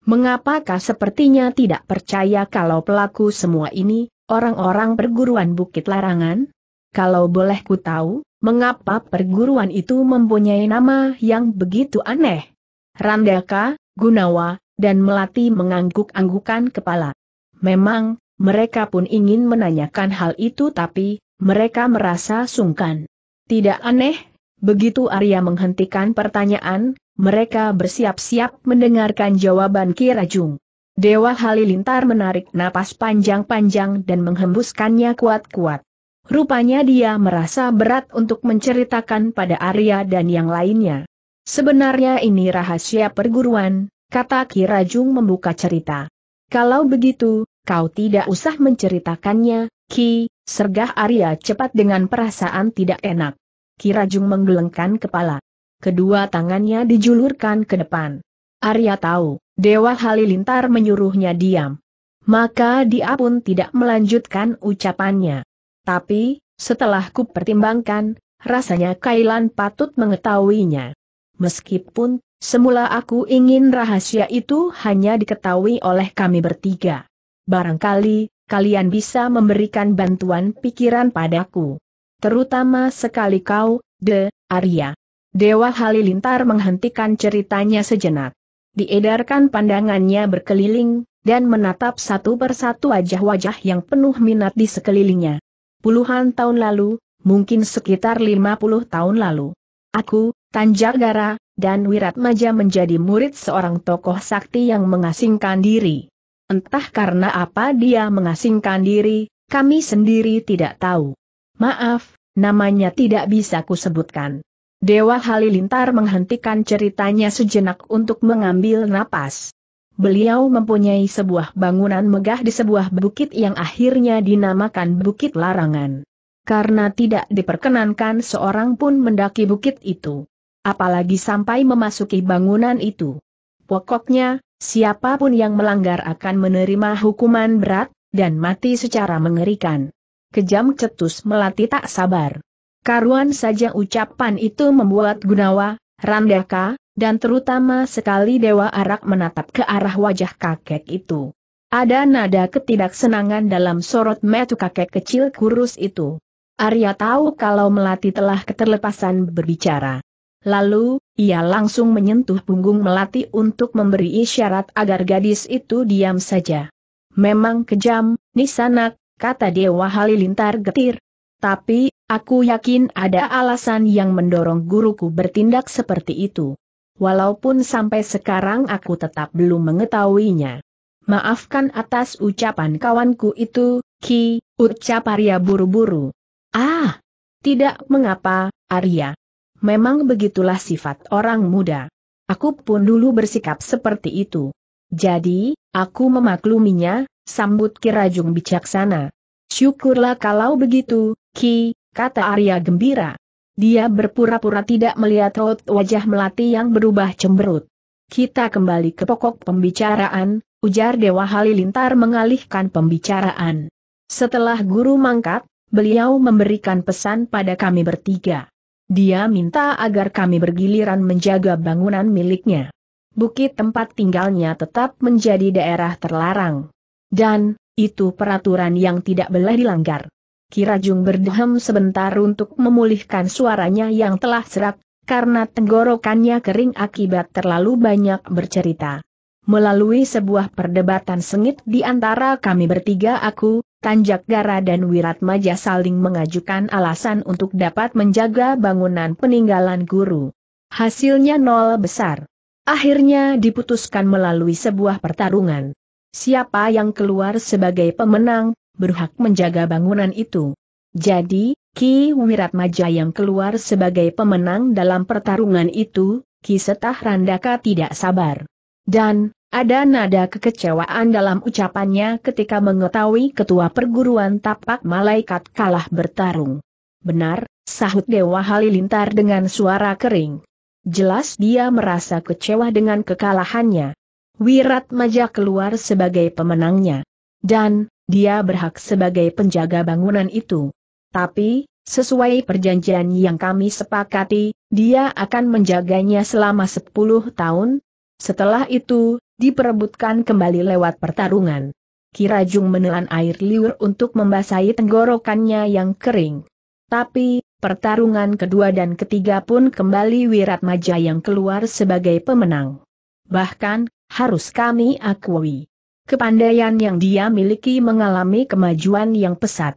Mengapakah sepertinya tidak percaya kalau pelaku semua ini, orang-orang perguruan Bukit Larangan? Kalau boleh ku tahu, mengapa perguruan itu mempunyai nama yang begitu aneh? Randaka, Gunawa, dan Melati mengangguk-anggukan kepala. Memang, mereka pun ingin menanyakan hal itu tapi, mereka merasa sungkan. Tidak aneh, begitu Arya menghentikan pertanyaan, mereka bersiap-siap mendengarkan jawaban Ki Rajung. Dewa Halilintar menarik napas panjang-panjang dan menghembuskannya kuat-kuat. Rupanya dia merasa berat untuk menceritakan pada Arya dan yang lainnya. Sebenarnya ini rahasia perguruan, kata Ki Rajung membuka cerita. Kalau begitu, kau tidak usah menceritakannya, Ki, sergah Arya cepat dengan perasaan tidak enak. Ki Rajung menggelengkan kepala. Kedua tangannya dijulurkan ke depan. Arya tahu, Dewa Halilintar menyuruhnya diam. Maka dia pun tidak melanjutkan ucapannya. Tapi, setelah kupertimbangkan, rasanya Kailan patut mengetahuinya. Meskipun, semula aku ingin rahasia itu hanya diketahui oleh kami bertiga barangkali, kalian bisa memberikan bantuan pikiran padaku. Terutama sekali kau, De, Arya. Dewa Halilintar menghentikan ceritanya sejenak. Diedarkan pandangannya berkeliling, dan menatap satu persatu wajah-wajah yang penuh minat di sekelilingnya. Puluhan tahun lalu, mungkin sekitar lima puluh tahun lalu. Aku, Tanjagara, dan Wiratmaja menjadi murid seorang tokoh sakti yang mengasingkan diri. Entah karena apa dia mengasingkan diri, kami sendiri tidak tahu. Maaf, namanya tidak bisa kusebutkan. Dewa Halilintar menghentikan ceritanya sejenak untuk mengambil napas. Beliau mempunyai sebuah bangunan megah di sebuah bukit yang akhirnya dinamakan Bukit Larangan. Karena tidak diperkenankan seorang pun mendaki bukit itu. Apalagi sampai memasuki bangunan itu. Pokoknya, Siapapun yang melanggar akan menerima hukuman berat, dan mati secara mengerikan. Kejam cetus melati tak sabar. Karuan saja ucapan itu membuat Gunawa, Randaka, dan terutama sekali Dewa Arak menatap ke arah wajah kakek itu. Ada nada ketidaksenangan dalam sorot metu kakek kecil kurus itu. Arya tahu kalau Melati telah keterlepasan berbicara. Lalu, ia langsung menyentuh punggung Melati untuk memberi isyarat agar gadis itu diam saja. Memang kejam, Nisanak, kata Dewa Halilintar getir. Tapi, aku yakin ada alasan yang mendorong guruku bertindak seperti itu. Walaupun sampai sekarang aku tetap belum mengetahuinya. Maafkan atas ucapan kawanku itu, Ki, ucap Arya buru-buru. Ah, tidak mengapa, Arya. Memang begitulah sifat orang muda. Aku pun dulu bersikap seperti itu. Jadi, aku memakluminya, sambut Kirajung bijaksana. Syukurlah kalau begitu, Ki, kata Arya gembira. Dia berpura-pura tidak melihat raut wajah Melati yang berubah cemberut. Kita kembali ke pokok pembicaraan, ujar Dewa Halilintar mengalihkan pembicaraan. Setelah guru mangkat, beliau memberikan pesan pada kami bertiga. Dia minta agar kami bergiliran menjaga bangunan miliknya. Bukit tempat tinggalnya tetap menjadi daerah terlarang. Dan, itu peraturan yang tidak boleh dilanggar. Kirajung berdehem sebentar untuk memulihkan suaranya yang telah serak, karena tenggorokannya kering akibat terlalu banyak bercerita. Melalui sebuah perdebatan sengit di antara kami bertiga aku, Tanjak Gara dan Wiratmaja saling mengajukan alasan untuk dapat menjaga bangunan peninggalan guru. Hasilnya nol besar. Akhirnya diputuskan melalui sebuah pertarungan. Siapa yang keluar sebagai pemenang, berhak menjaga bangunan itu. Jadi, Ki Wiratmaja yang keluar sebagai pemenang dalam pertarungan itu, Ki Setah Randaka tidak sabar. Dan, ada nada kekecewaan dalam ucapannya ketika mengetahui ketua perguruan tapak malaikat kalah bertarung. Benar, sahut Dewa Halilintar dengan suara kering. Jelas dia merasa kecewa dengan kekalahannya. Wirat Maja keluar sebagai pemenangnya. Dan, dia berhak sebagai penjaga bangunan itu. Tapi, sesuai perjanjian yang kami sepakati, dia akan menjaganya selama 10 tahun. Setelah itu, diperebutkan kembali lewat pertarungan. Kirajung menelan air liur untuk membasahi tenggorokannya yang kering. Tapi, pertarungan kedua dan ketiga pun kembali Wirat Maja yang keluar sebagai pemenang. Bahkan, harus kami akui. Kepandaian yang dia miliki mengalami kemajuan yang pesat.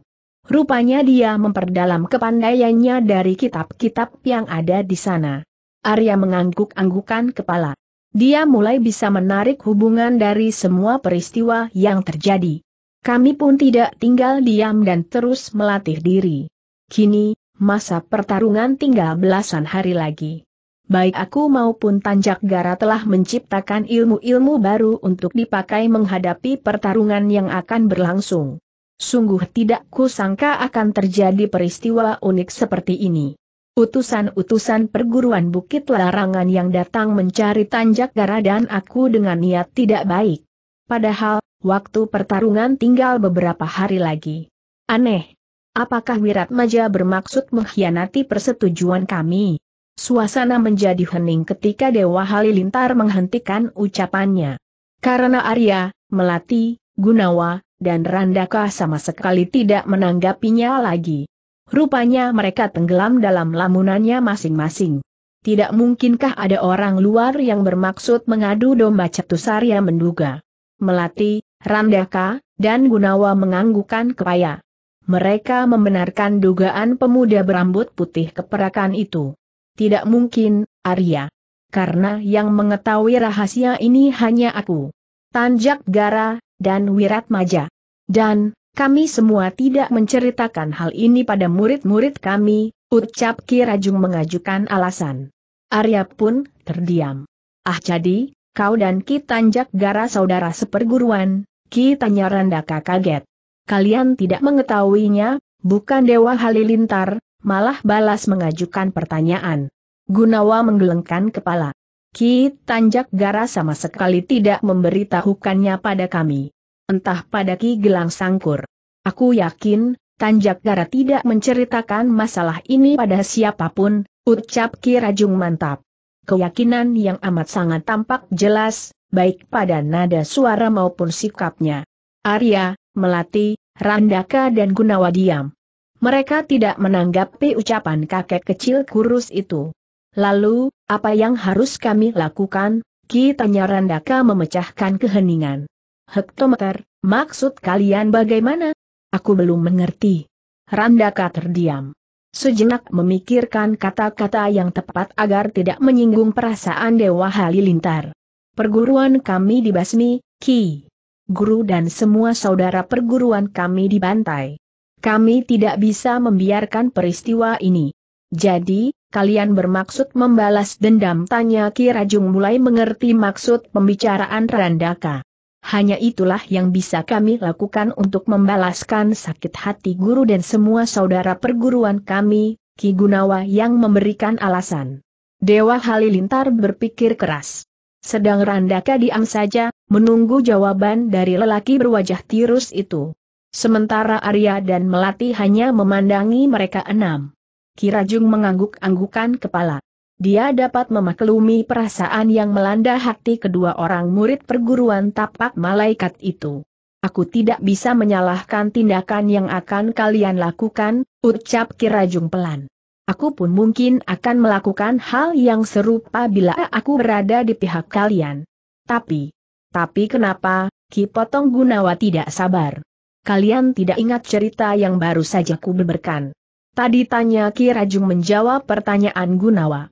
Rupanya dia memperdalam kepandaiannya dari kitab-kitab yang ada di sana. Arya mengangguk-anggukan kepala. Dia mulai bisa menarik hubungan dari semua peristiwa yang terjadi. Kami pun tidak tinggal diam dan terus melatih diri. Kini, masa pertarungan tinggal belasan hari lagi. Baik aku maupun Tanjak Gara telah menciptakan ilmu-ilmu baru untuk dipakai menghadapi pertarungan yang akan berlangsung. Sungguh tidak kusangka akan terjadi peristiwa unik seperti ini utusan-utusan perguruan Bukit Larangan yang datang mencari tanjak gara dan aku dengan niat tidak baik. Padahal, waktu pertarungan tinggal beberapa hari lagi. Aneh. Apakah Wiratmaja bermaksud mengkhianati persetujuan kami? Suasana menjadi hening ketika Dewa Halilintar menghentikan ucapannya. Karena Arya, Melati, Gunawa, dan Randaka sama sekali tidak menanggapinya lagi. Rupanya mereka tenggelam dalam lamunannya masing-masing. Tidak mungkinkah ada orang luar yang bermaksud mengadu domba Cetusarya menduga. Melati, Randaka, dan Gunawa menganggukan kepaya. Mereka membenarkan dugaan pemuda berambut putih keperakan itu. Tidak mungkin, Arya. Karena yang mengetahui rahasia ini hanya aku. Tanjak Gara, dan Wiratmaja. Dan, kami semua tidak menceritakan hal ini pada murid-murid kami, ucap Ki Rajung mengajukan alasan. Arya pun terdiam. Ah jadi, kau dan Ki Tanjak Gara saudara seperguruan, Ki Tanya Randaka kaget. Kalian tidak mengetahuinya, bukan Dewa Halilintar, malah balas mengajukan pertanyaan. Gunawa menggelengkan kepala. Ki Tanjak Gara sama sekali tidak memberitahukannya pada kami entah pada Ki Gelang Sangkur. Aku yakin, Tanjak Gara tidak menceritakan masalah ini pada siapapun, ucap Ki Rajung mantap. Keyakinan yang amat sangat tampak jelas, baik pada nada suara maupun sikapnya. Arya, Melati, Randaka dan Gunawa diam. Mereka tidak menanggapi ucapan kakek kecil kurus itu. Lalu, apa yang harus kami lakukan? Ki tanya Randaka memecahkan keheningan. Hektometer, maksud kalian bagaimana? Aku belum mengerti. Randaka terdiam. Sejenak memikirkan kata-kata yang tepat agar tidak menyinggung perasaan Dewa Halilintar. Perguruan kami dibasmi, Ki. Guru dan semua saudara perguruan kami dibantai. Kami tidak bisa membiarkan peristiwa ini. Jadi, kalian bermaksud membalas dendam? Tanya Ki Rajung mulai mengerti maksud pembicaraan Randaka hanya itulah yang bisa kami lakukan untuk membalaskan sakit hati guru dan semua saudara perguruan kami, Ki Gunawa yang memberikan alasan. Dewa Halilintar berpikir keras. Sedang Randaka diam saja, menunggu jawaban dari lelaki berwajah tirus itu. Sementara Arya dan Melati hanya memandangi mereka enam. Kirajung mengangguk-anggukan kepala. Dia dapat memaklumi perasaan yang melanda hati kedua orang murid perguruan tapak malaikat itu. Aku tidak bisa menyalahkan tindakan yang akan kalian lakukan, ucap Kirajung pelan. Aku pun mungkin akan melakukan hal yang serupa bila aku berada di pihak kalian. Tapi, tapi kenapa, Ki Potong Gunawa tidak sabar? Kalian tidak ingat cerita yang baru saja beberkan. Tadi tanya Ki Rajung menjawab pertanyaan Gunawa.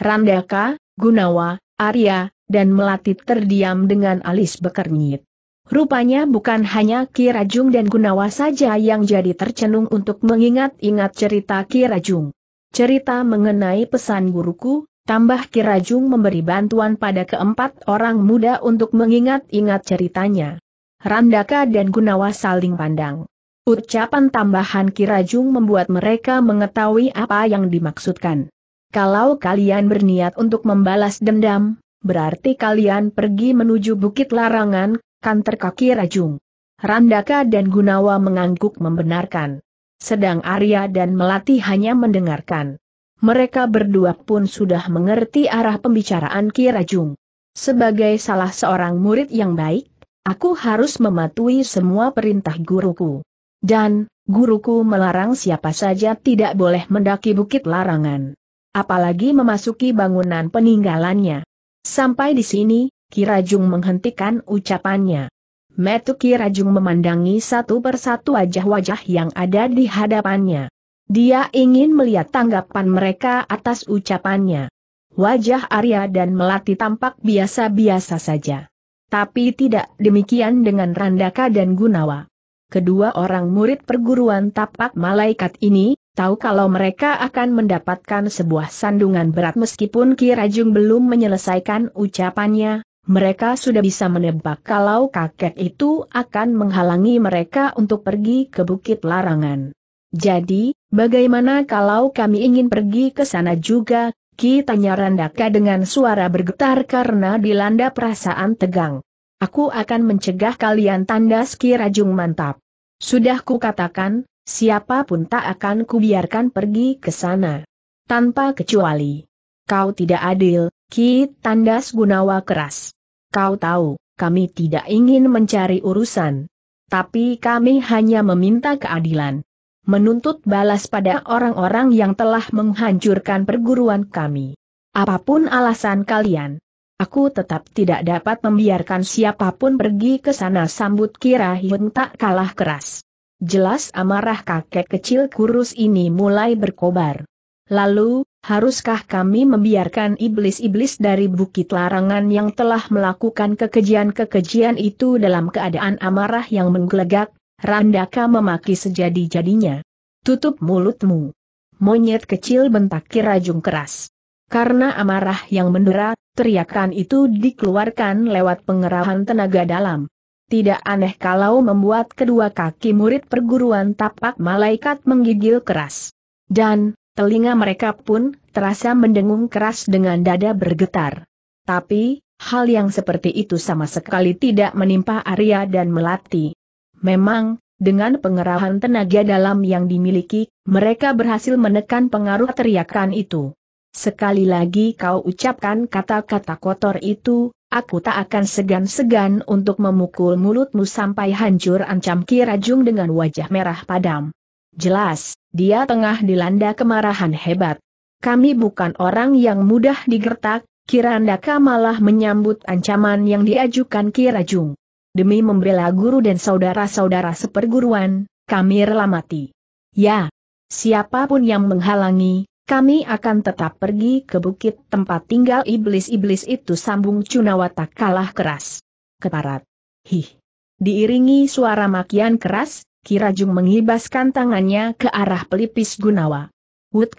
Randaka, Gunawa, Arya, dan Melati terdiam dengan alis bekernyit. Rupanya bukan hanya Ki Rajung dan Gunawa saja yang jadi tercenung untuk mengingat-ingat cerita Ki Rajung. Cerita mengenai pesan guruku, tambah Ki Rajung memberi bantuan pada keempat orang muda untuk mengingat-ingat ceritanya. Randaka dan Gunawa saling pandang. Ucapan tambahan Ki Rajung membuat mereka mengetahui apa yang dimaksudkan. Kalau kalian berniat untuk membalas dendam, berarti kalian pergi menuju Bukit Larangan, kantor kaki Rajung. Randaka dan Gunawa mengangguk membenarkan. Sedang Arya dan Melati hanya mendengarkan. Mereka berdua pun sudah mengerti arah pembicaraan Ki Rajung. Sebagai salah seorang murid yang baik, aku harus mematuhi semua perintah guruku. Dan, guruku melarang siapa saja tidak boleh mendaki bukit larangan apalagi memasuki bangunan peninggalannya. Sampai di sini, Kirajung menghentikan ucapannya. Metu Kirajung memandangi satu persatu wajah-wajah yang ada di hadapannya. Dia ingin melihat tanggapan mereka atas ucapannya. Wajah Arya dan Melati tampak biasa-biasa saja. Tapi tidak demikian dengan Randaka dan Gunawa. Kedua orang murid perguruan tapak malaikat ini, tahu kalau mereka akan mendapatkan sebuah sandungan berat meskipun Ki Rajung belum menyelesaikan ucapannya, mereka sudah bisa menebak kalau kakek itu akan menghalangi mereka untuk pergi ke Bukit Larangan. Jadi, bagaimana kalau kami ingin pergi ke sana juga? Ki tanya Randaka dengan suara bergetar karena dilanda perasaan tegang. Aku akan mencegah kalian tanda, tandas Rajung mantap. Sudah kukatakan, siapapun tak akan kubiarkan pergi ke sana. Tanpa kecuali. Kau tidak adil, Ki Tandas Gunawa keras. Kau tahu, kami tidak ingin mencari urusan. Tapi kami hanya meminta keadilan. Menuntut balas pada orang-orang yang telah menghancurkan perguruan kami. Apapun alasan kalian, aku tetap tidak dapat membiarkan siapapun pergi ke sana sambut Kira yang tak kalah keras. Jelas amarah kakek kecil kurus ini mulai berkobar. Lalu, haruskah kami membiarkan iblis-iblis dari bukit larangan yang telah melakukan kekejian-kekejian itu dalam keadaan amarah yang menggelegak? Randaka memaki sejadi-jadinya. Tutup mulutmu. Monyet kecil bentak kirajung keras. Karena amarah yang mendera, teriakan itu dikeluarkan lewat pengerahan tenaga dalam. Tidak aneh kalau membuat kedua kaki murid perguruan tapak malaikat menggigil keras. Dan, telinga mereka pun terasa mendengung keras dengan dada bergetar. Tapi, hal yang seperti itu sama sekali tidak menimpa Arya dan Melati. Memang, dengan pengerahan tenaga dalam yang dimiliki, mereka berhasil menekan pengaruh teriakan itu. Sekali lagi kau ucapkan kata-kata kotor itu, aku tak akan segan-segan untuk memukul mulutmu sampai hancur ancam Ki Rajung dengan wajah merah padam. Jelas, dia tengah dilanda kemarahan hebat. Kami bukan orang yang mudah digertak, Kirandaka malah menyambut ancaman yang diajukan Ki Rajung. Demi membela guru dan saudara-saudara seperguruan, kami rela mati. Ya, siapapun yang menghalangi, kami akan tetap pergi ke bukit tempat tinggal iblis-iblis itu sambung Cunawata kalah keras. Keparat. Hih. Diiringi suara makian keras, Kirajung mengibaskan tangannya ke arah pelipis Gunawa. Wut.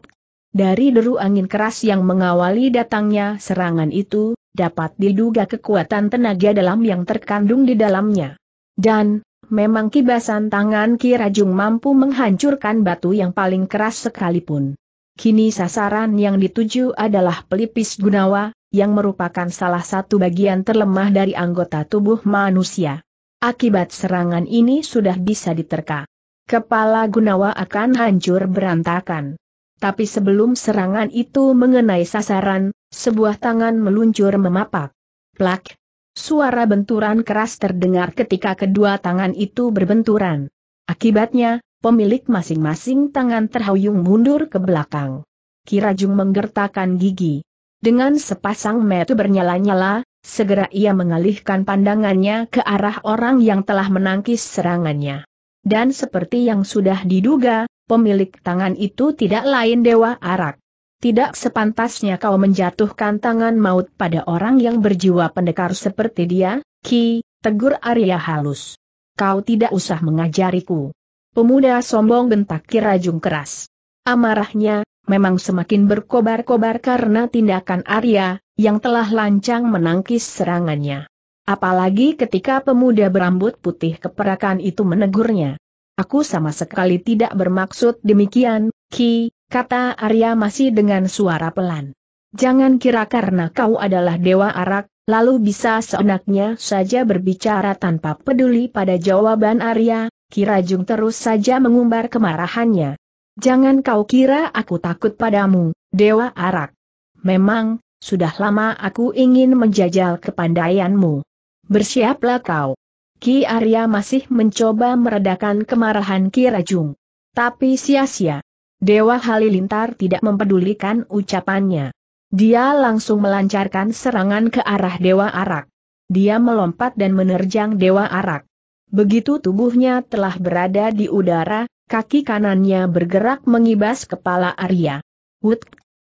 Dari deru angin keras yang mengawali datangnya serangan itu, dapat diduga kekuatan tenaga dalam yang terkandung di dalamnya. Dan, memang kibasan tangan Kirajung mampu menghancurkan batu yang paling keras sekalipun. Kini sasaran yang dituju adalah pelipis gunawa, yang merupakan salah satu bagian terlemah dari anggota tubuh manusia. Akibat serangan ini sudah bisa diterka. Kepala gunawa akan hancur berantakan. Tapi sebelum serangan itu mengenai sasaran, sebuah tangan meluncur memapak. Plak! Suara benturan keras terdengar ketika kedua tangan itu berbenturan. Akibatnya, pemilik masing-masing tangan terhuyung mundur ke belakang. Kirajung menggertakkan gigi. Dengan sepasang metu bernyala-nyala, segera ia mengalihkan pandangannya ke arah orang yang telah menangkis serangannya. Dan seperti yang sudah diduga, pemilik tangan itu tidak lain Dewa Arak. Tidak sepantasnya kau menjatuhkan tangan maut pada orang yang berjiwa pendekar seperti dia, Ki, tegur Arya halus. Kau tidak usah mengajariku. Pemuda sombong bentak Kirajung keras. Amarahnya, memang semakin berkobar-kobar karena tindakan Arya, yang telah lancang menangkis serangannya. Apalagi ketika pemuda berambut putih keperakan itu menegurnya. Aku sama sekali tidak bermaksud demikian, Ki, kata Arya masih dengan suara pelan. Jangan kira karena kau adalah dewa arak, lalu bisa seenaknya saja berbicara tanpa peduli pada jawaban Arya, Kirajung terus saja mengumbar kemarahannya. Jangan kau kira aku takut padamu, Dewa Arak. Memang, sudah lama aku ingin menjajal kepandaianmu. Bersiaplah kau. Ki Arya masih mencoba meredakan kemarahan Ki Rajung. Tapi sia-sia. Dewa Halilintar tidak mempedulikan ucapannya. Dia langsung melancarkan serangan ke arah Dewa Arak. Dia melompat dan menerjang Dewa Arak. Begitu tubuhnya telah berada di udara, kaki kanannya bergerak mengibas kepala Arya. Wut!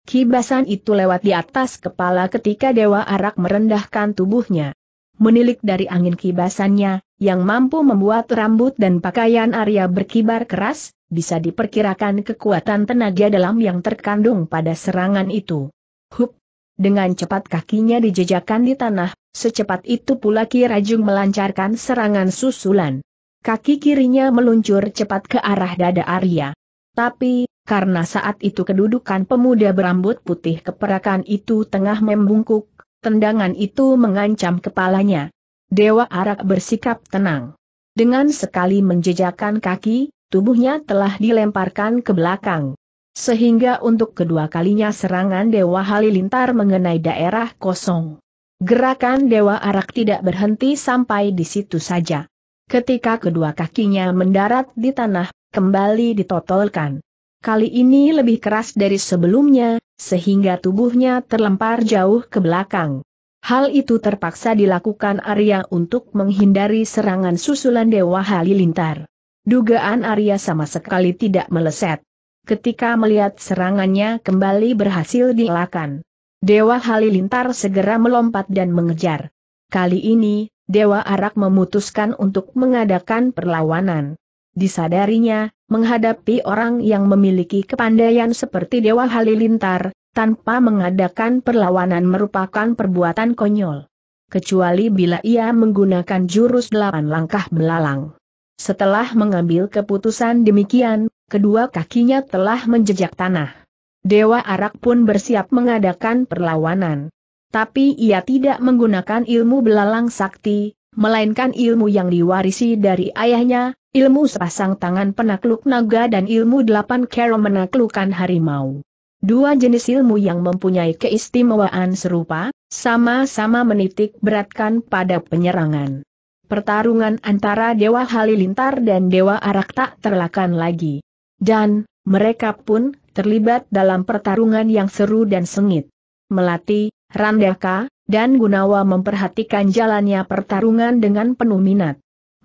Kibasan itu lewat di atas kepala ketika Dewa Arak merendahkan tubuhnya. Menilik dari angin kibasannya, yang mampu membuat rambut dan pakaian Arya berkibar keras, bisa diperkirakan kekuatan tenaga dalam yang terkandung pada serangan itu. Hup! Dengan cepat kakinya dijejakkan di tanah, Secepat itu pula Ki Rajung melancarkan serangan susulan. Kaki kirinya meluncur cepat ke arah dada Arya. Tapi, karena saat itu kedudukan pemuda berambut putih keperakan itu tengah membungkuk, tendangan itu mengancam kepalanya. Dewa Arak bersikap tenang. Dengan sekali menjejakkan kaki, tubuhnya telah dilemparkan ke belakang. Sehingga untuk kedua kalinya serangan Dewa Halilintar mengenai daerah kosong. Gerakan Dewa Arak tidak berhenti sampai di situ saja. Ketika kedua kakinya mendarat di tanah, kembali ditotolkan. Kali ini lebih keras dari sebelumnya, sehingga tubuhnya terlempar jauh ke belakang. Hal itu terpaksa dilakukan Arya untuk menghindari serangan susulan Dewa Halilintar. Dugaan Arya sama sekali tidak meleset. Ketika melihat serangannya kembali berhasil dielakkan. Dewa Halilintar segera melompat dan mengejar. Kali ini, Dewa Arak memutuskan untuk mengadakan perlawanan. Disadarinya, menghadapi orang yang memiliki kepandaian seperti Dewa Halilintar, tanpa mengadakan perlawanan merupakan perbuatan konyol. Kecuali bila ia menggunakan jurus delapan langkah belalang. Setelah mengambil keputusan demikian, kedua kakinya telah menjejak tanah. Dewa Arak pun bersiap mengadakan perlawanan. Tapi ia tidak menggunakan ilmu belalang sakti, melainkan ilmu yang diwarisi dari ayahnya, ilmu sepasang tangan penakluk naga dan ilmu delapan kero menaklukkan harimau. Dua jenis ilmu yang mempunyai keistimewaan serupa, sama-sama menitik beratkan pada penyerangan. Pertarungan antara Dewa Halilintar dan Dewa Arak tak terlakan lagi. Dan, mereka pun terlibat dalam pertarungan yang seru dan sengit. Melati, Randaka, dan Gunawa memperhatikan jalannya pertarungan dengan penuh minat.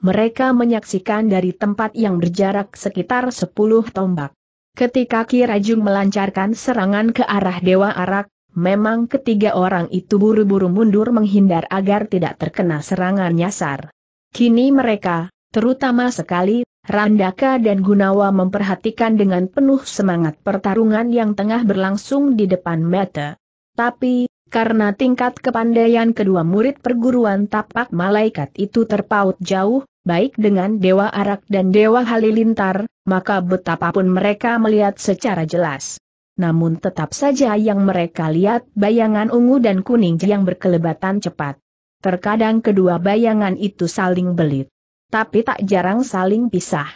Mereka menyaksikan dari tempat yang berjarak sekitar 10 tombak. Ketika Kirajung melancarkan serangan ke arah Dewa Arak, memang ketiga orang itu buru-buru mundur menghindar agar tidak terkena serangan nyasar. Kini mereka, terutama sekali Randaka dan Gunawa memperhatikan dengan penuh semangat pertarungan yang tengah berlangsung di depan mata. Tapi, karena tingkat kepandaian kedua murid perguruan tapak malaikat itu terpaut jauh, baik dengan Dewa Arak dan Dewa Halilintar, maka betapapun mereka melihat secara jelas. Namun tetap saja yang mereka lihat bayangan ungu dan kuning yang berkelebatan cepat. Terkadang kedua bayangan itu saling belit tapi tak jarang saling pisah.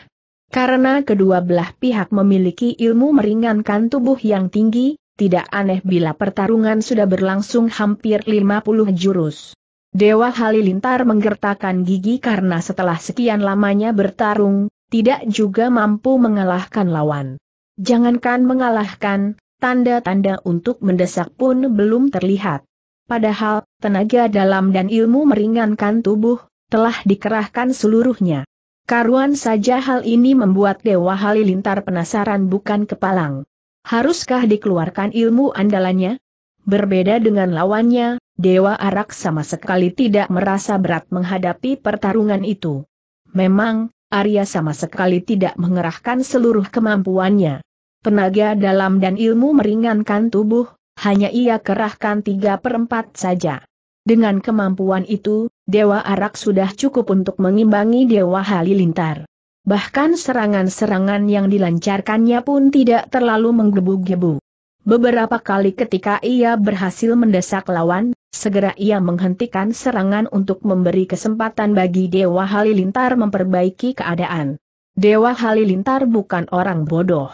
Karena kedua belah pihak memiliki ilmu meringankan tubuh yang tinggi, tidak aneh bila pertarungan sudah berlangsung hampir 50 jurus. Dewa Halilintar menggertakkan gigi karena setelah sekian lamanya bertarung, tidak juga mampu mengalahkan lawan. Jangankan mengalahkan, tanda-tanda untuk mendesak pun belum terlihat. Padahal, tenaga dalam dan ilmu meringankan tubuh, telah dikerahkan seluruhnya. Karuan saja hal ini membuat Dewa Halilintar penasaran bukan kepalang. Haruskah dikeluarkan ilmu andalannya? Berbeda dengan lawannya, Dewa Arak sama sekali tidak merasa berat menghadapi pertarungan itu. Memang, Arya sama sekali tidak mengerahkan seluruh kemampuannya. Tenaga dalam dan ilmu meringankan tubuh, hanya ia kerahkan tiga perempat saja. Dengan kemampuan itu, Dewa Arak sudah cukup untuk mengimbangi Dewa Halilintar. Bahkan serangan-serangan yang dilancarkannya pun tidak terlalu menggebu-gebu. Beberapa kali ketika ia berhasil mendesak lawan, segera ia menghentikan serangan untuk memberi kesempatan bagi Dewa Halilintar memperbaiki keadaan. Dewa Halilintar bukan orang bodoh.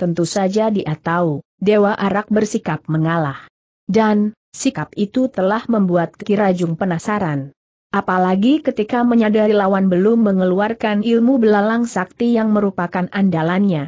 Tentu saja dia tahu, Dewa Arak bersikap mengalah. Dan, sikap itu telah membuat Kirajung penasaran. Apalagi ketika menyadari lawan belum mengeluarkan ilmu belalang sakti yang merupakan andalannya.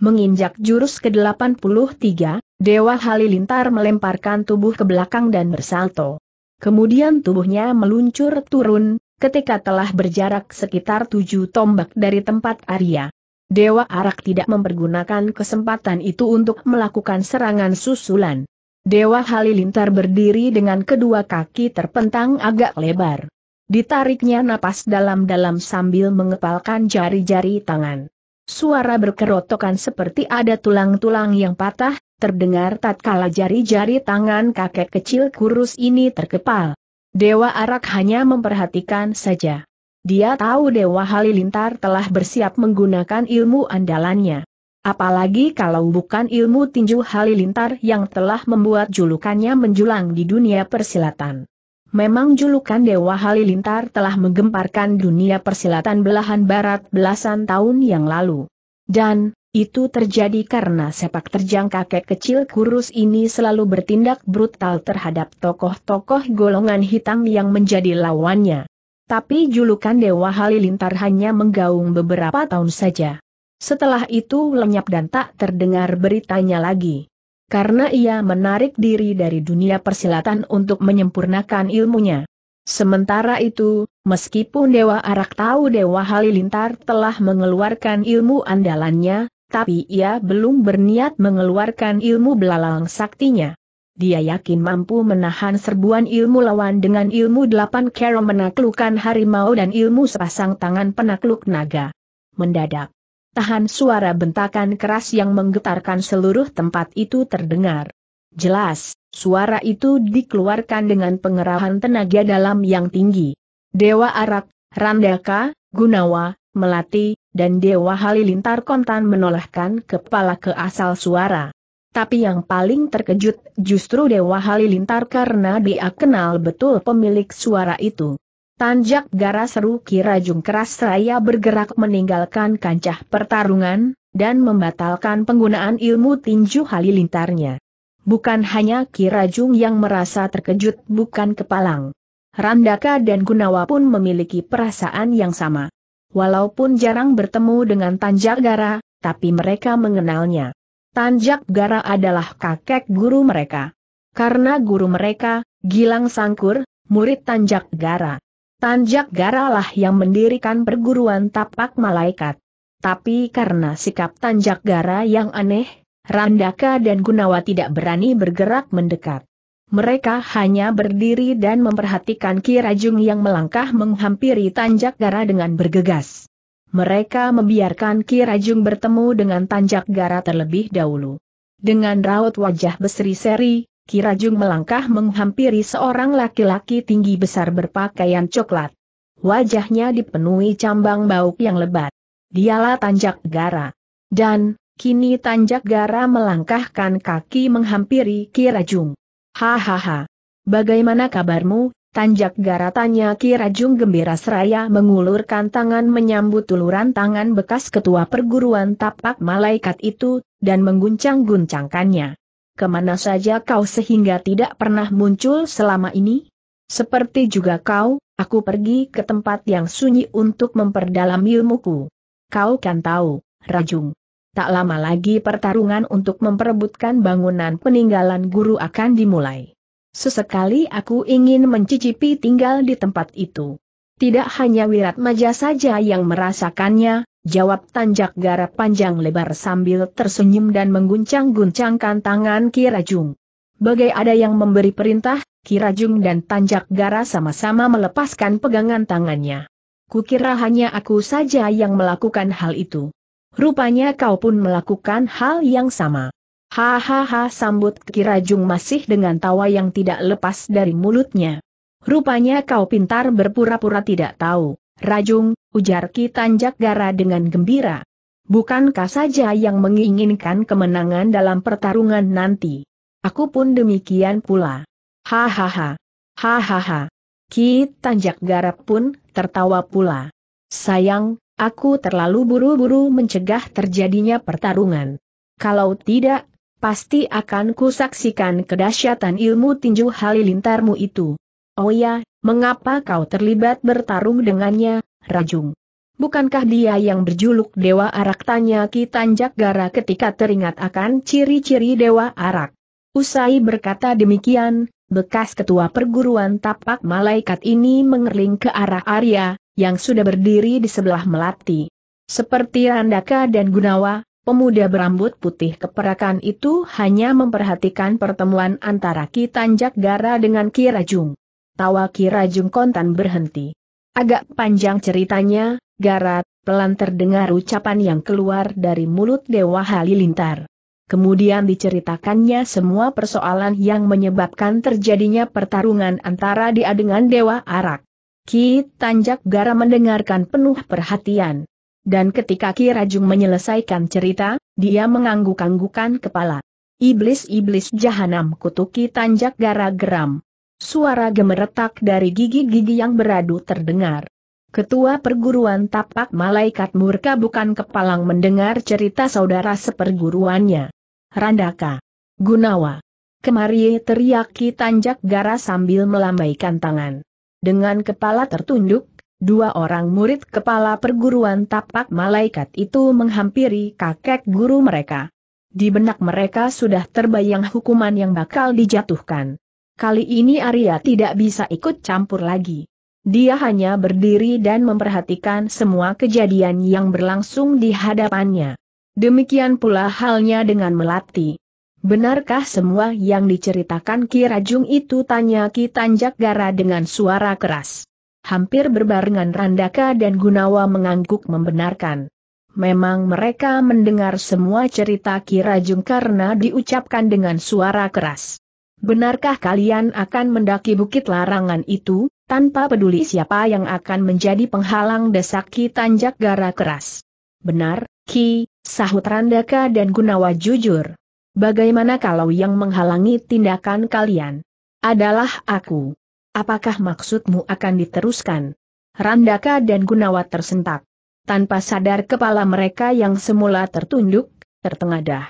Menginjak jurus ke-83, Dewa Halilintar melemparkan tubuh ke belakang dan bersalto. Kemudian tubuhnya meluncur turun, ketika telah berjarak sekitar tujuh tombak dari tempat Arya. Dewa Arak tidak mempergunakan kesempatan itu untuk melakukan serangan susulan. Dewa Halilintar berdiri dengan kedua kaki terpentang agak lebar. Ditariknya napas dalam-dalam sambil mengepalkan jari-jari tangan. Suara berkerotokan seperti ada tulang-tulang yang patah, terdengar tatkala jari-jari tangan kakek kecil kurus ini terkepal. Dewa Arak hanya memperhatikan saja. Dia tahu Dewa Halilintar telah bersiap menggunakan ilmu andalannya. Apalagi kalau bukan ilmu tinju Halilintar yang telah membuat julukannya menjulang di dunia persilatan. Memang julukan Dewa Halilintar telah menggemparkan dunia persilatan belahan barat belasan tahun yang lalu. Dan, itu terjadi karena sepak terjang kakek kecil kurus ini selalu bertindak brutal terhadap tokoh-tokoh golongan hitam yang menjadi lawannya. Tapi julukan Dewa Halilintar hanya menggaung beberapa tahun saja. Setelah itu lenyap dan tak terdengar beritanya lagi karena ia menarik diri dari dunia persilatan untuk menyempurnakan ilmunya. Sementara itu, meskipun Dewa Arak tahu Dewa Halilintar telah mengeluarkan ilmu andalannya, tapi ia belum berniat mengeluarkan ilmu belalang saktinya. Dia yakin mampu menahan serbuan ilmu lawan dengan ilmu delapan kero menaklukkan harimau dan ilmu sepasang tangan penakluk naga. Mendadak, tahan suara bentakan keras yang menggetarkan seluruh tempat itu terdengar. Jelas, suara itu dikeluarkan dengan pengerahan tenaga dalam yang tinggi. Dewa Arak, Randaka, Gunawa, Melati, dan Dewa Halilintar kontan menolehkan kepala ke asal suara. Tapi yang paling terkejut justru Dewa Halilintar karena dia kenal betul pemilik suara itu. Tanjak Gara seru Kirajung keras raya bergerak meninggalkan kancah pertarungan, dan membatalkan penggunaan ilmu tinju halilintarnya. Bukan hanya Kirajung yang merasa terkejut bukan kepalang. Randaka dan Gunawa pun memiliki perasaan yang sama. Walaupun jarang bertemu dengan Tanjak Gara, tapi mereka mengenalnya. Tanjak Gara adalah kakek guru mereka. Karena guru mereka, Gilang Sangkur, murid Tanjak Gara. Tanjak Garalah yang mendirikan perguruan tapak malaikat. Tapi karena sikap Tanjak Gara yang aneh, Randaka dan Gunawa tidak berani bergerak mendekat. Mereka hanya berdiri dan memperhatikan Ki Rajung yang melangkah menghampiri Tanjak Gara dengan bergegas. Mereka membiarkan Ki Rajung bertemu dengan Tanjak Gara terlebih dahulu. Dengan raut wajah berseri seri Kirajung melangkah menghampiri seorang laki-laki tinggi besar berpakaian coklat. Wajahnya dipenuhi cambang bau yang lebat. Dialah Tanjak Gara. Dan, kini Tanjak Gara melangkahkan kaki menghampiri Kirajung. Hahaha. Bagaimana kabarmu, Tanjak Gara tanya Kirajung gembira seraya mengulurkan tangan menyambut uluran tangan bekas ketua perguruan tapak malaikat itu, dan mengguncang-guncangkannya kemana saja kau sehingga tidak pernah muncul selama ini? Seperti juga kau, aku pergi ke tempat yang sunyi untuk memperdalam ilmuku. Kau kan tahu, Rajung. Tak lama lagi pertarungan untuk memperebutkan bangunan peninggalan guru akan dimulai. Sesekali aku ingin mencicipi tinggal di tempat itu. Tidak hanya Wirat Maja saja yang merasakannya, Jawab tanjak garap panjang lebar sambil tersenyum dan mengguncang-guncangkan tangan Kirajung. Bagai ada yang memberi perintah, Kirajung dan Tanjak Gara sama-sama melepaskan pegangan tangannya. Kukira hanya aku saja yang melakukan hal itu. Rupanya kau pun melakukan hal yang sama. Hahaha sambut Kirajung masih dengan tawa yang tidak lepas dari mulutnya. Rupanya kau pintar berpura-pura tidak tahu. Rajung, ujar Ki Tanjak Gara dengan gembira. Bukankah saja yang menginginkan kemenangan dalam pertarungan nanti? Aku pun demikian pula. Hahaha. Hahaha. Ki Tanjak Gara pun tertawa pula. Sayang, aku terlalu buru-buru mencegah terjadinya pertarungan. Kalau tidak, pasti akan kusaksikan kedahsyatan ilmu tinju halilintarmu itu. Oh ya, mengapa kau terlibat bertarung dengannya, Rajung? Bukankah dia yang berjuluk Dewa Arak tanya Ki Tanjak Gara ketika teringat akan ciri-ciri Dewa Arak. Usai berkata demikian, bekas ketua perguruan tapak malaikat ini mengerling ke arah Arya, yang sudah berdiri di sebelah Melati. Seperti Randaka dan Gunawa, pemuda berambut putih keperakan itu hanya memperhatikan pertemuan antara Ki Tanjak Gara dengan Ki Rajung. Tawa Kirajung Kontan berhenti. Agak panjang ceritanya, Garat, pelan terdengar ucapan yang keluar dari mulut Dewa Halilintar. Kemudian diceritakannya semua persoalan yang menyebabkan terjadinya pertarungan antara dia dengan Dewa Arak. Ki Tanjak Gara mendengarkan penuh perhatian. Dan ketika Ki Rajung menyelesaikan cerita, dia mengangguk-anggukan kepala. Iblis-iblis jahanam kutuki Tanjak Gara geram. Suara gemeretak dari gigi-gigi yang beradu terdengar. Ketua perguruan tapak malaikat murka bukan kepalang mendengar cerita saudara seperguruannya. Randaka. Gunawa. Kemari teriaki tanjak gara sambil melambaikan tangan. Dengan kepala tertunduk, dua orang murid kepala perguruan tapak malaikat itu menghampiri kakek guru mereka. Di benak mereka sudah terbayang hukuman yang bakal dijatuhkan. Kali ini Arya tidak bisa ikut campur lagi. Dia hanya berdiri dan memperhatikan semua kejadian yang berlangsung di hadapannya. Demikian pula halnya dengan Melati. Benarkah semua yang diceritakan Ki Rajung itu tanya Ki Tanjak Gara dengan suara keras? Hampir berbarengan Randaka dan Gunawa mengangguk membenarkan. Memang mereka mendengar semua cerita Ki Rajung karena diucapkan dengan suara keras. Benarkah kalian akan mendaki bukit larangan itu, tanpa peduli siapa yang akan menjadi penghalang desaki Tanjak Gara keras? Benar, Ki, sahut Randaka dan Gunawa jujur. Bagaimana kalau yang menghalangi tindakan kalian? Adalah aku. Apakah maksudmu akan diteruskan? Randaka dan Gunawa tersentak. Tanpa sadar kepala mereka yang semula tertunduk, tertengadah.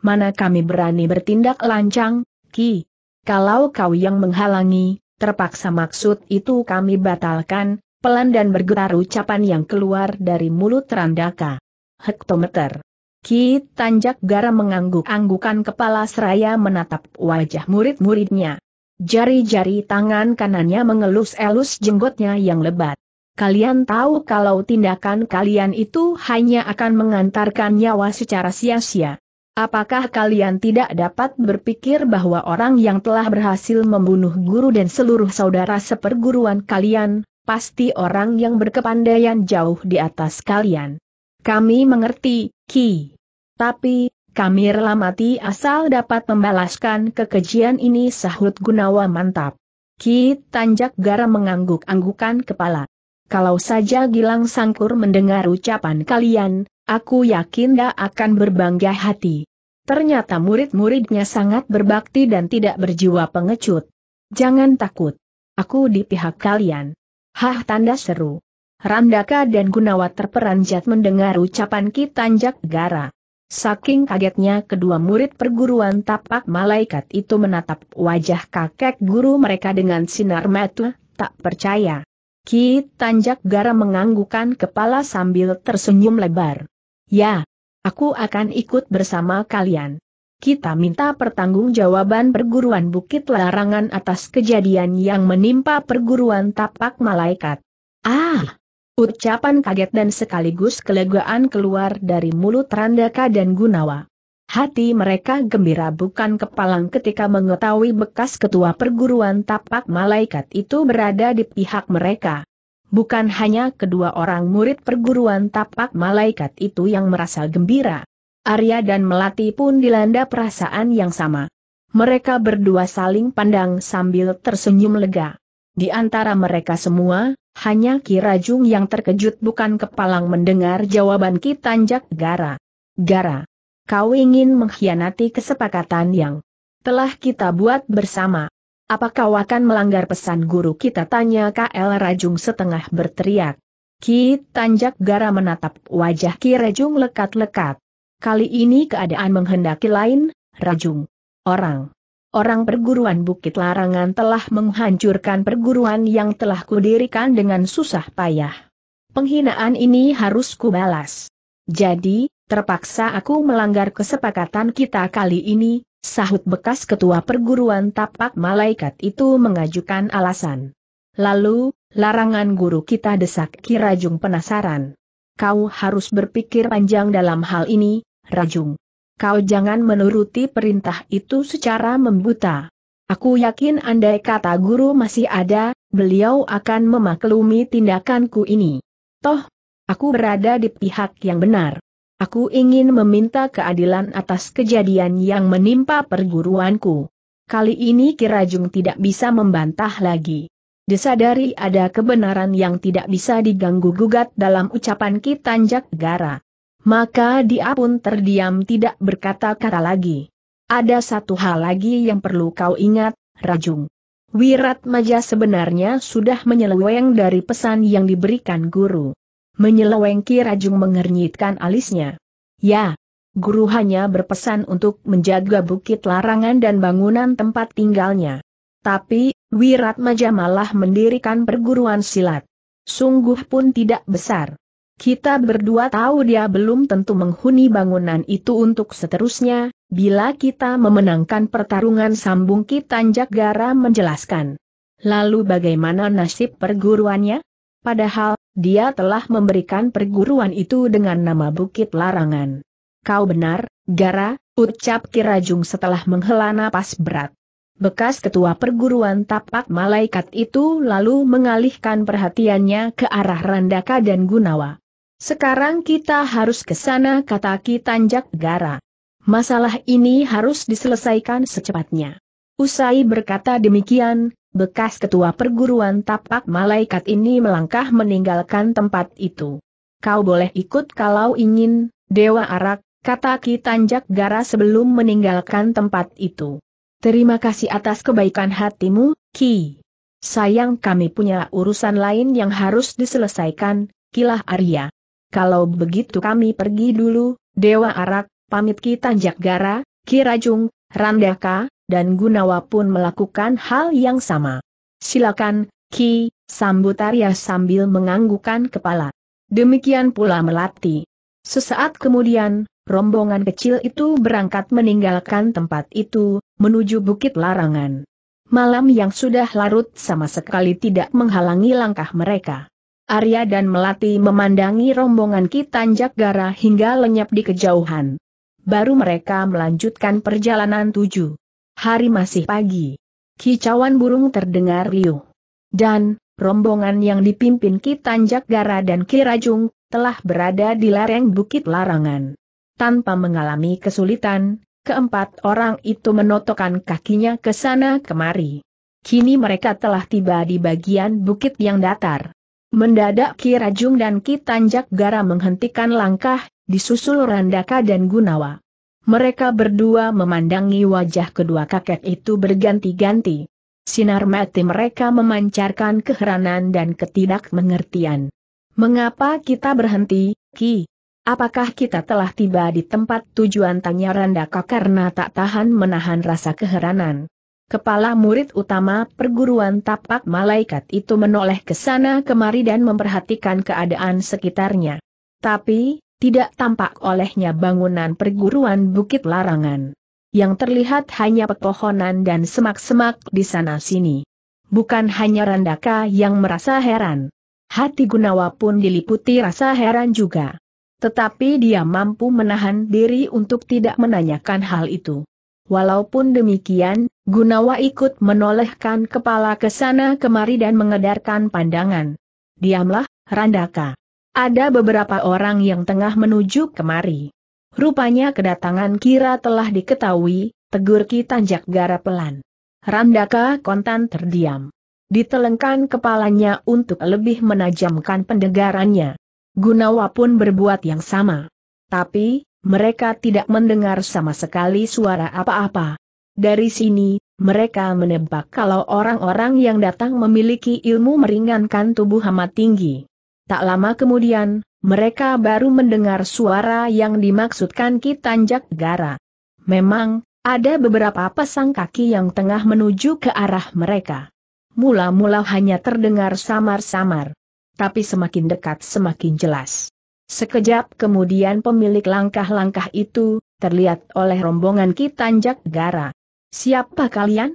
Mana kami berani bertindak lancang, Ki. Kalau kau yang menghalangi, terpaksa maksud itu kami batalkan, pelan dan bergetar ucapan yang keluar dari mulut Randaka. Hektometer. Ki Tanjak Gara mengangguk-anggukan kepala seraya menatap wajah murid-muridnya. Jari-jari tangan kanannya mengelus-elus jenggotnya yang lebat. Kalian tahu kalau tindakan kalian itu hanya akan mengantarkan nyawa secara sia-sia. Apakah kalian tidak dapat berpikir bahwa orang yang telah berhasil membunuh guru dan seluruh saudara seperguruan kalian, pasti orang yang berkepandaian jauh di atas kalian? Kami mengerti, Ki. Tapi, kami rela mati asal dapat membalaskan kekejian ini sahut Gunawa mantap. Ki Tanjak Garam mengangguk-anggukan kepala. Kalau saja Gilang Sangkur mendengar ucapan kalian, Aku yakin dia akan berbangga hati. Ternyata murid-muridnya sangat berbakti dan tidak berjiwa pengecut. Jangan takut. Aku di pihak kalian. Hah tanda seru. Randaka dan Gunawa terperanjat mendengar ucapan Kitanjak Gara. Saking kagetnya kedua murid perguruan tapak malaikat itu menatap wajah kakek guru mereka dengan sinar mata, tak percaya. Ki Tanjak Gara menganggukan kepala sambil tersenyum lebar. Ya, aku akan ikut bersama kalian. Kita minta pertanggungjawaban perguruan Bukit Larangan atas kejadian yang menimpa perguruan Tapak Malaikat. Ah! Ucapan kaget dan sekaligus kelegaan keluar dari mulut Randaka dan Gunawa. Hati mereka gembira bukan kepalang ketika mengetahui bekas ketua perguruan tapak malaikat itu berada di pihak mereka. Bukan hanya kedua orang murid perguruan tapak malaikat itu yang merasa gembira. Arya dan Melati pun dilanda perasaan yang sama. Mereka berdua saling pandang sambil tersenyum lega. Di antara mereka semua, hanya Kirajung yang terkejut bukan kepalang mendengar jawaban Kitanjak Gara. Gara, kau ingin mengkhianati kesepakatan yang telah kita buat bersama. Apa kau akan melanggar pesan guru kita? Tanya KL Rajung setengah berteriak. Ki Tanjak Gara menatap wajah Ki Rajung lekat-lekat. Kali ini keadaan menghendaki lain, Rajung. Orang. Orang perguruan Bukit Larangan telah menghancurkan perguruan yang telah kudirikan dengan susah payah. Penghinaan ini harus kubalas. Jadi, terpaksa aku melanggar kesepakatan kita kali ini, Sahut bekas ketua perguruan tapak malaikat itu mengajukan alasan. Lalu, larangan guru kita desak rajung penasaran. Kau harus berpikir panjang dalam hal ini, Rajung. Kau jangan menuruti perintah itu secara membuta. Aku yakin andai kata guru masih ada, beliau akan memaklumi tindakanku ini. Toh, aku berada di pihak yang benar. Aku ingin meminta keadilan atas kejadian yang menimpa perguruanku. Kali ini Kirajung tidak bisa membantah lagi. Disadari ada kebenaran yang tidak bisa diganggu-gugat dalam ucapan Kitanjak Gara. Maka dia pun terdiam tidak berkata-kata lagi. Ada satu hal lagi yang perlu kau ingat, Rajung. Wirat Maja sebenarnya sudah menyeleweng dari pesan yang diberikan guru. Menyeleweng Rajung mengernyitkan alisnya. Ya, guru hanya berpesan untuk menjaga bukit larangan dan bangunan tempat tinggalnya. Tapi, Wiratmaja malah mendirikan perguruan silat. Sungguh pun tidak besar. Kita berdua tahu dia belum tentu menghuni bangunan itu untuk seterusnya, bila kita memenangkan pertarungan sambung Kitanjak Gara menjelaskan. Lalu bagaimana nasib perguruannya? Padahal dia telah memberikan perguruan itu dengan nama Bukit Larangan. Kau benar, Gara, ucap Kirajung setelah menghela napas berat. Bekas ketua perguruan tapak malaikat itu lalu mengalihkan perhatiannya ke arah Randaka dan Gunawa. Sekarang kita harus ke sana kata Kitanjak Gara. Masalah ini harus diselesaikan secepatnya. Usai berkata demikian, bekas ketua perguruan tapak malaikat ini melangkah meninggalkan tempat itu. Kau boleh ikut kalau ingin, Dewa Arak, kata Ki Tanjak Gara sebelum meninggalkan tempat itu. Terima kasih atas kebaikan hatimu, Ki. Sayang kami punya urusan lain yang harus diselesaikan, kilah Arya. Kalau begitu kami pergi dulu, Dewa Arak, pamit Ki Tanjak Gara, Ki Rajung, Randaka, dan Gunawa pun melakukan hal yang sama. Silakan, Ki, sambut Arya sambil menganggukkan kepala. Demikian pula Melati. Sesaat kemudian, rombongan kecil itu berangkat meninggalkan tempat itu, menuju Bukit Larangan. Malam yang sudah larut sama sekali tidak menghalangi langkah mereka. Arya dan Melati memandangi rombongan Ki Tanjak Gara hingga lenyap di kejauhan. Baru mereka melanjutkan perjalanan tujuh. Hari masih pagi. Kicauan burung terdengar riuh. Dan, rombongan yang dipimpin Ki Tanjak Gara dan Ki Rajung, telah berada di lereng Bukit Larangan. Tanpa mengalami kesulitan, keempat orang itu menotokkan kakinya ke sana kemari. Kini mereka telah tiba di bagian bukit yang datar. Mendadak Ki Rajung dan Ki Tanjak Gara menghentikan langkah, disusul Randaka dan Gunawa. Mereka berdua memandangi wajah kedua kakek itu berganti-ganti. Sinar mati mereka memancarkan keheranan dan ketidakmengertian. Mengapa kita berhenti, Ki? Apakah kita telah tiba di tempat tujuan tanya Randaka karena tak tahan menahan rasa keheranan? Kepala murid utama perguruan tapak malaikat itu menoleh ke sana kemari dan memperhatikan keadaan sekitarnya. Tapi, tidak tampak olehnya bangunan perguruan Bukit Larangan. Yang terlihat hanya pepohonan dan semak-semak di sana-sini. Bukan hanya Randaka yang merasa heran. Hati Gunawa pun diliputi rasa heran juga. Tetapi dia mampu menahan diri untuk tidak menanyakan hal itu. Walaupun demikian, Gunawa ikut menolehkan kepala ke sana kemari dan mengedarkan pandangan. Diamlah, Randaka. Ada beberapa orang yang tengah menuju kemari. Rupanya kedatangan Kira telah diketahui, tegur Ki Tanjak Gara pelan. Randaka kontan terdiam. Ditelengkan kepalanya untuk lebih menajamkan pendengarannya. Gunawa pun berbuat yang sama. Tapi, mereka tidak mendengar sama sekali suara apa-apa. Dari sini, mereka menebak kalau orang-orang yang datang memiliki ilmu meringankan tubuh amat tinggi. Tak lama kemudian, mereka baru mendengar suara yang dimaksudkan Kitanjak Gara. Memang, ada beberapa pasang kaki yang tengah menuju ke arah mereka. Mula-mula hanya terdengar samar-samar. Tapi semakin dekat semakin jelas. Sekejap kemudian pemilik langkah-langkah itu, terlihat oleh rombongan Kitanjak Gara. Siapa kalian?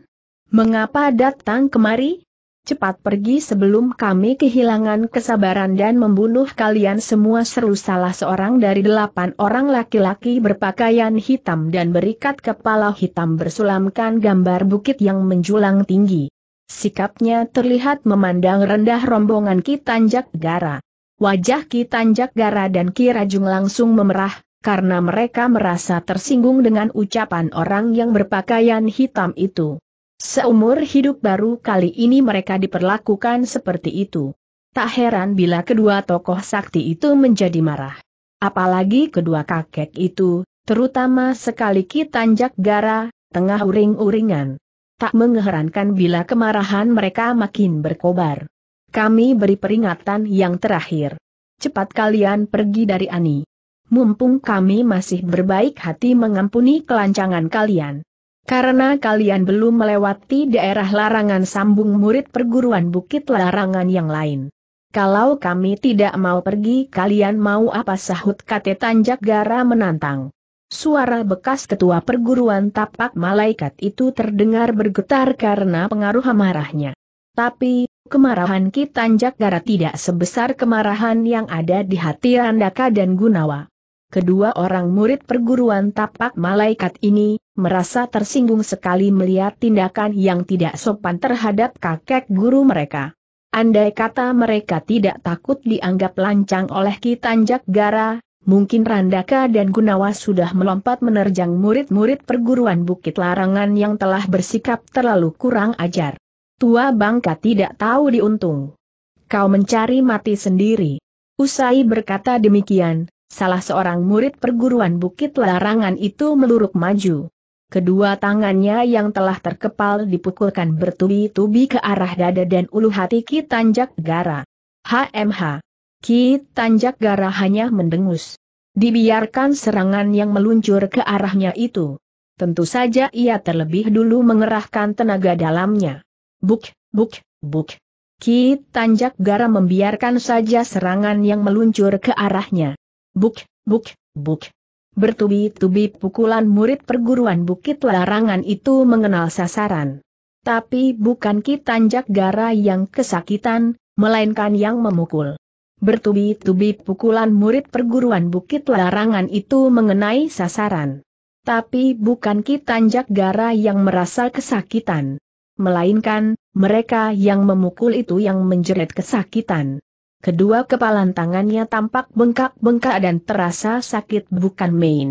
Mengapa datang kemari? Cepat pergi sebelum kami kehilangan kesabaran dan membunuh kalian semua seru salah seorang dari delapan orang laki-laki berpakaian hitam dan berikat kepala hitam bersulamkan gambar bukit yang menjulang tinggi. Sikapnya terlihat memandang rendah rombongan Ki Tanjak Gara. Wajah Ki Tanjak Gara dan Ki Rajung langsung memerah, karena mereka merasa tersinggung dengan ucapan orang yang berpakaian hitam itu. Seumur hidup baru kali ini mereka diperlakukan seperti itu. Tak heran bila kedua tokoh sakti itu menjadi marah. Apalagi kedua kakek itu, terutama sekali Kitanjak Gara, tengah uring-uringan. Tak mengherankan bila kemarahan mereka makin berkobar. Kami beri peringatan yang terakhir. Cepat kalian pergi dari Ani. Mumpung kami masih berbaik hati mengampuni kelancangan kalian. Karena kalian belum melewati daerah larangan sambung murid perguruan bukit larangan yang lain. Kalau kami tidak mau pergi kalian mau apa sahut kate tanjak gara menantang. Suara bekas ketua perguruan tapak malaikat itu terdengar bergetar karena pengaruh amarahnya. Tapi, kemarahan Ki Tanjak Gara tidak sebesar kemarahan yang ada di hati Randaka dan Gunawa. Kedua orang murid perguruan tapak malaikat ini, merasa tersinggung sekali melihat tindakan yang tidak sopan terhadap kakek guru mereka. Andai kata mereka tidak takut dianggap lancang oleh Kitanjak Gara, mungkin Randaka dan Gunawa sudah melompat menerjang murid-murid perguruan Bukit Larangan yang telah bersikap terlalu kurang ajar. Tua bangka tidak tahu diuntung. Kau mencari mati sendiri. Usai berkata demikian, salah seorang murid perguruan Bukit Larangan itu meluruk maju. Kedua tangannya yang telah terkepal dipukulkan bertubi-tubi ke arah dada dan ulu hati Ki Tanjak Gara. HMH. Ki Tanjak Gara hanya mendengus. Dibiarkan serangan yang meluncur ke arahnya itu. Tentu saja ia terlebih dulu mengerahkan tenaga dalamnya. Buk, buk, buk. Ki Tanjak Gara membiarkan saja serangan yang meluncur ke arahnya. Buk, buk, buk. Bertubi-tubi pukulan murid perguruan Bukit Larangan itu mengenal sasaran. Tapi bukan Kitanjak Gara yang kesakitan, melainkan yang memukul. Bertubi-tubi pukulan murid perguruan Bukit Larangan itu mengenai sasaran. Tapi bukan Kitanjak Gara yang merasa kesakitan. Melainkan, mereka yang memukul itu yang menjerit kesakitan. Kedua kepalan tangannya tampak bengkak-bengkak dan terasa sakit bukan main.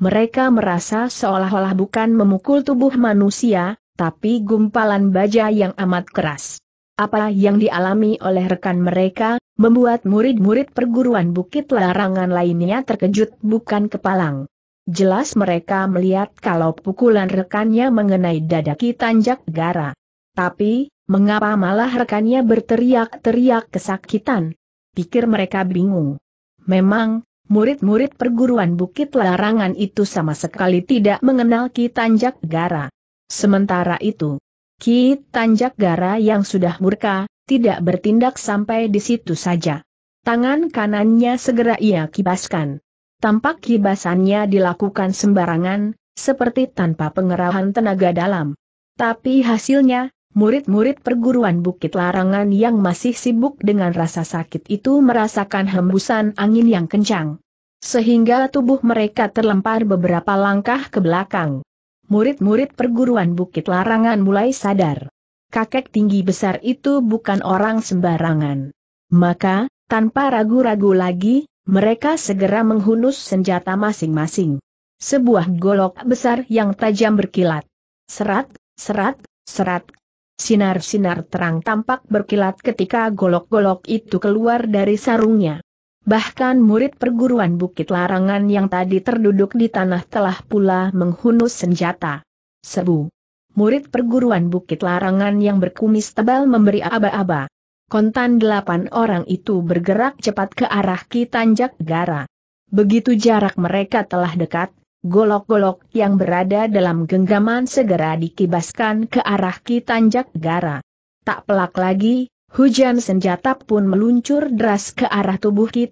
Mereka merasa seolah-olah bukan memukul tubuh manusia, tapi gumpalan baja yang amat keras. Apa yang dialami oleh rekan mereka, membuat murid-murid perguruan Bukit Larangan lainnya terkejut bukan kepalang. Jelas mereka melihat kalau pukulan rekannya mengenai dada Kitanjak Gara. Tapi, Mengapa malah rekannya berteriak-teriak kesakitan? Pikir mereka bingung. Memang, murid-murid perguruan Bukit Larangan itu sama sekali tidak mengenal Ki Tanjak Gara. Sementara itu, Ki Tanjak Gara yang sudah murka, tidak bertindak sampai di situ saja. Tangan kanannya segera ia kibaskan. Tampak kibasannya dilakukan sembarangan, seperti tanpa pengerahan tenaga dalam. Tapi hasilnya, Murid-murid perguruan Bukit Larangan yang masih sibuk dengan rasa sakit itu merasakan hembusan angin yang kencang. Sehingga tubuh mereka terlempar beberapa langkah ke belakang. Murid-murid perguruan Bukit Larangan mulai sadar. Kakek tinggi besar itu bukan orang sembarangan. Maka, tanpa ragu-ragu lagi, mereka segera menghunus senjata masing-masing. Sebuah golok besar yang tajam berkilat. Serat, serat, serat, Sinar-sinar terang tampak berkilat ketika golok-golok itu keluar dari sarungnya. Bahkan murid perguruan Bukit Larangan yang tadi terduduk di tanah telah pula menghunus senjata. Sebu. Murid perguruan Bukit Larangan yang berkumis tebal memberi aba-aba. Kontan delapan orang itu bergerak cepat ke arah Kitanjak Gara. Begitu jarak mereka telah dekat, Golok-golok yang berada dalam genggaman segera dikibaskan ke arah Ki Gara. Tak pelak lagi, hujan senjata pun meluncur deras ke arah tubuh Ki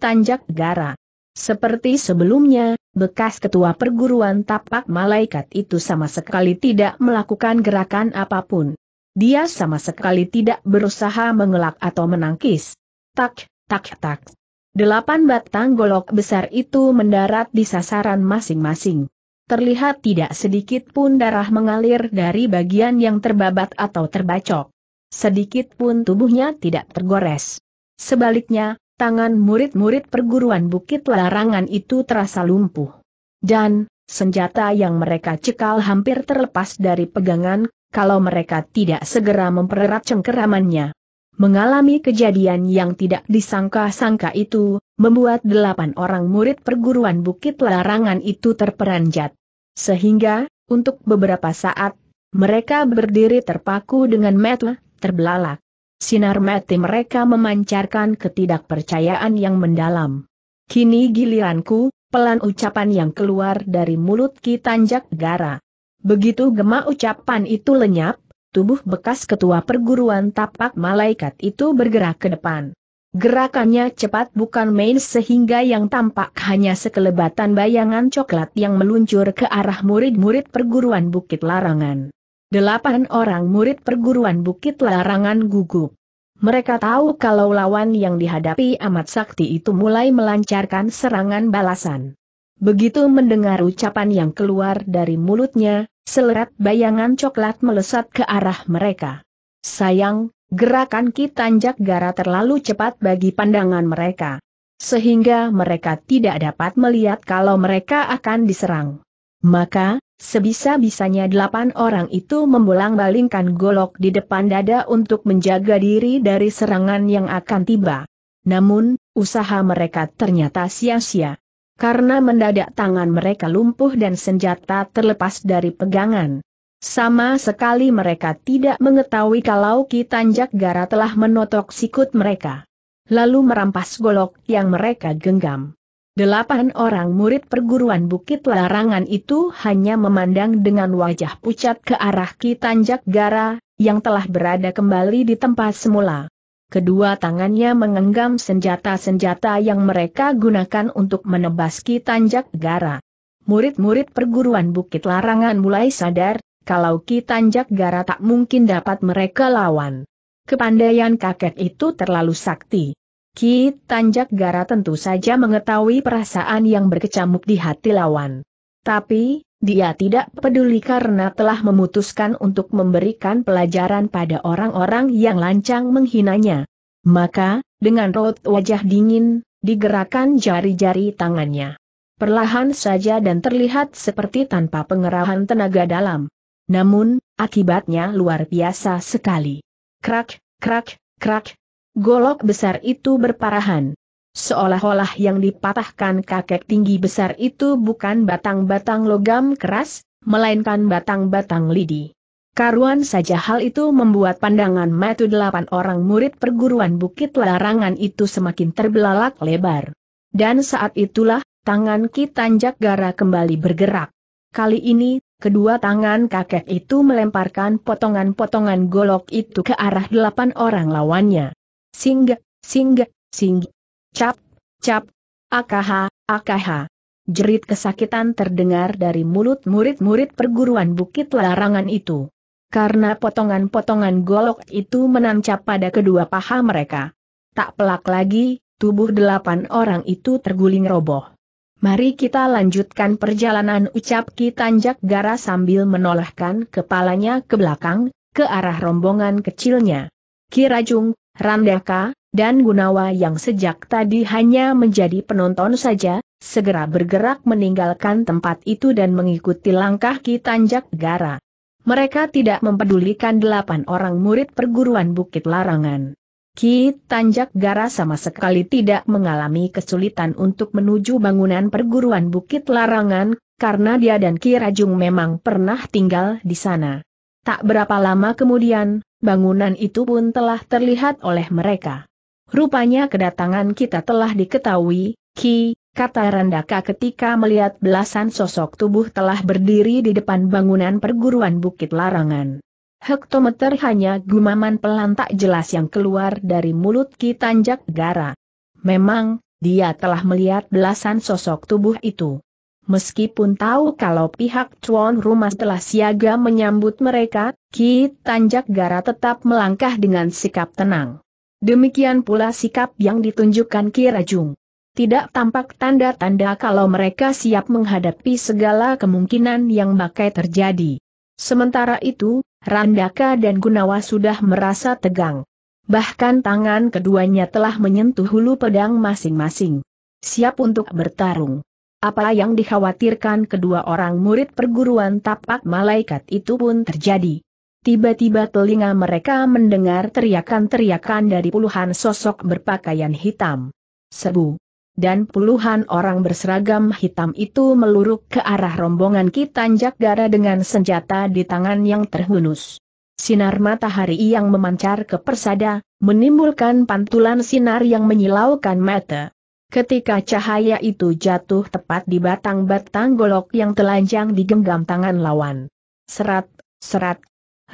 Gara. Seperti sebelumnya, bekas ketua perguruan tapak malaikat itu sama sekali tidak melakukan gerakan apapun. Dia sama sekali tidak berusaha mengelak atau menangkis. Tak, tak, tak. Delapan batang golok besar itu mendarat di sasaran masing-masing. Terlihat tidak sedikit pun darah mengalir dari bagian yang terbabat atau terbacok. Sedikit pun tubuhnya tidak tergores. Sebaliknya, tangan murid-murid perguruan Bukit Larangan itu terasa lumpuh. Dan, senjata yang mereka cekal hampir terlepas dari pegangan, kalau mereka tidak segera mempererat cengkeramannya. Mengalami kejadian yang tidak disangka-sangka itu, membuat delapan orang murid perguruan Bukit Larangan itu terperanjat. Sehingga, untuk beberapa saat, mereka berdiri terpaku dengan mata, terbelalak. Sinar mati mereka memancarkan ketidakpercayaan yang mendalam. Kini giliranku, pelan ucapan yang keluar dari mulut Ki Tanjak Gara. Begitu gema ucapan itu lenyap, tubuh bekas ketua perguruan tapak malaikat itu bergerak ke depan. Gerakannya cepat bukan main sehingga yang tampak hanya sekelebatan bayangan coklat yang meluncur ke arah murid-murid perguruan Bukit Larangan. Delapan orang murid perguruan Bukit Larangan gugup. Mereka tahu kalau lawan yang dihadapi amat sakti itu mulai melancarkan serangan balasan. Begitu mendengar ucapan yang keluar dari mulutnya, Selerat bayangan coklat melesat ke arah mereka. Sayang, gerakan Ki Tanjak Gara terlalu cepat bagi pandangan mereka. Sehingga mereka tidak dapat melihat kalau mereka akan diserang. Maka, sebisa-bisanya delapan orang itu membolang-balingkan golok di depan dada untuk menjaga diri dari serangan yang akan tiba. Namun, usaha mereka ternyata sia-sia karena mendadak tangan mereka lumpuh dan senjata terlepas dari pegangan. Sama sekali mereka tidak mengetahui kalau Kitanjak Gara telah menotok sikut mereka. Lalu merampas golok yang mereka genggam. Delapan orang murid perguruan Bukit Larangan itu hanya memandang dengan wajah pucat ke arah Kitanjak Gara, yang telah berada kembali di tempat semula. Kedua tangannya mengenggam senjata-senjata yang mereka gunakan untuk menebas tanjak Gara. Murid-murid perguruan Bukit Larangan mulai sadar, kalau Kitanjak Gara tak mungkin dapat mereka lawan. Kepandaian kakek itu terlalu sakti. Ki Tanjak Gara tentu saja mengetahui perasaan yang berkecamuk di hati lawan. Tapi, dia tidak peduli karena telah memutuskan untuk memberikan pelajaran pada orang-orang yang lancang menghinanya. Maka, dengan raut wajah dingin, digerakkan jari-jari tangannya. Perlahan saja dan terlihat seperti tanpa pengerahan tenaga dalam. Namun, akibatnya luar biasa sekali. Krak, krak, krak, golok besar itu berparahan. Seolah-olah yang dipatahkan kakek tinggi besar itu bukan batang-batang logam keras, melainkan batang-batang lidi. Karuan saja hal itu membuat pandangan matu delapan orang murid perguruan Bukit Larangan itu semakin terbelalak lebar. Dan saat itulah, tangan Ki Tanjak Gara kembali bergerak. Kali ini, kedua tangan kakek itu melemparkan potongan-potongan golok itu ke arah delapan orang lawannya. Singgah, singgah, singgah. Cap, cap, akaha, akaha. Jerit kesakitan terdengar dari mulut murid-murid perguruan Bukit Larangan itu. Karena potongan-potongan golok itu menancap pada kedua paha mereka. Tak pelak lagi, tubuh delapan orang itu terguling roboh. Mari kita lanjutkan perjalanan ucap Ki Tanjak Gara sambil menolehkan kepalanya ke belakang, ke arah rombongan kecilnya. Ki Rajung, Randaka, dan Gunawa yang sejak tadi hanya menjadi penonton saja, segera bergerak meninggalkan tempat itu dan mengikuti langkah Ki Tanjak Gara. Mereka tidak mempedulikan delapan orang murid perguruan Bukit Larangan. Ki Tanjak Gara sama sekali tidak mengalami kesulitan untuk menuju bangunan perguruan Bukit Larangan, karena dia dan Ki Rajung memang pernah tinggal di sana. Tak berapa lama kemudian, bangunan itu pun telah terlihat oleh mereka. Rupanya kedatangan kita telah diketahui, Ki, kata Randaka ketika melihat belasan sosok tubuh telah berdiri di depan bangunan perguruan Bukit Larangan. Hektometer hanya gumaman pelan tak jelas yang keluar dari mulut Ki Tanjak Gara. Memang, dia telah melihat belasan sosok tubuh itu. Meskipun tahu kalau pihak tuan rumah telah siaga menyambut mereka, Ki Tanjak Gara tetap melangkah dengan sikap tenang. Demikian pula sikap yang ditunjukkan Kirajung. Tidak tampak tanda-tanda kalau mereka siap menghadapi segala kemungkinan yang bakal terjadi. Sementara itu, Randaka dan Gunawa sudah merasa tegang. Bahkan tangan keduanya telah menyentuh hulu pedang masing-masing. Siap untuk bertarung. Apa yang dikhawatirkan kedua orang murid perguruan tapak malaikat itu pun terjadi. Tiba-tiba telinga mereka mendengar teriakan-teriakan dari puluhan sosok berpakaian hitam. Sebu. Dan puluhan orang berseragam hitam itu meluruk ke arah rombongan Kitanjak Gara dengan senjata di tangan yang terhunus. Sinar matahari yang memancar ke persada, menimbulkan pantulan sinar yang menyilaukan mata. Ketika cahaya itu jatuh tepat di batang-batang golok yang telanjang digenggam tangan lawan. Serat, serat,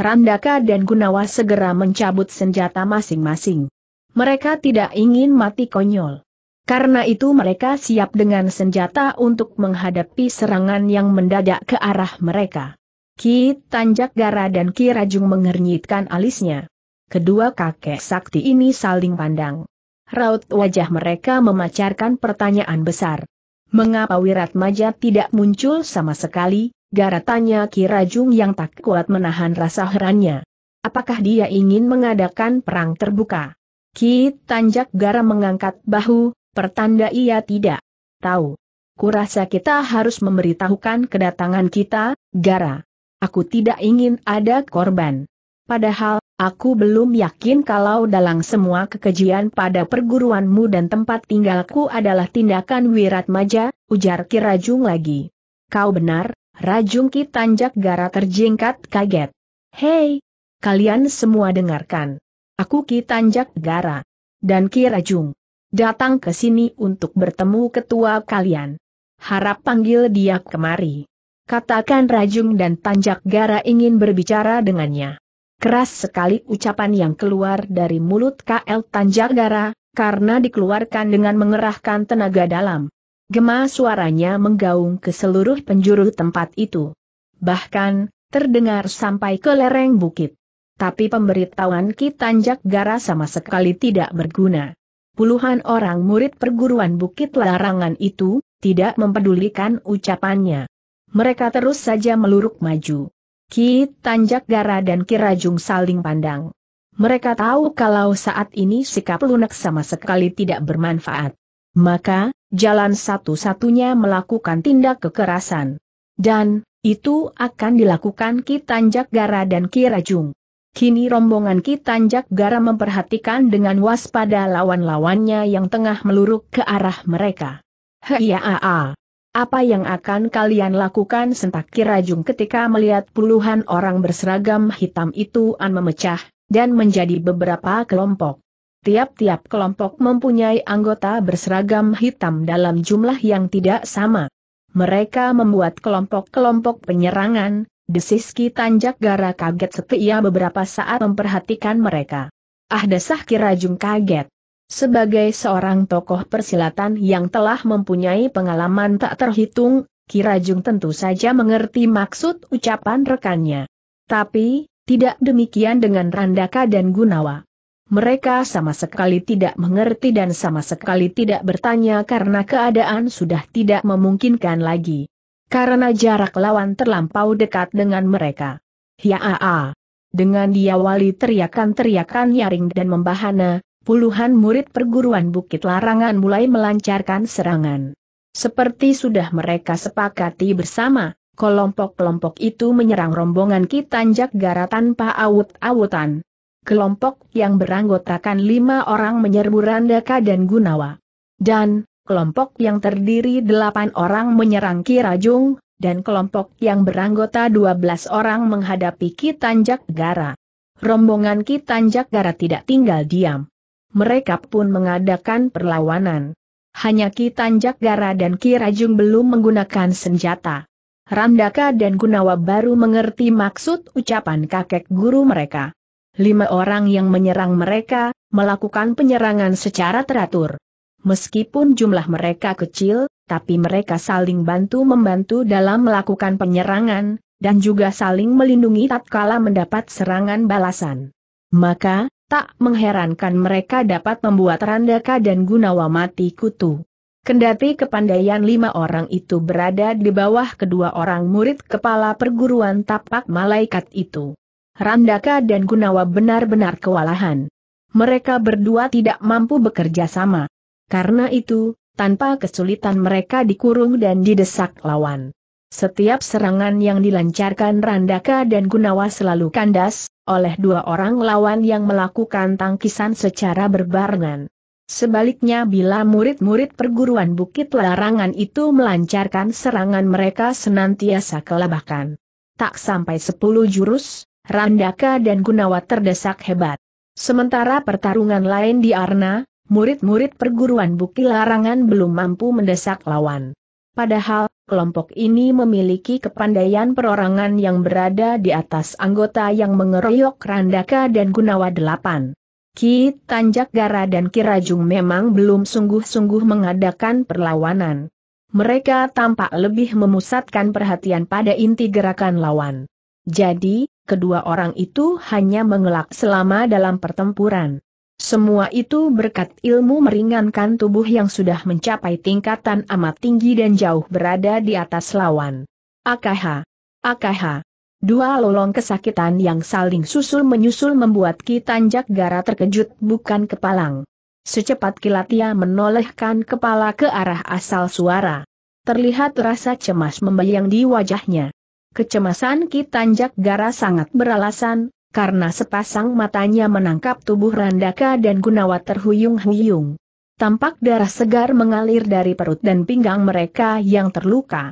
Randaka dan Gunawa segera mencabut senjata masing-masing. Mereka tidak ingin mati konyol. Karena itu mereka siap dengan senjata untuk menghadapi serangan yang mendadak ke arah mereka. Ki Tanjak Gara dan Ki Rajung mengernyitkan alisnya. Kedua kakek sakti ini saling pandang. Raut wajah mereka memacarkan pertanyaan besar. Mengapa Wiratmaja tidak muncul sama sekali? Gara tanya Ki Rajung yang tak kuat menahan rasa herannya. Apakah dia ingin mengadakan perang terbuka? Ki Tanjak Gara mengangkat bahu, pertanda ia tidak tahu. Kurasa kita harus memberitahukan kedatangan kita, Gara. Aku tidak ingin ada korban. Padahal, aku belum yakin kalau dalam semua kekejian pada perguruanmu dan tempat tinggalku adalah tindakan wirat maja, ujar Kirajung lagi. Kau benar, Rajungki Tanjak Gara terjingkat kaget. Hei! Kalian semua dengarkan. Aku Ki Tanjak Gara. Dan Ki Rajung. Datang ke sini untuk bertemu ketua kalian. Harap panggil dia kemari. Katakan Rajung dan Tanjak Gara ingin berbicara dengannya. Keras sekali ucapan yang keluar dari mulut KL Tanjak Gara, karena dikeluarkan dengan mengerahkan tenaga dalam. Gema suaranya menggaung ke seluruh penjuru tempat itu. Bahkan, terdengar sampai ke lereng bukit. Tapi pemberitahuan Ki Tanjak Gara sama sekali tidak berguna. Puluhan orang murid perguruan bukit larangan itu, tidak mempedulikan ucapannya. Mereka terus saja meluruk maju. Ki Tanjak Gara dan Ki Rajung saling pandang. Mereka tahu kalau saat ini sikap lunak sama sekali tidak bermanfaat. Maka, jalan satu-satunya melakukan tindak kekerasan. Dan, itu akan dilakukan Kitanjak Gara dan Kirajung. Kini rombongan Kitanjak Gara memperhatikan dengan waspada lawan-lawannya yang tengah meluruk ke arah mereka. Heiyaa. Apa yang akan kalian lakukan sentak Kirajung ketika melihat puluhan orang berseragam hitam itu an memecah, dan menjadi beberapa kelompok. Tiap-tiap kelompok mempunyai anggota berseragam hitam dalam jumlah yang tidak sama. Mereka membuat kelompok-kelompok penyerangan, desiski tanjak gara kaget setia beberapa saat memperhatikan mereka. Ah desah kirajung kaget. Sebagai seorang tokoh persilatan yang telah mempunyai pengalaman tak terhitung, Kirajung tentu saja mengerti maksud ucapan rekannya. Tapi, tidak demikian dengan Randaka dan Gunawa. Mereka sama sekali tidak mengerti dan sama sekali tidak bertanya karena keadaan sudah tidak memungkinkan lagi. Karena jarak lawan terlampau dekat dengan mereka. ya Hiaa. Dengan diawali teriakan-teriakan nyaring dan membahana, puluhan murid perguruan Bukit Larangan mulai melancarkan serangan. Seperti sudah mereka sepakati bersama, kelompok-kelompok itu menyerang rombongan Kitanjak Gara tanpa awut-awutan kelompok yang beranggotakan lima orang menyerbu Randaka dan Gunawa. Dan, kelompok yang terdiri delapan orang menyerang Ki Rajung, dan kelompok yang beranggota dua belas orang menghadapi Kitanjak Gara. Rombongan Kitanjak Gara tidak tinggal diam. Mereka pun mengadakan perlawanan. Hanya Kitanjak Gara dan Ki Rajung belum menggunakan senjata. Randaka dan Gunawa baru mengerti maksud ucapan kakek guru mereka. Lima orang yang menyerang mereka, melakukan penyerangan secara teratur. Meskipun jumlah mereka kecil, tapi mereka saling bantu-membantu dalam melakukan penyerangan, dan juga saling melindungi tatkala mendapat serangan balasan. Maka, tak mengherankan mereka dapat membuat Randaka dan Gunawa mati kutu. Kendati kepandaian lima orang itu berada di bawah kedua orang murid kepala perguruan tapak malaikat itu. Randaka dan Gunawa benar-benar kewalahan. Mereka berdua tidak mampu bekerja sama. Karena itu, tanpa kesulitan mereka dikurung dan didesak lawan. Setiap serangan yang dilancarkan Randaka dan Gunawa selalu kandas, oleh dua orang lawan yang melakukan tangkisan secara berbarengan. Sebaliknya bila murid-murid perguruan Bukit Larangan itu melancarkan serangan mereka senantiasa kelabakan. Tak sampai sepuluh jurus, Randaka dan Gunawa terdesak hebat. Sementara pertarungan lain di Arna, murid-murid perguruan Bukit Larangan belum mampu mendesak lawan. Padahal, kelompok ini memiliki kepandaian perorangan yang berada di atas anggota yang mengeroyok Randaka dan Gunawa delapan. Ki Tanjak Gara dan Kirajung memang belum sungguh-sungguh mengadakan perlawanan. Mereka tampak lebih memusatkan perhatian pada inti gerakan lawan. Jadi, kedua orang itu hanya mengelak selama dalam pertempuran. Semua itu berkat ilmu meringankan tubuh yang sudah mencapai tingkatan amat tinggi dan jauh berada di atas lawan. AKH. AKH. Dua lolong kesakitan yang saling susul-menyusul membuat Ki Tanjak Gara terkejut bukan kepalang. Secepat kilat ia menolehkan kepala ke arah asal suara. Terlihat rasa cemas membayang di wajahnya. Kecemasan Ki Tanjak Gara sangat beralasan, karena sepasang matanya menangkap tubuh Randaka dan Gunawa terhuyung-huyung. Tampak darah segar mengalir dari perut dan pinggang mereka yang terluka.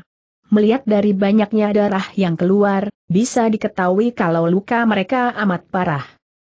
Melihat dari banyaknya darah yang keluar, bisa diketahui kalau luka mereka amat parah.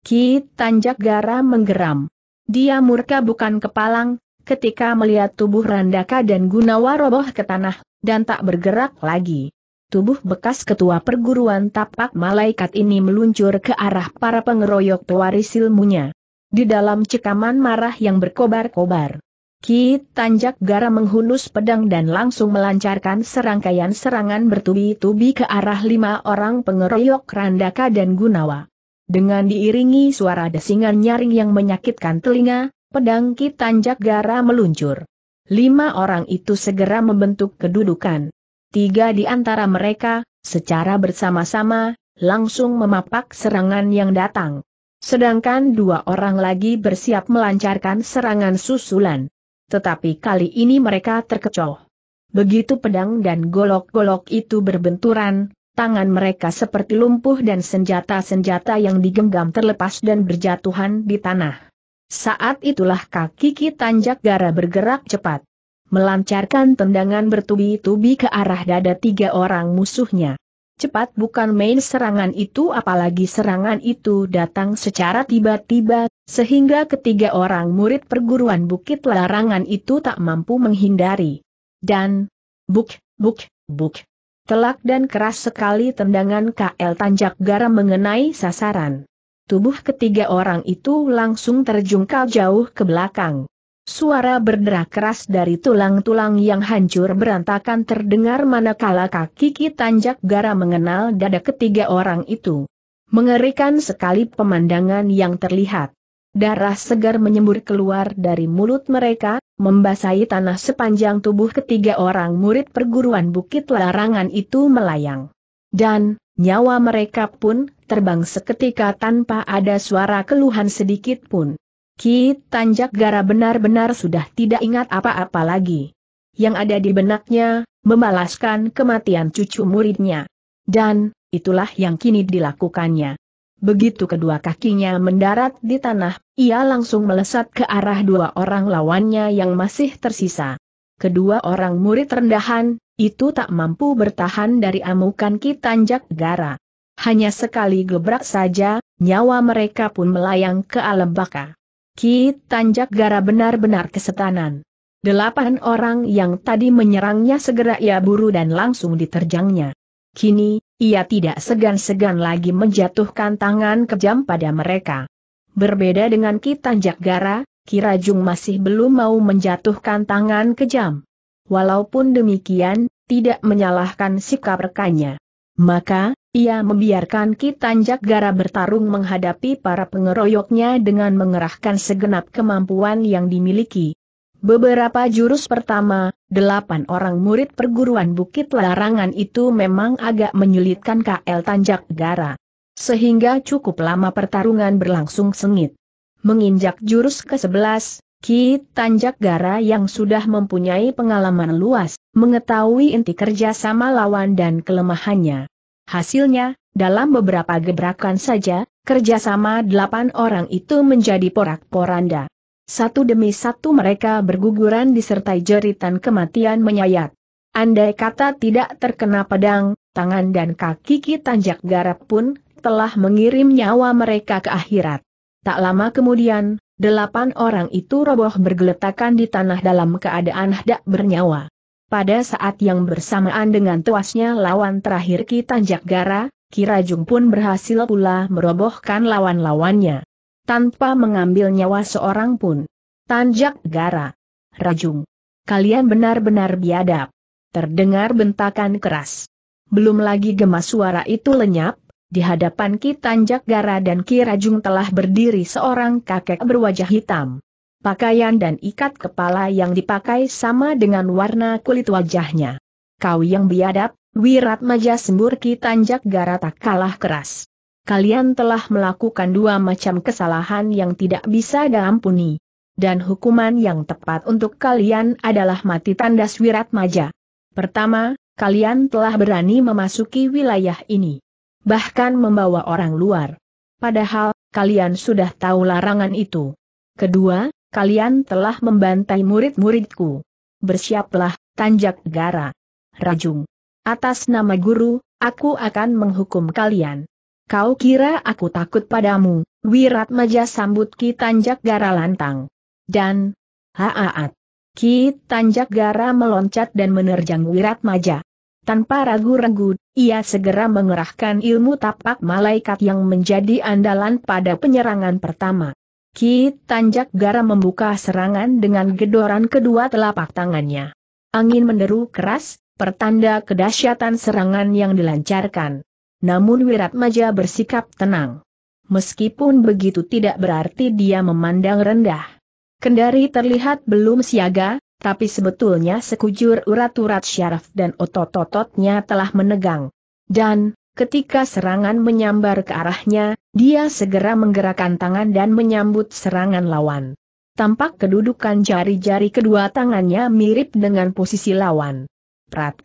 Ki Tanjak Gara menggeram. Dia murka bukan kepalang, ketika melihat tubuh Randaka dan Gunawa roboh ke tanah, dan tak bergerak lagi tubuh bekas ketua perguruan tapak malaikat ini meluncur ke arah para pengeroyok pewaris ilmunya. Di dalam cekaman marah yang berkobar-kobar. Ki Tanjak Gara menghunus pedang dan langsung melancarkan serangkaian serangan bertubi-tubi ke arah lima orang pengeroyok Randaka dan Gunawa. Dengan diiringi suara desingan nyaring yang menyakitkan telinga, pedang Ki Tanjak Gara meluncur. Lima orang itu segera membentuk kedudukan. Tiga di antara mereka, secara bersama-sama, langsung memapak serangan yang datang. Sedangkan dua orang lagi bersiap melancarkan serangan susulan. Tetapi kali ini mereka terkecoh. Begitu pedang dan golok-golok itu berbenturan, tangan mereka seperti lumpuh dan senjata-senjata yang digenggam terlepas dan berjatuhan di tanah. Saat itulah kaki Ki Tanjak Gara bergerak cepat melancarkan tendangan bertubi-tubi ke arah dada tiga orang musuhnya. Cepat bukan main serangan itu apalagi serangan itu datang secara tiba-tiba, sehingga ketiga orang murid perguruan Bukit Larangan itu tak mampu menghindari. Dan, buk, buk, buk. Telak dan keras sekali tendangan KL Tanjak Garam mengenai sasaran. Tubuh ketiga orang itu langsung terjungkal jauh ke belakang. Suara berderak keras dari tulang-tulang yang hancur berantakan terdengar manakala kaki Ki Tanjak Gara mengenal dada ketiga orang itu. Mengerikan sekali pemandangan yang terlihat. Darah segar menyembur keluar dari mulut mereka, membasahi tanah sepanjang tubuh ketiga orang murid perguruan Bukit Larangan itu melayang. Dan, nyawa mereka pun, terbang seketika tanpa ada suara keluhan sedikit pun. Ki Tanjak Gara benar-benar sudah tidak ingat apa-apa lagi. Yang ada di benaknya, membalaskan kematian cucu muridnya. Dan, itulah yang kini dilakukannya. Begitu kedua kakinya mendarat di tanah, ia langsung melesat ke arah dua orang lawannya yang masih tersisa. Kedua orang murid rendahan, itu tak mampu bertahan dari amukan Ki Tanjak Gara. Hanya sekali gebrak saja, nyawa mereka pun melayang ke alam baka. Ki Tanjak Gara benar-benar kesetanan. Delapan orang yang tadi menyerangnya segera ia buru dan langsung diterjangnya. Kini, ia tidak segan-segan lagi menjatuhkan tangan kejam pada mereka. Berbeda dengan Ki Tanjak Gara, Ki Rajung masih belum mau menjatuhkan tangan kejam. Walaupun demikian, tidak menyalahkan sikap rekannya. Maka, ia membiarkan Tanjak Gara bertarung menghadapi para pengeroyoknya dengan mengerahkan segenap kemampuan yang dimiliki. Beberapa jurus pertama, delapan orang murid perguruan Bukit Larangan itu memang agak menyulitkan KL Tanjak Gara. Sehingga cukup lama pertarungan berlangsung sengit. Menginjak jurus ke-11, Ki Tanjak Gara yang sudah mempunyai pengalaman luas, mengetahui inti kerja sama lawan dan kelemahannya. Hasilnya, dalam beberapa gebrakan saja, kerjasama delapan orang itu menjadi porak-poranda. Satu demi satu mereka berguguran disertai jeritan kematian menyayat. Andai kata tidak terkena pedang, tangan dan kaki Kitanjak Garap pun telah mengirim nyawa mereka ke akhirat. Tak lama kemudian, delapan orang itu roboh bergeletakan di tanah dalam keadaan hendak bernyawa. Pada saat yang bersamaan dengan tuasnya lawan terakhir Ki Tanjak Gara, Ki Rajung pun berhasil pula merobohkan lawan-lawannya. Tanpa mengambil nyawa seorang pun. Tanjak Gara. Rajung. Kalian benar-benar biadab. Terdengar bentakan keras. Belum lagi gemas suara itu lenyap, di hadapan Ki Tanjak Gara dan Ki Rajung telah berdiri seorang kakek berwajah hitam. Pakaian dan ikat kepala yang dipakai sama dengan warna kulit wajahnya. Kau yang biadab, Wirat Wiratmaja Semburki tanjak gara tak kalah keras. Kalian telah melakukan dua macam kesalahan yang tidak bisa diampuni. Dan hukuman yang tepat untuk kalian adalah mati tandas Maja. Pertama, kalian telah berani memasuki wilayah ini. Bahkan membawa orang luar. Padahal, kalian sudah tahu larangan itu. Kedua, kalian telah membantai murid-muridku. Bersiaplah, tanjak gara. Rajung. Atas nama guru, aku akan menghukum kalian. Kau kira aku takut padamu, Wiratmaja sambut Ki Tanjak Gara lantang. Dan, haaat. Ki Tanjak Gara meloncat dan menerjang Wiratmaja. Tanpa ragu-ragu, ia segera mengerahkan ilmu tapak malaikat yang menjadi andalan pada penyerangan pertama. Ki Tanjak gara membuka serangan dengan gedoran kedua telapak tangannya. Angin menderu keras, pertanda kedahsyatan serangan yang dilancarkan. Namun Wiratmaja bersikap tenang. Meskipun begitu tidak berarti dia memandang rendah. Kendari terlihat belum siaga, tapi sebetulnya sekujur urat-urat syaraf dan otot-ototnya telah menegang. Dan, Ketika serangan menyambar ke arahnya, dia segera menggerakkan tangan dan menyambut serangan lawan. Tampak kedudukan jari-jari kedua tangannya mirip dengan posisi lawan. Prat.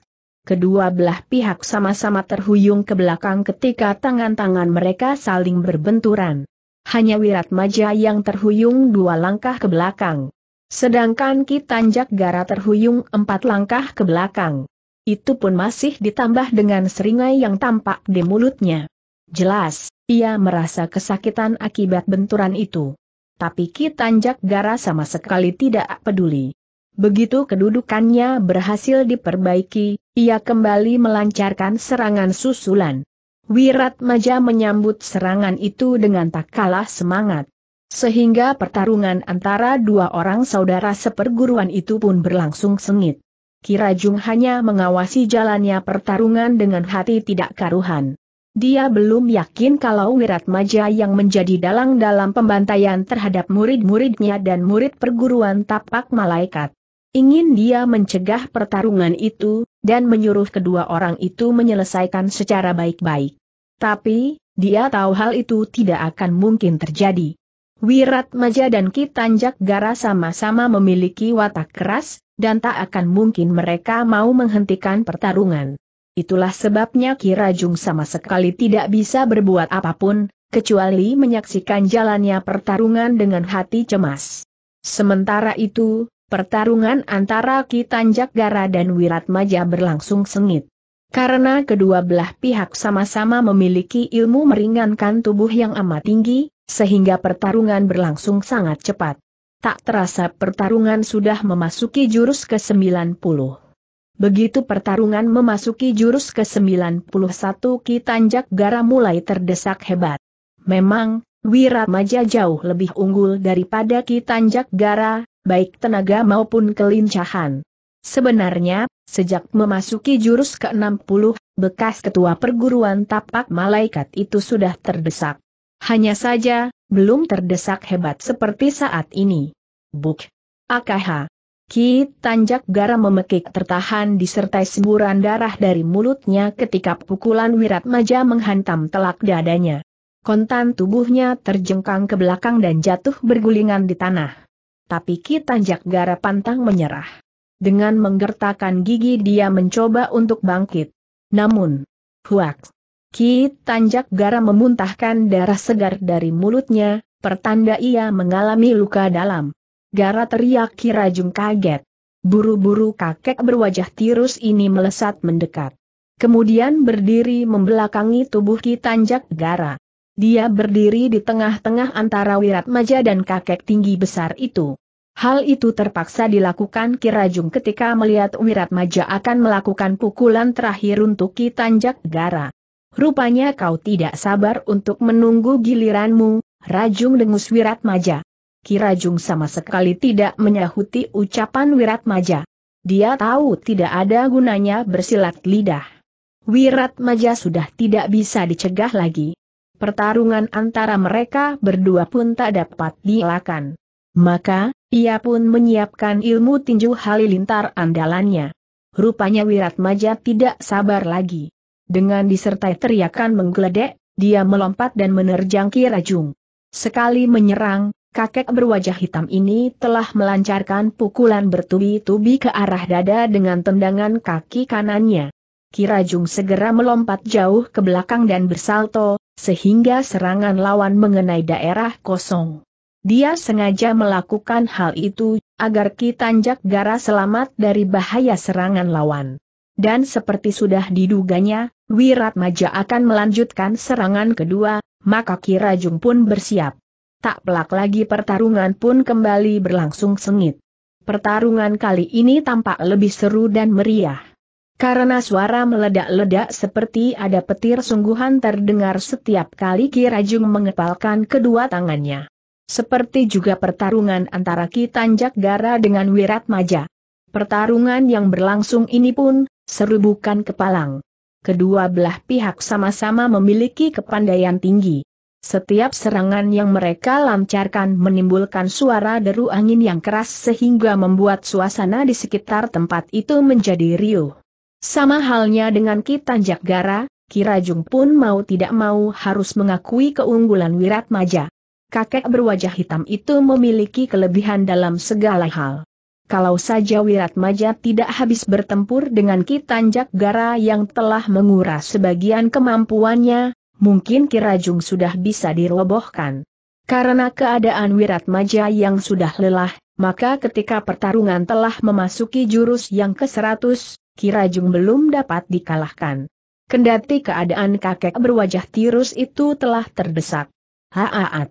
Kedua belah pihak sama-sama terhuyung ke belakang ketika tangan-tangan mereka saling berbenturan. Hanya Wirat Maja yang terhuyung dua langkah ke belakang. Sedangkan Kitanjak Gara terhuyung empat langkah ke belakang. Itu pun masih ditambah dengan seringai yang tampak di mulutnya. Jelas, ia merasa kesakitan akibat benturan itu. Tapi Kitanjak Gara sama sekali tidak peduli. Begitu kedudukannya berhasil diperbaiki, ia kembali melancarkan serangan susulan. Wirat Maja menyambut serangan itu dengan tak kalah semangat. Sehingga pertarungan antara dua orang saudara seperguruan itu pun berlangsung sengit. Kirajung hanya mengawasi jalannya pertarungan dengan hati tidak karuhan. Dia belum yakin kalau Wirat Maja yang menjadi dalang dalam pembantaian terhadap murid-muridnya dan murid perguruan tapak malaikat. Ingin dia mencegah pertarungan itu, dan menyuruh kedua orang itu menyelesaikan secara baik-baik. Tapi, dia tahu hal itu tidak akan mungkin terjadi. Wirat Maja dan Kitanjak Gara sama-sama memiliki watak keras, dan tak akan mungkin mereka mau menghentikan pertarungan. Itulah sebabnya Ki Rajung sama sekali tidak bisa berbuat apapun, kecuali menyaksikan jalannya pertarungan dengan hati cemas. Sementara itu, pertarungan antara Ki Tanjak Gara dan Wiratmaja berlangsung sengit. Karena kedua belah pihak sama-sama memiliki ilmu meringankan tubuh yang amat tinggi, sehingga pertarungan berlangsung sangat cepat. Tak terasa pertarungan sudah memasuki jurus ke-90. Begitu pertarungan memasuki jurus ke-91 Ki Tanjak Gara mulai terdesak hebat. Memang, Wiramaja jauh lebih unggul daripada Ki Tanjak Gara, baik tenaga maupun kelincahan. Sebenarnya, sejak memasuki jurus ke-60, bekas ketua perguruan tapak malaikat itu sudah terdesak. Hanya saja, belum terdesak hebat seperti saat ini. Buk. Akaha. Ki Tanjak Gara memekik tertahan disertai semburan darah dari mulutnya ketika pukulan Wirat Maja menghantam telak dadanya. Kontan tubuhnya terjengkang ke belakang dan jatuh bergulingan di tanah. Tapi Ki Tanjak Gara pantang menyerah. Dengan menggertakkan gigi dia mencoba untuk bangkit. Namun, huak, Ki Tanjak Garam memuntahkan darah segar dari mulutnya, pertanda ia mengalami luka dalam. Gara teriak Ki Rajung kaget. Buru-buru kakek berwajah tirus ini melesat mendekat. Kemudian berdiri membelakangi tubuh Ki Tanjak Gara. Dia berdiri di tengah-tengah antara Wirat Maja dan kakek tinggi besar itu. Hal itu terpaksa dilakukan Ki Rajung ketika melihat Wirat Maja akan melakukan pukulan terakhir untuk Ki Tanjak Gara. Rupanya kau tidak sabar untuk menunggu giliranmu, Rajung Dengus Wiratmaja. Kirajung sama sekali tidak menyahuti ucapan Wiratmaja. Dia tahu tidak ada gunanya bersilat lidah. Wiratmaja sudah tidak bisa dicegah lagi. Pertarungan antara mereka berdua pun tak dapat dielakkan. Maka, ia pun menyiapkan ilmu tinju halilintar andalannya. Rupanya Wiratmaja tidak sabar lagi. Dengan disertai teriakan menggeledek, dia melompat dan menerjang Ki Rajung. Sekali menyerang, kakek berwajah hitam ini telah melancarkan pukulan bertubi-tubi ke arah dada dengan tendangan kaki kanannya. Ki Rajung segera melompat jauh ke belakang dan bersalto, sehingga serangan lawan mengenai daerah kosong. Dia sengaja melakukan hal itu, agar Ki Tanjak Gara selamat dari bahaya serangan lawan. Dan seperti sudah diduganya, Wiratmaja akan melanjutkan serangan kedua, maka Kirajung pun bersiap. Tak pelak lagi pertarungan pun kembali berlangsung sengit. Pertarungan kali ini tampak lebih seru dan meriah. Karena suara meledak-ledak seperti ada petir sungguhan terdengar setiap kali Kirajung mengepalkan kedua tangannya. Seperti juga pertarungan antara Ki Tanjak Gara dengan Wiratmaja. Pertarungan yang berlangsung ini pun, seru bukan kepalang kedua belah pihak sama-sama memiliki kepandaian tinggi. Setiap serangan yang mereka lancarkan menimbulkan suara deru angin yang keras sehingga membuat suasana di sekitar tempat itu menjadi riuh. Sama halnya dengan Kitanjak Gara, Kirajung pun mau tidak mau harus mengakui keunggulan Wiratmaja. Kakek berwajah hitam itu memiliki kelebihan dalam segala hal kalau saja Wiratmaja tidak habis bertempur dengan Kitanjak Gara yang telah menguras sebagian kemampuannya, mungkin Kirajung sudah bisa dirobohkan. Karena keadaan Wiratmaja yang sudah lelah, maka ketika pertarungan telah memasuki jurus yang ke-100, Kirajung belum dapat dikalahkan. Kendati keadaan kakek berwajah tirus itu telah terdesak. Haaat.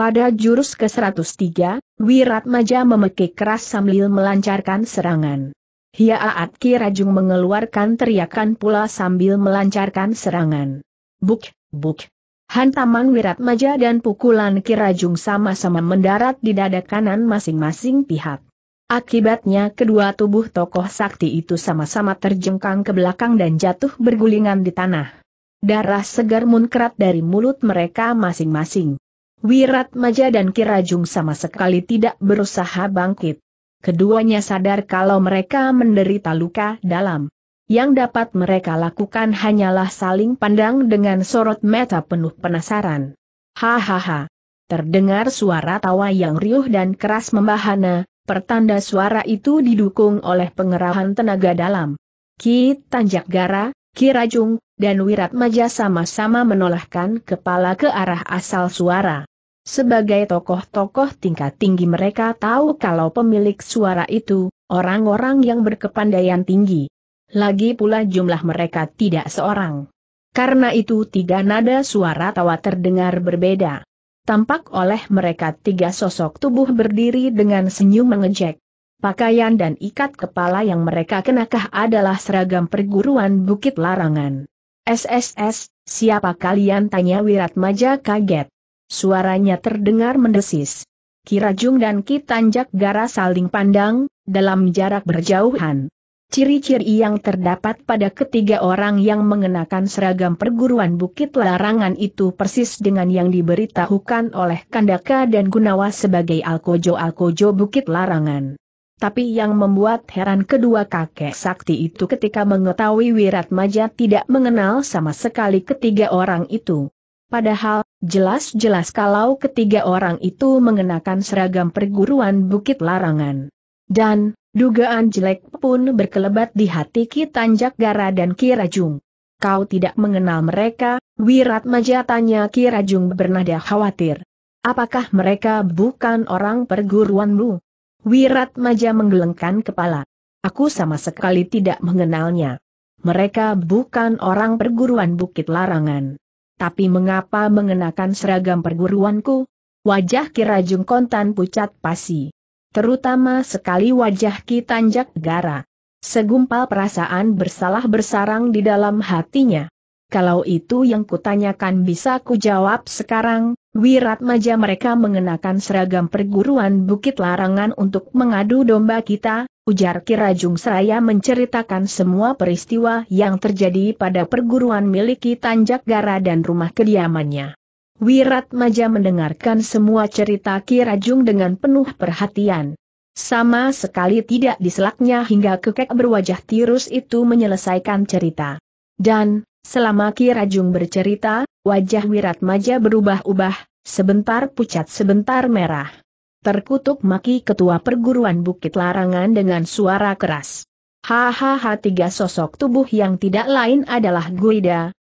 Pada jurus ke-103, Wiratmaja memekik keras sambil melancarkan serangan. Hiaat Rajung mengeluarkan teriakan pula sambil melancarkan serangan. Buk, buk. Hantaman Wiratmaja dan pukulan Kirajung sama-sama mendarat di dada kanan masing-masing pihak. Akibatnya kedua tubuh tokoh sakti itu sama-sama terjengkang ke belakang dan jatuh bergulingan di tanah. Darah segar munkrat dari mulut mereka masing-masing. Wirat Wiratmaja dan Kirajung sama sekali tidak berusaha bangkit. Keduanya sadar kalau mereka menderita luka dalam. Yang dapat mereka lakukan hanyalah saling pandang dengan sorot mata penuh penasaran. Hahaha. Terdengar suara tawa yang riuh dan keras membahana, pertanda suara itu didukung oleh pengerahan tenaga dalam. Ki Tanjak Gara, Ki Rajung, dan Wirat Wiratmaja sama-sama menolakkan kepala ke arah asal suara. Sebagai tokoh-tokoh tingkat tinggi mereka tahu kalau pemilik suara itu, orang-orang yang berkepandaian tinggi. Lagi pula jumlah mereka tidak seorang. Karena itu tiga nada suara tawa terdengar berbeda. Tampak oleh mereka tiga sosok tubuh berdiri dengan senyum mengejek. Pakaian dan ikat kepala yang mereka kenakah adalah seragam perguruan Bukit Larangan. SSS, siapa kalian tanya Wiratmaja kaget. Suaranya terdengar mendesis. Kirajung dan Kitanjak Gara saling pandang, dalam jarak berjauhan. Ciri-ciri yang terdapat pada ketiga orang yang mengenakan seragam perguruan Bukit Larangan itu persis dengan yang diberitahukan oleh Kandaka dan Gunawa sebagai Alkojo-Alkojo Bukit Larangan. Tapi yang membuat heran kedua kakek sakti itu ketika mengetahui Wirat Wiratmaja tidak mengenal sama sekali ketiga orang itu. Padahal, jelas-jelas kalau ketiga orang itu mengenakan seragam perguruan Bukit Larangan. Dan, dugaan jelek pun berkelebat di hati Tanjak Gara dan Ki Rajung. Kau tidak mengenal mereka, Wirat Wiratmaja tanya Ki Rajung bernada khawatir. Apakah mereka bukan orang perguruanmu? Wirat Wiratmaja menggelengkan kepala. Aku sama sekali tidak mengenalnya. Mereka bukan orang perguruan Bukit Larangan. Tapi mengapa mengenakan seragam perguruanku? Wajah Kirajung Kontan pucat pasi. Terutama sekali wajah Ki Tanjak Gara. Segumpal perasaan bersalah bersarang di dalam hatinya. Kalau itu yang kutanyakan bisa kujawab sekarang, Wiratmaja mereka mengenakan seragam perguruan Bukit Larangan untuk mengadu domba kita, ujar Kirajung Seraya menceritakan semua peristiwa yang terjadi pada perguruan miliki Tanjak Gara dan rumah kediamannya. Wiratmaja mendengarkan semua cerita Kirajung dengan penuh perhatian. Sama sekali tidak diselaknya hingga kekek berwajah tirus itu menyelesaikan cerita. Dan, selama Kirajung bercerita, Wajah Wiratmaja berubah-ubah, sebentar pucat sebentar merah. Terkutuk maki ketua perguruan Bukit Larangan dengan suara keras. Hahaha tiga sosok tubuh yang tidak lain adalah Guida,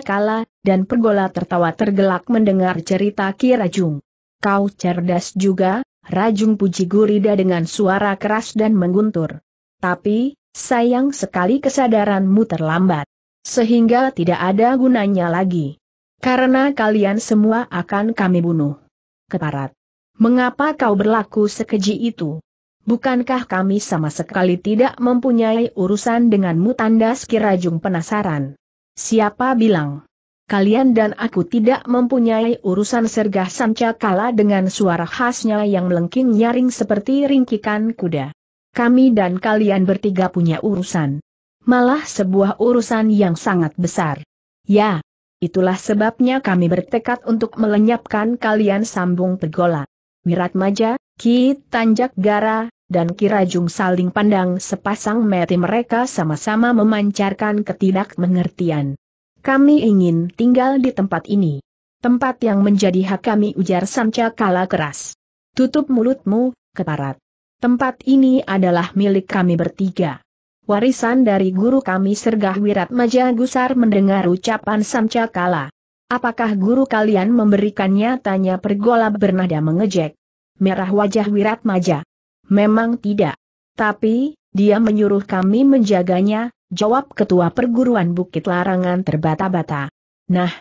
Kala, dan Pergola tertawa tergelak mendengar cerita Ki Rajung. Kau cerdas juga, Rajung puji Gurida dengan suara keras dan mengguntur. Tapi, sayang sekali kesadaranmu terlambat. Sehingga tidak ada gunanya lagi. Karena kalian semua akan kami bunuh. Keparat. Mengapa kau berlaku sekeji itu? Bukankah kami sama sekali tidak mempunyai urusan denganmu tanda sekirajung penasaran? Siapa bilang? Kalian dan aku tidak mempunyai urusan sergah sancakala dengan suara khasnya yang melengking nyaring seperti ringkikan kuda. Kami dan kalian bertiga punya urusan. Malah sebuah urusan yang sangat besar. Ya, Itulah sebabnya kami bertekad untuk melenyapkan kalian sambung Pegola. Wiratmaja, Ki Tanjak Gara, dan Kirajung saling pandang sepasang mati mereka sama-sama memancarkan ketidakmengertian. Kami ingin tinggal di tempat ini. Tempat yang menjadi hak kami ujar Sanca kala keras. Tutup mulutmu, keparat. Tempat ini adalah milik kami bertiga warisan dari guru kami Sergah Wirat Maja Gusar mendengar ucapan Samcakala. Apakah guru kalian memberikannya? Tanya pergola bernada mengejek. Merah wajah Wirat Maja. Memang tidak. Tapi, dia menyuruh kami menjaganya, jawab ketua perguruan Bukit Larangan terbata-bata. Nah,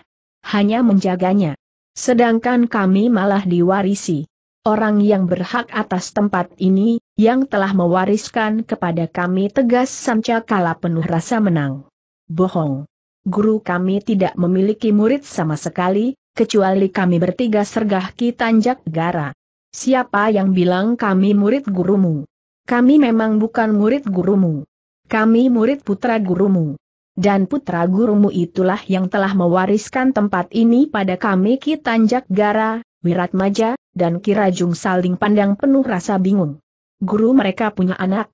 hanya menjaganya. Sedangkan kami malah diwarisi. Orang yang berhak atas tempat ini, yang telah mewariskan kepada kami tegas Samca kala penuh rasa menang. Bohong. Guru kami tidak memiliki murid sama sekali, kecuali kami bertiga sergah ki tanjak gara. Siapa yang bilang kami murid gurumu? Kami memang bukan murid gurumu. Kami murid putra gurumu. Dan putra gurumu itulah yang telah mewariskan tempat ini pada kami Ki Tanjak Gara, Wiratmaja, dan Kirajung saling pandang penuh rasa bingung guru mereka punya anak.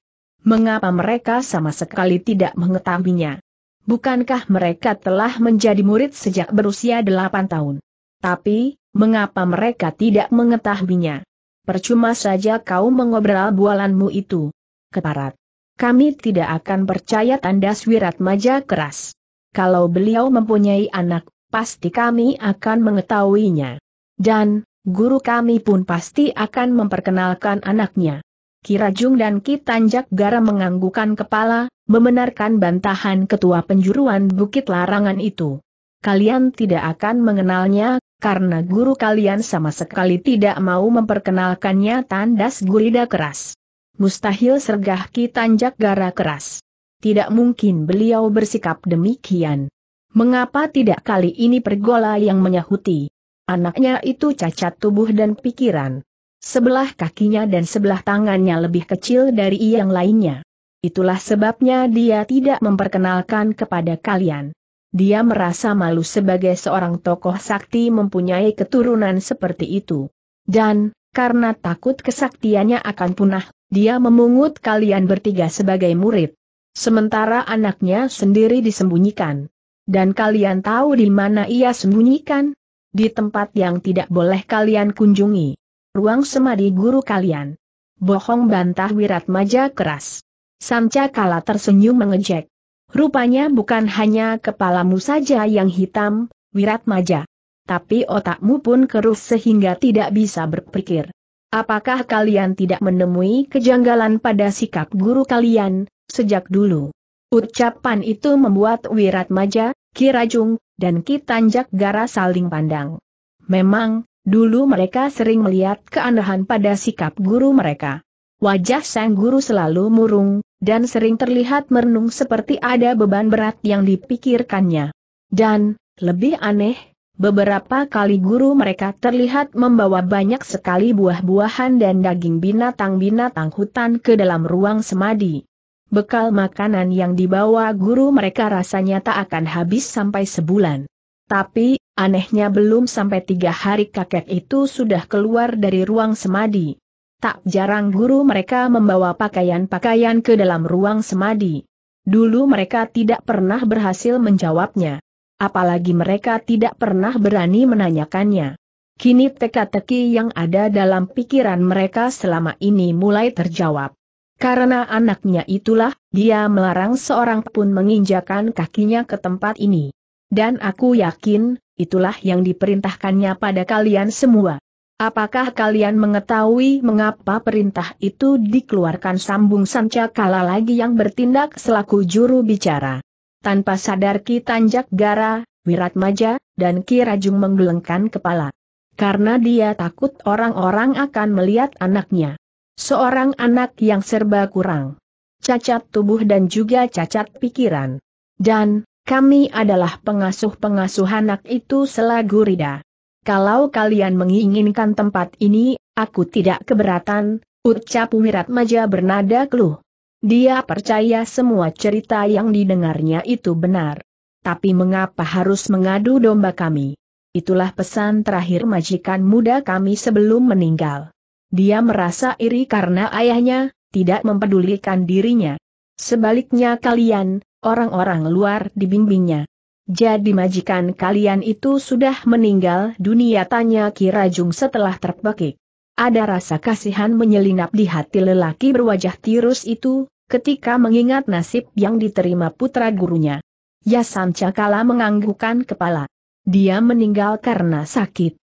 Mengapa mereka sama sekali tidak mengetahuinya? Bukankah mereka telah menjadi murid sejak berusia delapan tahun? Tapi, mengapa mereka tidak mengetahuinya? Percuma saja kau mengobrol bualanmu itu. Keparat. Kami tidak akan percaya tanda swirat maja keras. Kalau beliau mempunyai anak, pasti kami akan mengetahuinya. Dan, guru kami pun pasti akan memperkenalkan anaknya. Kirajung dan Ki Kitanjak gara menganggukan kepala, membenarkan bantahan ketua penjuruan Bukit Larangan itu. Kalian tidak akan mengenalnya, karena guru kalian sama sekali tidak mau memperkenalkannya tandas gurida keras. Mustahil sergah Ki Kitanjak Gara keras. Tidak mungkin beliau bersikap demikian. Mengapa tidak kali ini pergola yang menyahuti? Anaknya itu cacat tubuh dan pikiran. Sebelah kakinya dan sebelah tangannya lebih kecil dari yang lainnya. Itulah sebabnya dia tidak memperkenalkan kepada kalian. Dia merasa malu sebagai seorang tokoh sakti mempunyai keturunan seperti itu. Dan, karena takut kesaktiannya akan punah, dia memungut kalian bertiga sebagai murid. Sementara anaknya sendiri disembunyikan. Dan kalian tahu di mana ia sembunyikan? Di tempat yang tidak boleh kalian kunjungi ruang semadi guru kalian. Bohong bantah Wiratmaja keras. Sanca Kala tersenyum mengejek. Rupanya bukan hanya kepalamu saja yang hitam, Wiratmaja. Tapi otakmu pun keruh sehingga tidak bisa berpikir. Apakah kalian tidak menemui kejanggalan pada sikap guru kalian, sejak dulu? Ucapan itu membuat Wiratmaja, Kirajung, dan Kitanjak Gara saling pandang. Memang, Dulu mereka sering melihat keanehan pada sikap guru mereka. Wajah sang guru selalu murung, dan sering terlihat merenung seperti ada beban berat yang dipikirkannya. Dan, lebih aneh, beberapa kali guru mereka terlihat membawa banyak sekali buah-buahan dan daging binatang-binatang hutan ke dalam ruang semadi. Bekal makanan yang dibawa guru mereka rasanya tak akan habis sampai sebulan. Tapi, anehnya belum sampai tiga hari kakek itu sudah keluar dari ruang semadi. Tak jarang guru mereka membawa pakaian-pakaian ke dalam ruang semadi. Dulu mereka tidak pernah berhasil menjawabnya. Apalagi mereka tidak pernah berani menanyakannya. Kini teka-teki yang ada dalam pikiran mereka selama ini mulai terjawab. Karena anaknya itulah, dia melarang seorang pun menginjakan kakinya ke tempat ini. Dan aku yakin, itulah yang diperintahkannya pada kalian semua. Apakah kalian mengetahui mengapa perintah itu dikeluarkan sambung kala lagi yang bertindak selaku juru bicara? Tanpa sadar Ki Tanjak Gara, Wiratmaja, dan Ki Rajung menggelengkan kepala. Karena dia takut orang-orang akan melihat anaknya. Seorang anak yang serba kurang. Cacat tubuh dan juga cacat pikiran. Dan, kami adalah pengasuh-pengasuh anak itu selagu Rida. Kalau kalian menginginkan tempat ini, aku tidak keberatan, ucap Maja bernada keluh. Dia percaya semua cerita yang didengarnya itu benar. Tapi mengapa harus mengadu domba kami? Itulah pesan terakhir majikan muda kami sebelum meninggal. Dia merasa iri karena ayahnya, tidak mempedulikan dirinya. Sebaliknya kalian, orang-orang luar dibimbingnya. Jadi majikan kalian itu sudah meninggal dunia tanya Kirajung setelah terpekik. Ada rasa kasihan menyelinap di hati lelaki berwajah tirus itu, ketika mengingat nasib yang diterima putra gurunya. Yasan Cakala menganggukkan kepala. Dia meninggal karena sakit.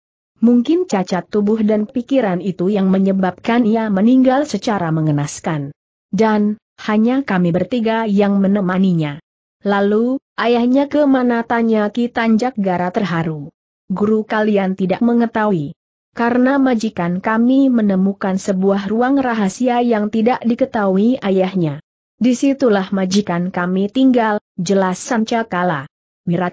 Mungkin cacat tubuh dan pikiran itu yang menyebabkan ia meninggal secara mengenaskan. Dan, hanya kami bertiga yang menemaninya. Lalu, ayahnya kemana tanya Ki Tanjak Gara terharu. Guru kalian tidak mengetahui. Karena majikan kami menemukan sebuah ruang rahasia yang tidak diketahui ayahnya. Disitulah majikan kami tinggal, jelas Sancakala.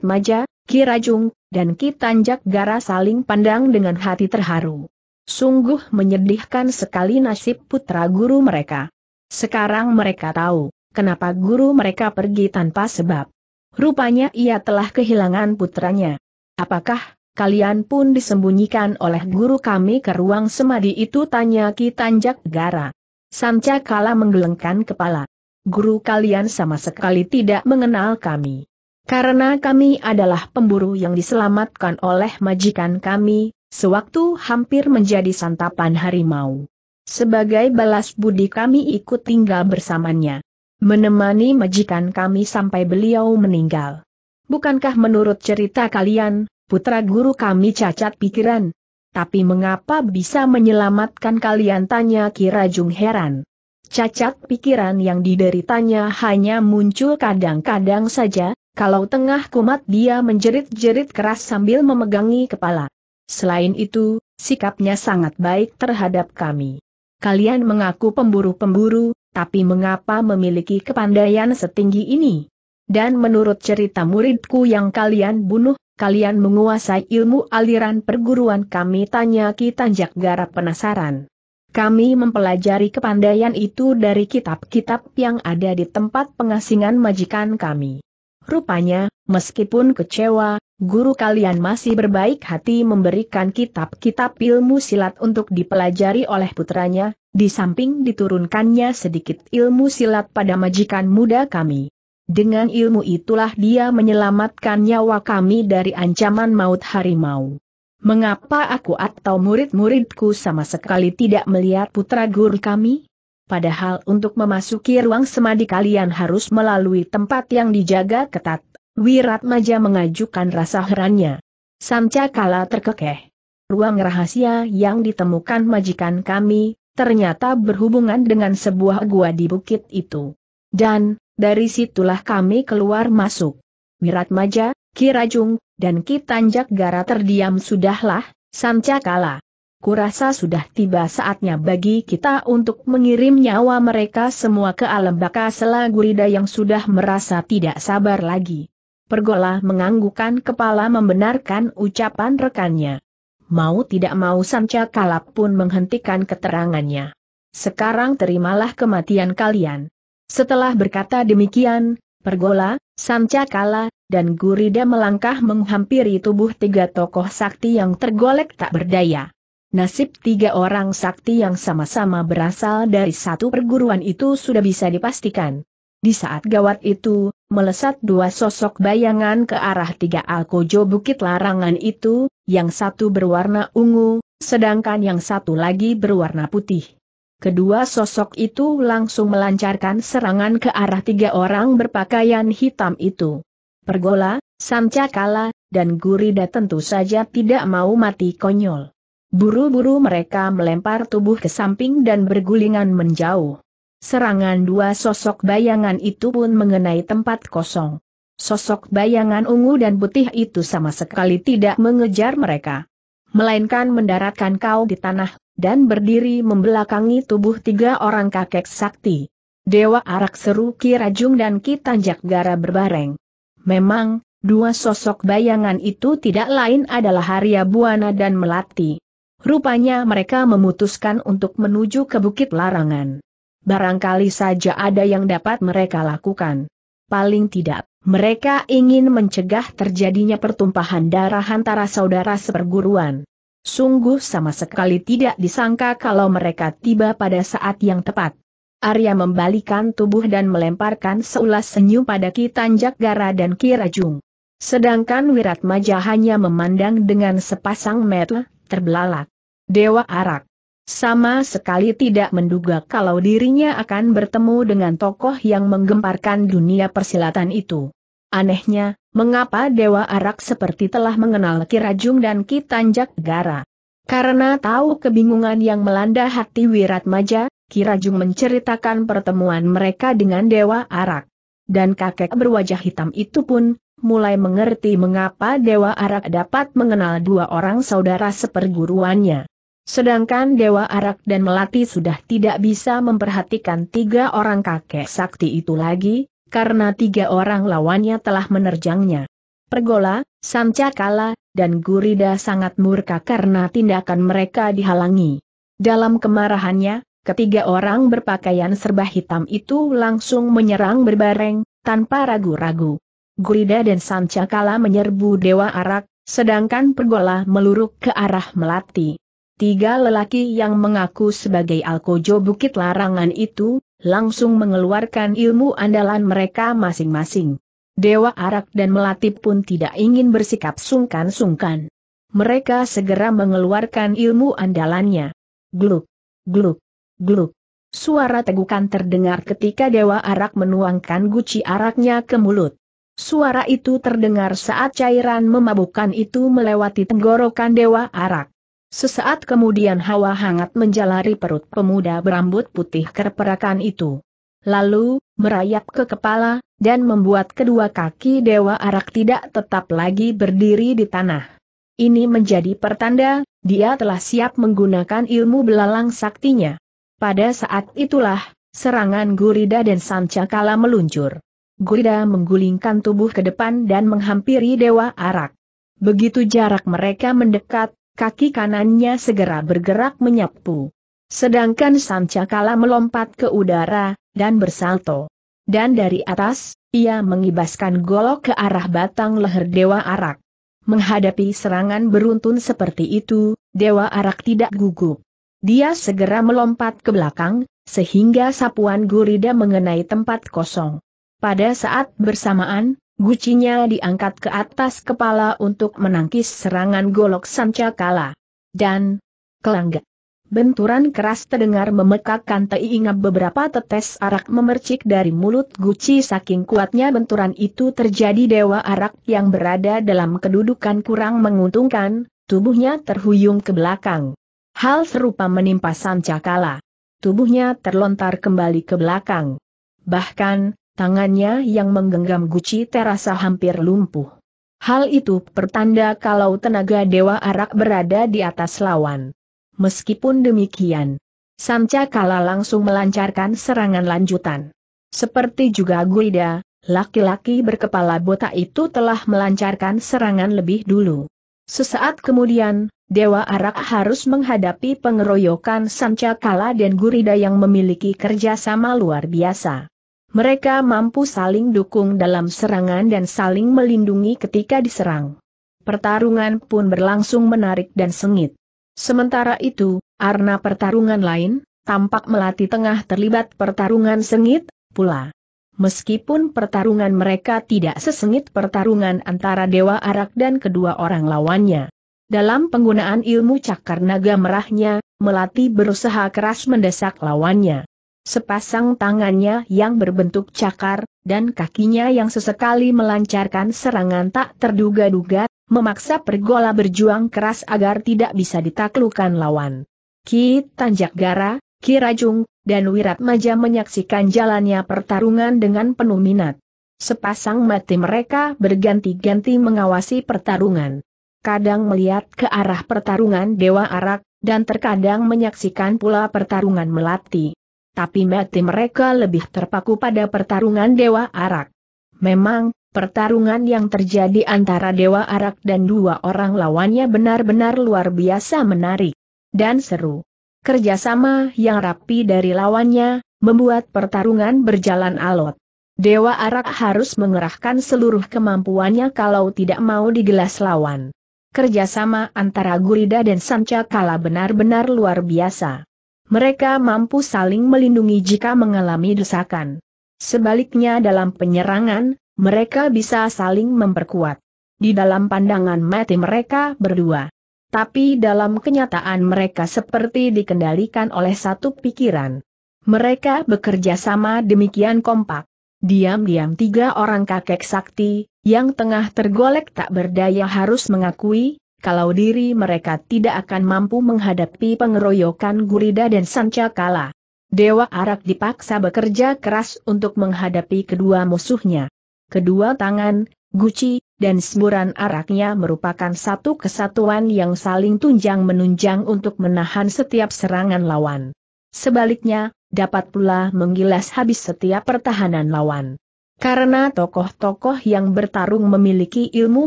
Maja, Ki Rajung, dan Ki Tanjak Gara saling pandang dengan hati terharu. Sungguh menyedihkan sekali nasib putra guru mereka. Sekarang mereka tahu, kenapa guru mereka pergi tanpa sebab. Rupanya ia telah kehilangan putranya. Apakah kalian pun disembunyikan oleh guru kami ke ruang semadi itu tanya Ki Tanjak Gara. Sanca Kala menggelengkan kepala. Guru kalian sama sekali tidak mengenal kami. Karena kami adalah pemburu yang diselamatkan oleh majikan kami, sewaktu hampir menjadi santapan harimau. Sebagai balas budi kami ikut tinggal bersamanya. Menemani majikan kami sampai beliau meninggal. Bukankah menurut cerita kalian, putra guru kami cacat pikiran? Tapi mengapa bisa menyelamatkan kalian tanya Kirajung heran. Cacat pikiran yang dideritanya hanya muncul kadang-kadang saja, kalau tengah kumat dia menjerit-jerit keras sambil memegangi kepala. Selain itu, sikapnya sangat baik terhadap kami kalian mengaku pemburu-pemburu, tapi mengapa memiliki kepandaian setinggi ini? Dan menurut cerita muridku yang kalian bunuh, kalian menguasai ilmu aliran perguruan kami tanya Ki Tanjak Garap penasaran. Kami mempelajari kepandaian itu dari kitab-kitab yang ada di tempat pengasingan majikan kami. Rupanya, meskipun kecewa, guru kalian masih berbaik hati memberikan kitab-kitab ilmu silat untuk dipelajari oleh putranya, di samping diturunkannya sedikit ilmu silat pada majikan muda kami. Dengan ilmu itulah dia menyelamatkan nyawa kami dari ancaman maut harimau. Mengapa aku atau murid-muridku sama sekali tidak melihat putra guru kami? Padahal untuk memasuki ruang semadi kalian harus melalui tempat yang dijaga ketat. Wiratmaja mengajukan rasa herannya. Samca kala terkekeh. Ruang rahasia yang ditemukan majikan kami, ternyata berhubungan dengan sebuah gua di bukit itu. Dan, dari situlah kami keluar masuk. Wiratmaja, Ki Rajung, dan Ki Tanjak Gara terdiam sudahlah, Samca kala. Kurasa sudah tiba saatnya bagi kita untuk mengirim nyawa mereka semua ke alam baka selagurida yang sudah merasa tidak sabar lagi. Pergola menganggukan kepala membenarkan ucapan rekannya. Mau tidak mau Sanca Kalap pun menghentikan keterangannya. Sekarang terimalah kematian kalian. Setelah berkata demikian, Pergola, Sanca Kala, dan Gurida melangkah menghampiri tubuh tiga tokoh sakti yang tergolek tak berdaya. Nasib tiga orang sakti yang sama-sama berasal dari satu perguruan itu sudah bisa dipastikan. Di saat gawat itu, melesat dua sosok bayangan ke arah tiga alkojo bukit larangan itu, yang satu berwarna ungu, sedangkan yang satu lagi berwarna putih. Kedua sosok itu langsung melancarkan serangan ke arah tiga orang berpakaian hitam itu. Pergola, Samcakala, dan Gurida tentu saja tidak mau mati konyol. Buru-buru mereka melempar tubuh ke samping dan bergulingan menjauh. Serangan dua sosok bayangan itu pun mengenai tempat kosong. Sosok bayangan ungu dan putih itu sama sekali tidak mengejar mereka. Melainkan mendaratkan kau di tanah, dan berdiri membelakangi tubuh tiga orang kakek sakti. Dewa Arak Seru Kirajung dan Kitanjak Gara berbareng. Memang, dua sosok bayangan itu tidak lain adalah Arya Buana dan Melati. Rupanya mereka memutuskan untuk menuju ke Bukit Larangan barangkali saja ada yang dapat mereka lakukan. Paling tidak, mereka ingin mencegah terjadinya pertumpahan darah antara saudara seperguruan. Sungguh sama sekali tidak disangka kalau mereka tiba pada saat yang tepat. Arya membalikan tubuh dan melemparkan seulas senyum pada Ki Tanjak Gara dan Ki Rajung. Sedangkan Wiratmaja hanya memandang dengan sepasang mata terbelalak. Dewa Arak sama sekali tidak menduga kalau dirinya akan bertemu dengan tokoh yang menggemparkan dunia persilatan itu. Anehnya, mengapa Dewa Arak seperti telah mengenal Ki Rajung dan Ki Tanjak Gara? Karena tahu kebingungan yang melanda hati Wiratmaja, Rajung menceritakan pertemuan mereka dengan Dewa Arak. Dan kakek berwajah hitam itu pun, mulai mengerti mengapa Dewa Arak dapat mengenal dua orang saudara seperguruannya. Sedangkan Dewa Arak dan Melati sudah tidak bisa memperhatikan tiga orang kakek sakti itu lagi, karena tiga orang lawannya telah menerjangnya. Pergola, Sancakala, dan Gurida sangat murka karena tindakan mereka dihalangi. Dalam kemarahannya, ketiga orang berpakaian serba hitam itu langsung menyerang berbareng, tanpa ragu-ragu. Gurida dan Sancakala menyerbu Dewa Arak, sedangkan Pergola meluruk ke arah Melati. Tiga lelaki yang mengaku sebagai Alkojo Bukit Larangan itu, langsung mengeluarkan ilmu andalan mereka masing-masing. Dewa Arak dan Melati pun tidak ingin bersikap sungkan-sungkan. Mereka segera mengeluarkan ilmu andalannya. Gluk, gluk, gluk. Suara tegukan terdengar ketika Dewa Arak menuangkan guci araknya ke mulut. Suara itu terdengar saat cairan memabukkan itu melewati tenggorokan Dewa Arak. Sesaat kemudian hawa hangat menjalari perut pemuda berambut putih kerperakan itu. Lalu, merayap ke kepala, dan membuat kedua kaki Dewa Arak tidak tetap lagi berdiri di tanah. Ini menjadi pertanda, dia telah siap menggunakan ilmu belalang saktinya. Pada saat itulah, serangan Gurida dan Sancakala meluncur. Gurida menggulingkan tubuh ke depan dan menghampiri Dewa Arak. Begitu jarak mereka mendekat, kaki kanannya segera bergerak menyapu. Sedangkan Sancakala melompat ke udara, dan bersalto. Dan dari atas, ia mengibaskan golok ke arah batang leher Dewa Arak. Menghadapi serangan beruntun seperti itu, Dewa Arak tidak gugup. Dia segera melompat ke belakang, sehingga sapuan gurida mengenai tempat kosong. Pada saat bersamaan, Gucinya diangkat ke atas kepala untuk menangkis serangan golok Sancakala. Dan, kelangga. Benturan keras terdengar memekakkan ingat beberapa tetes arak memercik dari mulut Guci saking kuatnya benturan itu terjadi dewa arak yang berada dalam kedudukan kurang menguntungkan, tubuhnya terhuyung ke belakang. Hal serupa menimpa Sancakala. Tubuhnya terlontar kembali ke belakang. Bahkan, Tangannya yang menggenggam guci terasa hampir lumpuh. Hal itu pertanda kalau tenaga Dewa Arak berada di atas lawan. Meskipun demikian, Sanca Kala langsung melancarkan serangan lanjutan. Seperti juga Guida, laki-laki berkepala botak itu telah melancarkan serangan lebih dulu. Sesaat kemudian, Dewa Arak harus menghadapi pengeroyokan Sanca Kala dan Gurida yang memiliki kerjasama luar biasa mereka mampu saling dukung dalam serangan dan saling melindungi ketika diserang. Pertarungan pun berlangsung menarik dan sengit. Sementara itu, arna pertarungan lain, tampak melati tengah terlibat pertarungan sengit, pula. Meskipun pertarungan mereka tidak sesengit pertarungan antara Dewa Arak dan kedua orang lawannya. Dalam penggunaan ilmu cakar naga merahnya, Melati berusaha keras mendesak lawannya sepasang tangannya yang berbentuk cakar, dan kakinya yang sesekali melancarkan serangan tak terduga-duga, memaksa pergola berjuang keras agar tidak bisa ditaklukan lawan. Ki Tanjak Gara, Ki Rajung, dan Wirat Maja menyaksikan jalannya pertarungan dengan penuh minat. Sepasang mati mereka berganti-ganti mengawasi pertarungan. Kadang melihat ke arah pertarungan Dewa Arak, dan terkadang menyaksikan pula pertarungan melati tapi mati mereka lebih terpaku pada pertarungan Dewa Arak. Memang, pertarungan yang terjadi antara Dewa Arak dan dua orang lawannya benar-benar luar biasa menarik dan seru. Kerjasama yang rapi dari lawannya, membuat pertarungan berjalan alot. Dewa Arak harus mengerahkan seluruh kemampuannya kalau tidak mau digelas lawan. Kerjasama antara Gurida dan Sancakala benar-benar luar biasa mereka mampu saling melindungi jika mengalami desakan. Sebaliknya dalam penyerangan, mereka bisa saling memperkuat. Di dalam pandangan mati mereka berdua. Tapi dalam kenyataan mereka seperti dikendalikan oleh satu pikiran. Mereka bekerja sama demikian kompak. Diam-diam tiga orang kakek sakti, yang tengah tergolek tak berdaya harus mengakui, kalau diri mereka tidak akan mampu menghadapi pengeroyokan Gurida dan Sancakala. Dewa Arak dipaksa bekerja keras untuk menghadapi kedua musuhnya. Kedua tangan, guci, dan semburan araknya merupakan satu kesatuan yang saling tunjang menunjang untuk menahan setiap serangan lawan. Sebaliknya, dapat pula menggilas habis setiap pertahanan lawan. Karena tokoh-tokoh yang bertarung memiliki ilmu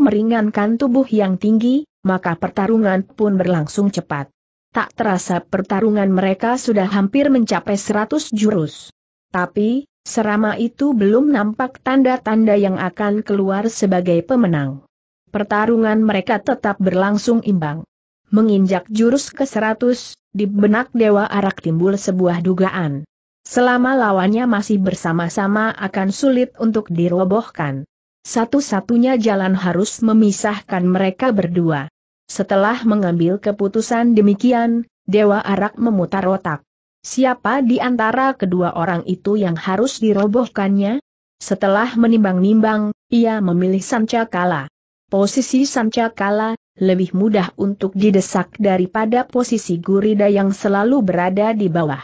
meringankan tubuh yang tinggi, maka pertarungan pun berlangsung cepat. Tak terasa pertarungan mereka sudah hampir mencapai seratus jurus. Tapi, serama itu belum nampak tanda-tanda yang akan keluar sebagai pemenang. Pertarungan mereka tetap berlangsung imbang. Menginjak jurus ke-100, di benak Dewa Arak timbul sebuah dugaan. Selama lawannya masih bersama-sama akan sulit untuk dirobohkan. Satu-satunya jalan harus memisahkan mereka berdua. Setelah mengambil keputusan demikian, Dewa Arak memutar otak. Siapa di antara kedua orang itu yang harus dirobohkannya? Setelah menimbang-nimbang, ia memilih Sancakala. Posisi Sancakala lebih mudah untuk didesak daripada posisi Gurida yang selalu berada di bawah.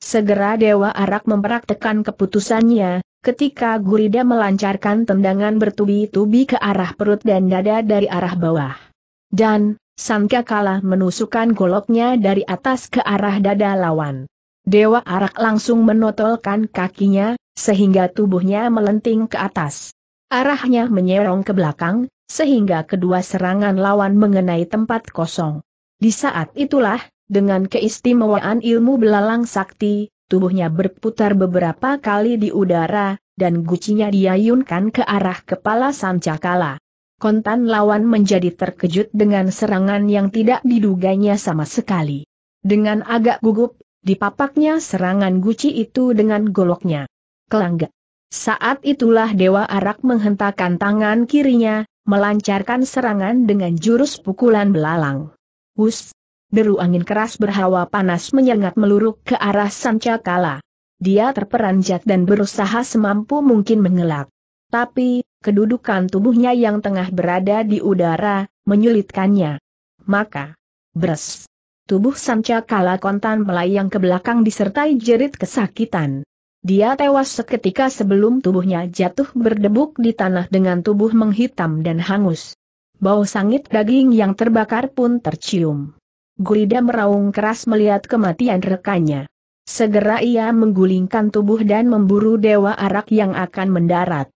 Segera Dewa Arak mempraktekan keputusannya, ketika Gurida melancarkan tendangan bertubi-tubi ke arah perut dan dada dari arah bawah. Dan, sangka kalah menusukkan goloknya dari atas ke arah dada lawan. Dewa Arak langsung menotolkan kakinya, sehingga tubuhnya melenting ke atas. Arahnya menyerong ke belakang, sehingga kedua serangan lawan mengenai tempat kosong. Di saat itulah, dengan keistimewaan ilmu belalang sakti, tubuhnya berputar beberapa kali di udara, dan gucinya diayunkan ke arah kepala Sancakala kontan lawan menjadi terkejut dengan serangan yang tidak diduganya sama sekali. Dengan agak gugup, dipapaknya serangan guci itu dengan goloknya. Kelangga. Saat itulah Dewa Arak menghentakkan tangan kirinya, melancarkan serangan dengan jurus pukulan belalang. Hus! Deru angin keras berhawa panas menyengat meluruk ke arah Sancakala. Dia terperanjat dan berusaha semampu mungkin mengelak. Tapi, kedudukan tubuhnya yang tengah berada di udara, menyulitkannya. Maka, bres. Tubuh sanca kala kontan melayang ke belakang disertai jerit kesakitan. Dia tewas seketika sebelum tubuhnya jatuh berdebuk di tanah dengan tubuh menghitam dan hangus. Bau sangit daging yang terbakar pun tercium. Gurida meraung keras melihat kematian rekannya. Segera ia menggulingkan tubuh dan memburu dewa arak yang akan mendarat.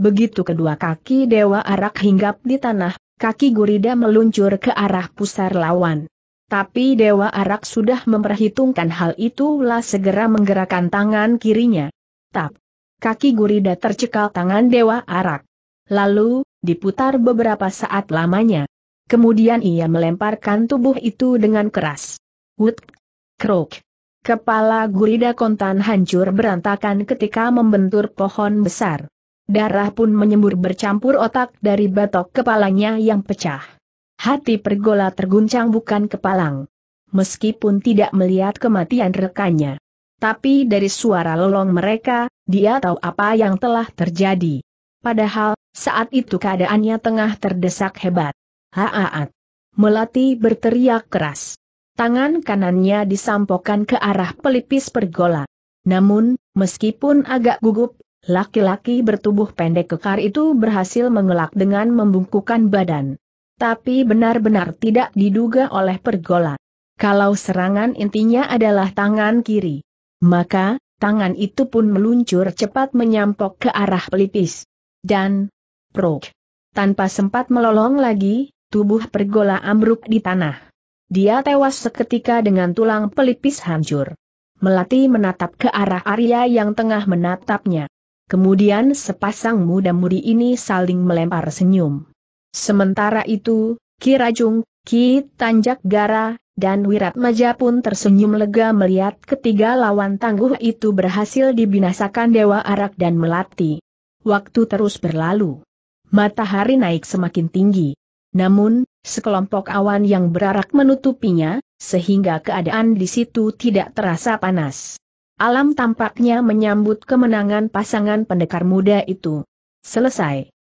Begitu kedua kaki Dewa Arak hinggap di tanah, kaki Gurida meluncur ke arah pusar lawan. Tapi Dewa Arak sudah memperhitungkan hal itu lah segera menggerakkan tangan kirinya. Tap! Kaki Gurida tercekal tangan Dewa Arak. Lalu, diputar beberapa saat lamanya. Kemudian ia melemparkan tubuh itu dengan keras. Wut! Krok! Kepala gurida kontan hancur berantakan ketika membentur pohon besar. Darah pun menyembur bercampur otak dari batok kepalanya yang pecah. Hati pergola terguncang bukan kepalang. Meskipun tidak melihat kematian rekannya. Tapi dari suara lolong mereka, dia tahu apa yang telah terjadi. Padahal, saat itu keadaannya tengah terdesak hebat. Haaat. Melati berteriak keras. Tangan kanannya disampokan ke arah pelipis pergola. Namun, meskipun agak gugup, Laki-laki bertubuh pendek kekar itu berhasil mengelak dengan membungkukan badan. Tapi benar-benar tidak diduga oleh pergola. Kalau serangan intinya adalah tangan kiri. Maka, tangan itu pun meluncur cepat menyampok ke arah pelipis. Dan, prok. Tanpa sempat melolong lagi, tubuh pergola ambruk di tanah. Dia tewas seketika dengan tulang pelipis hancur. Melati menatap ke arah Arya yang tengah menatapnya. Kemudian sepasang muda-mudi ini saling melempar senyum. Sementara itu, Ki Rajung, Ki Tanjak Gara, dan Wiratmaja pun tersenyum lega melihat ketiga lawan tangguh itu berhasil dibinasakan Dewa Arak dan Melati. Waktu terus berlalu. Matahari naik semakin tinggi. Namun, sekelompok awan yang berarak menutupinya, sehingga keadaan di situ tidak terasa panas. Alam tampaknya menyambut kemenangan pasangan pendekar muda itu. Selesai.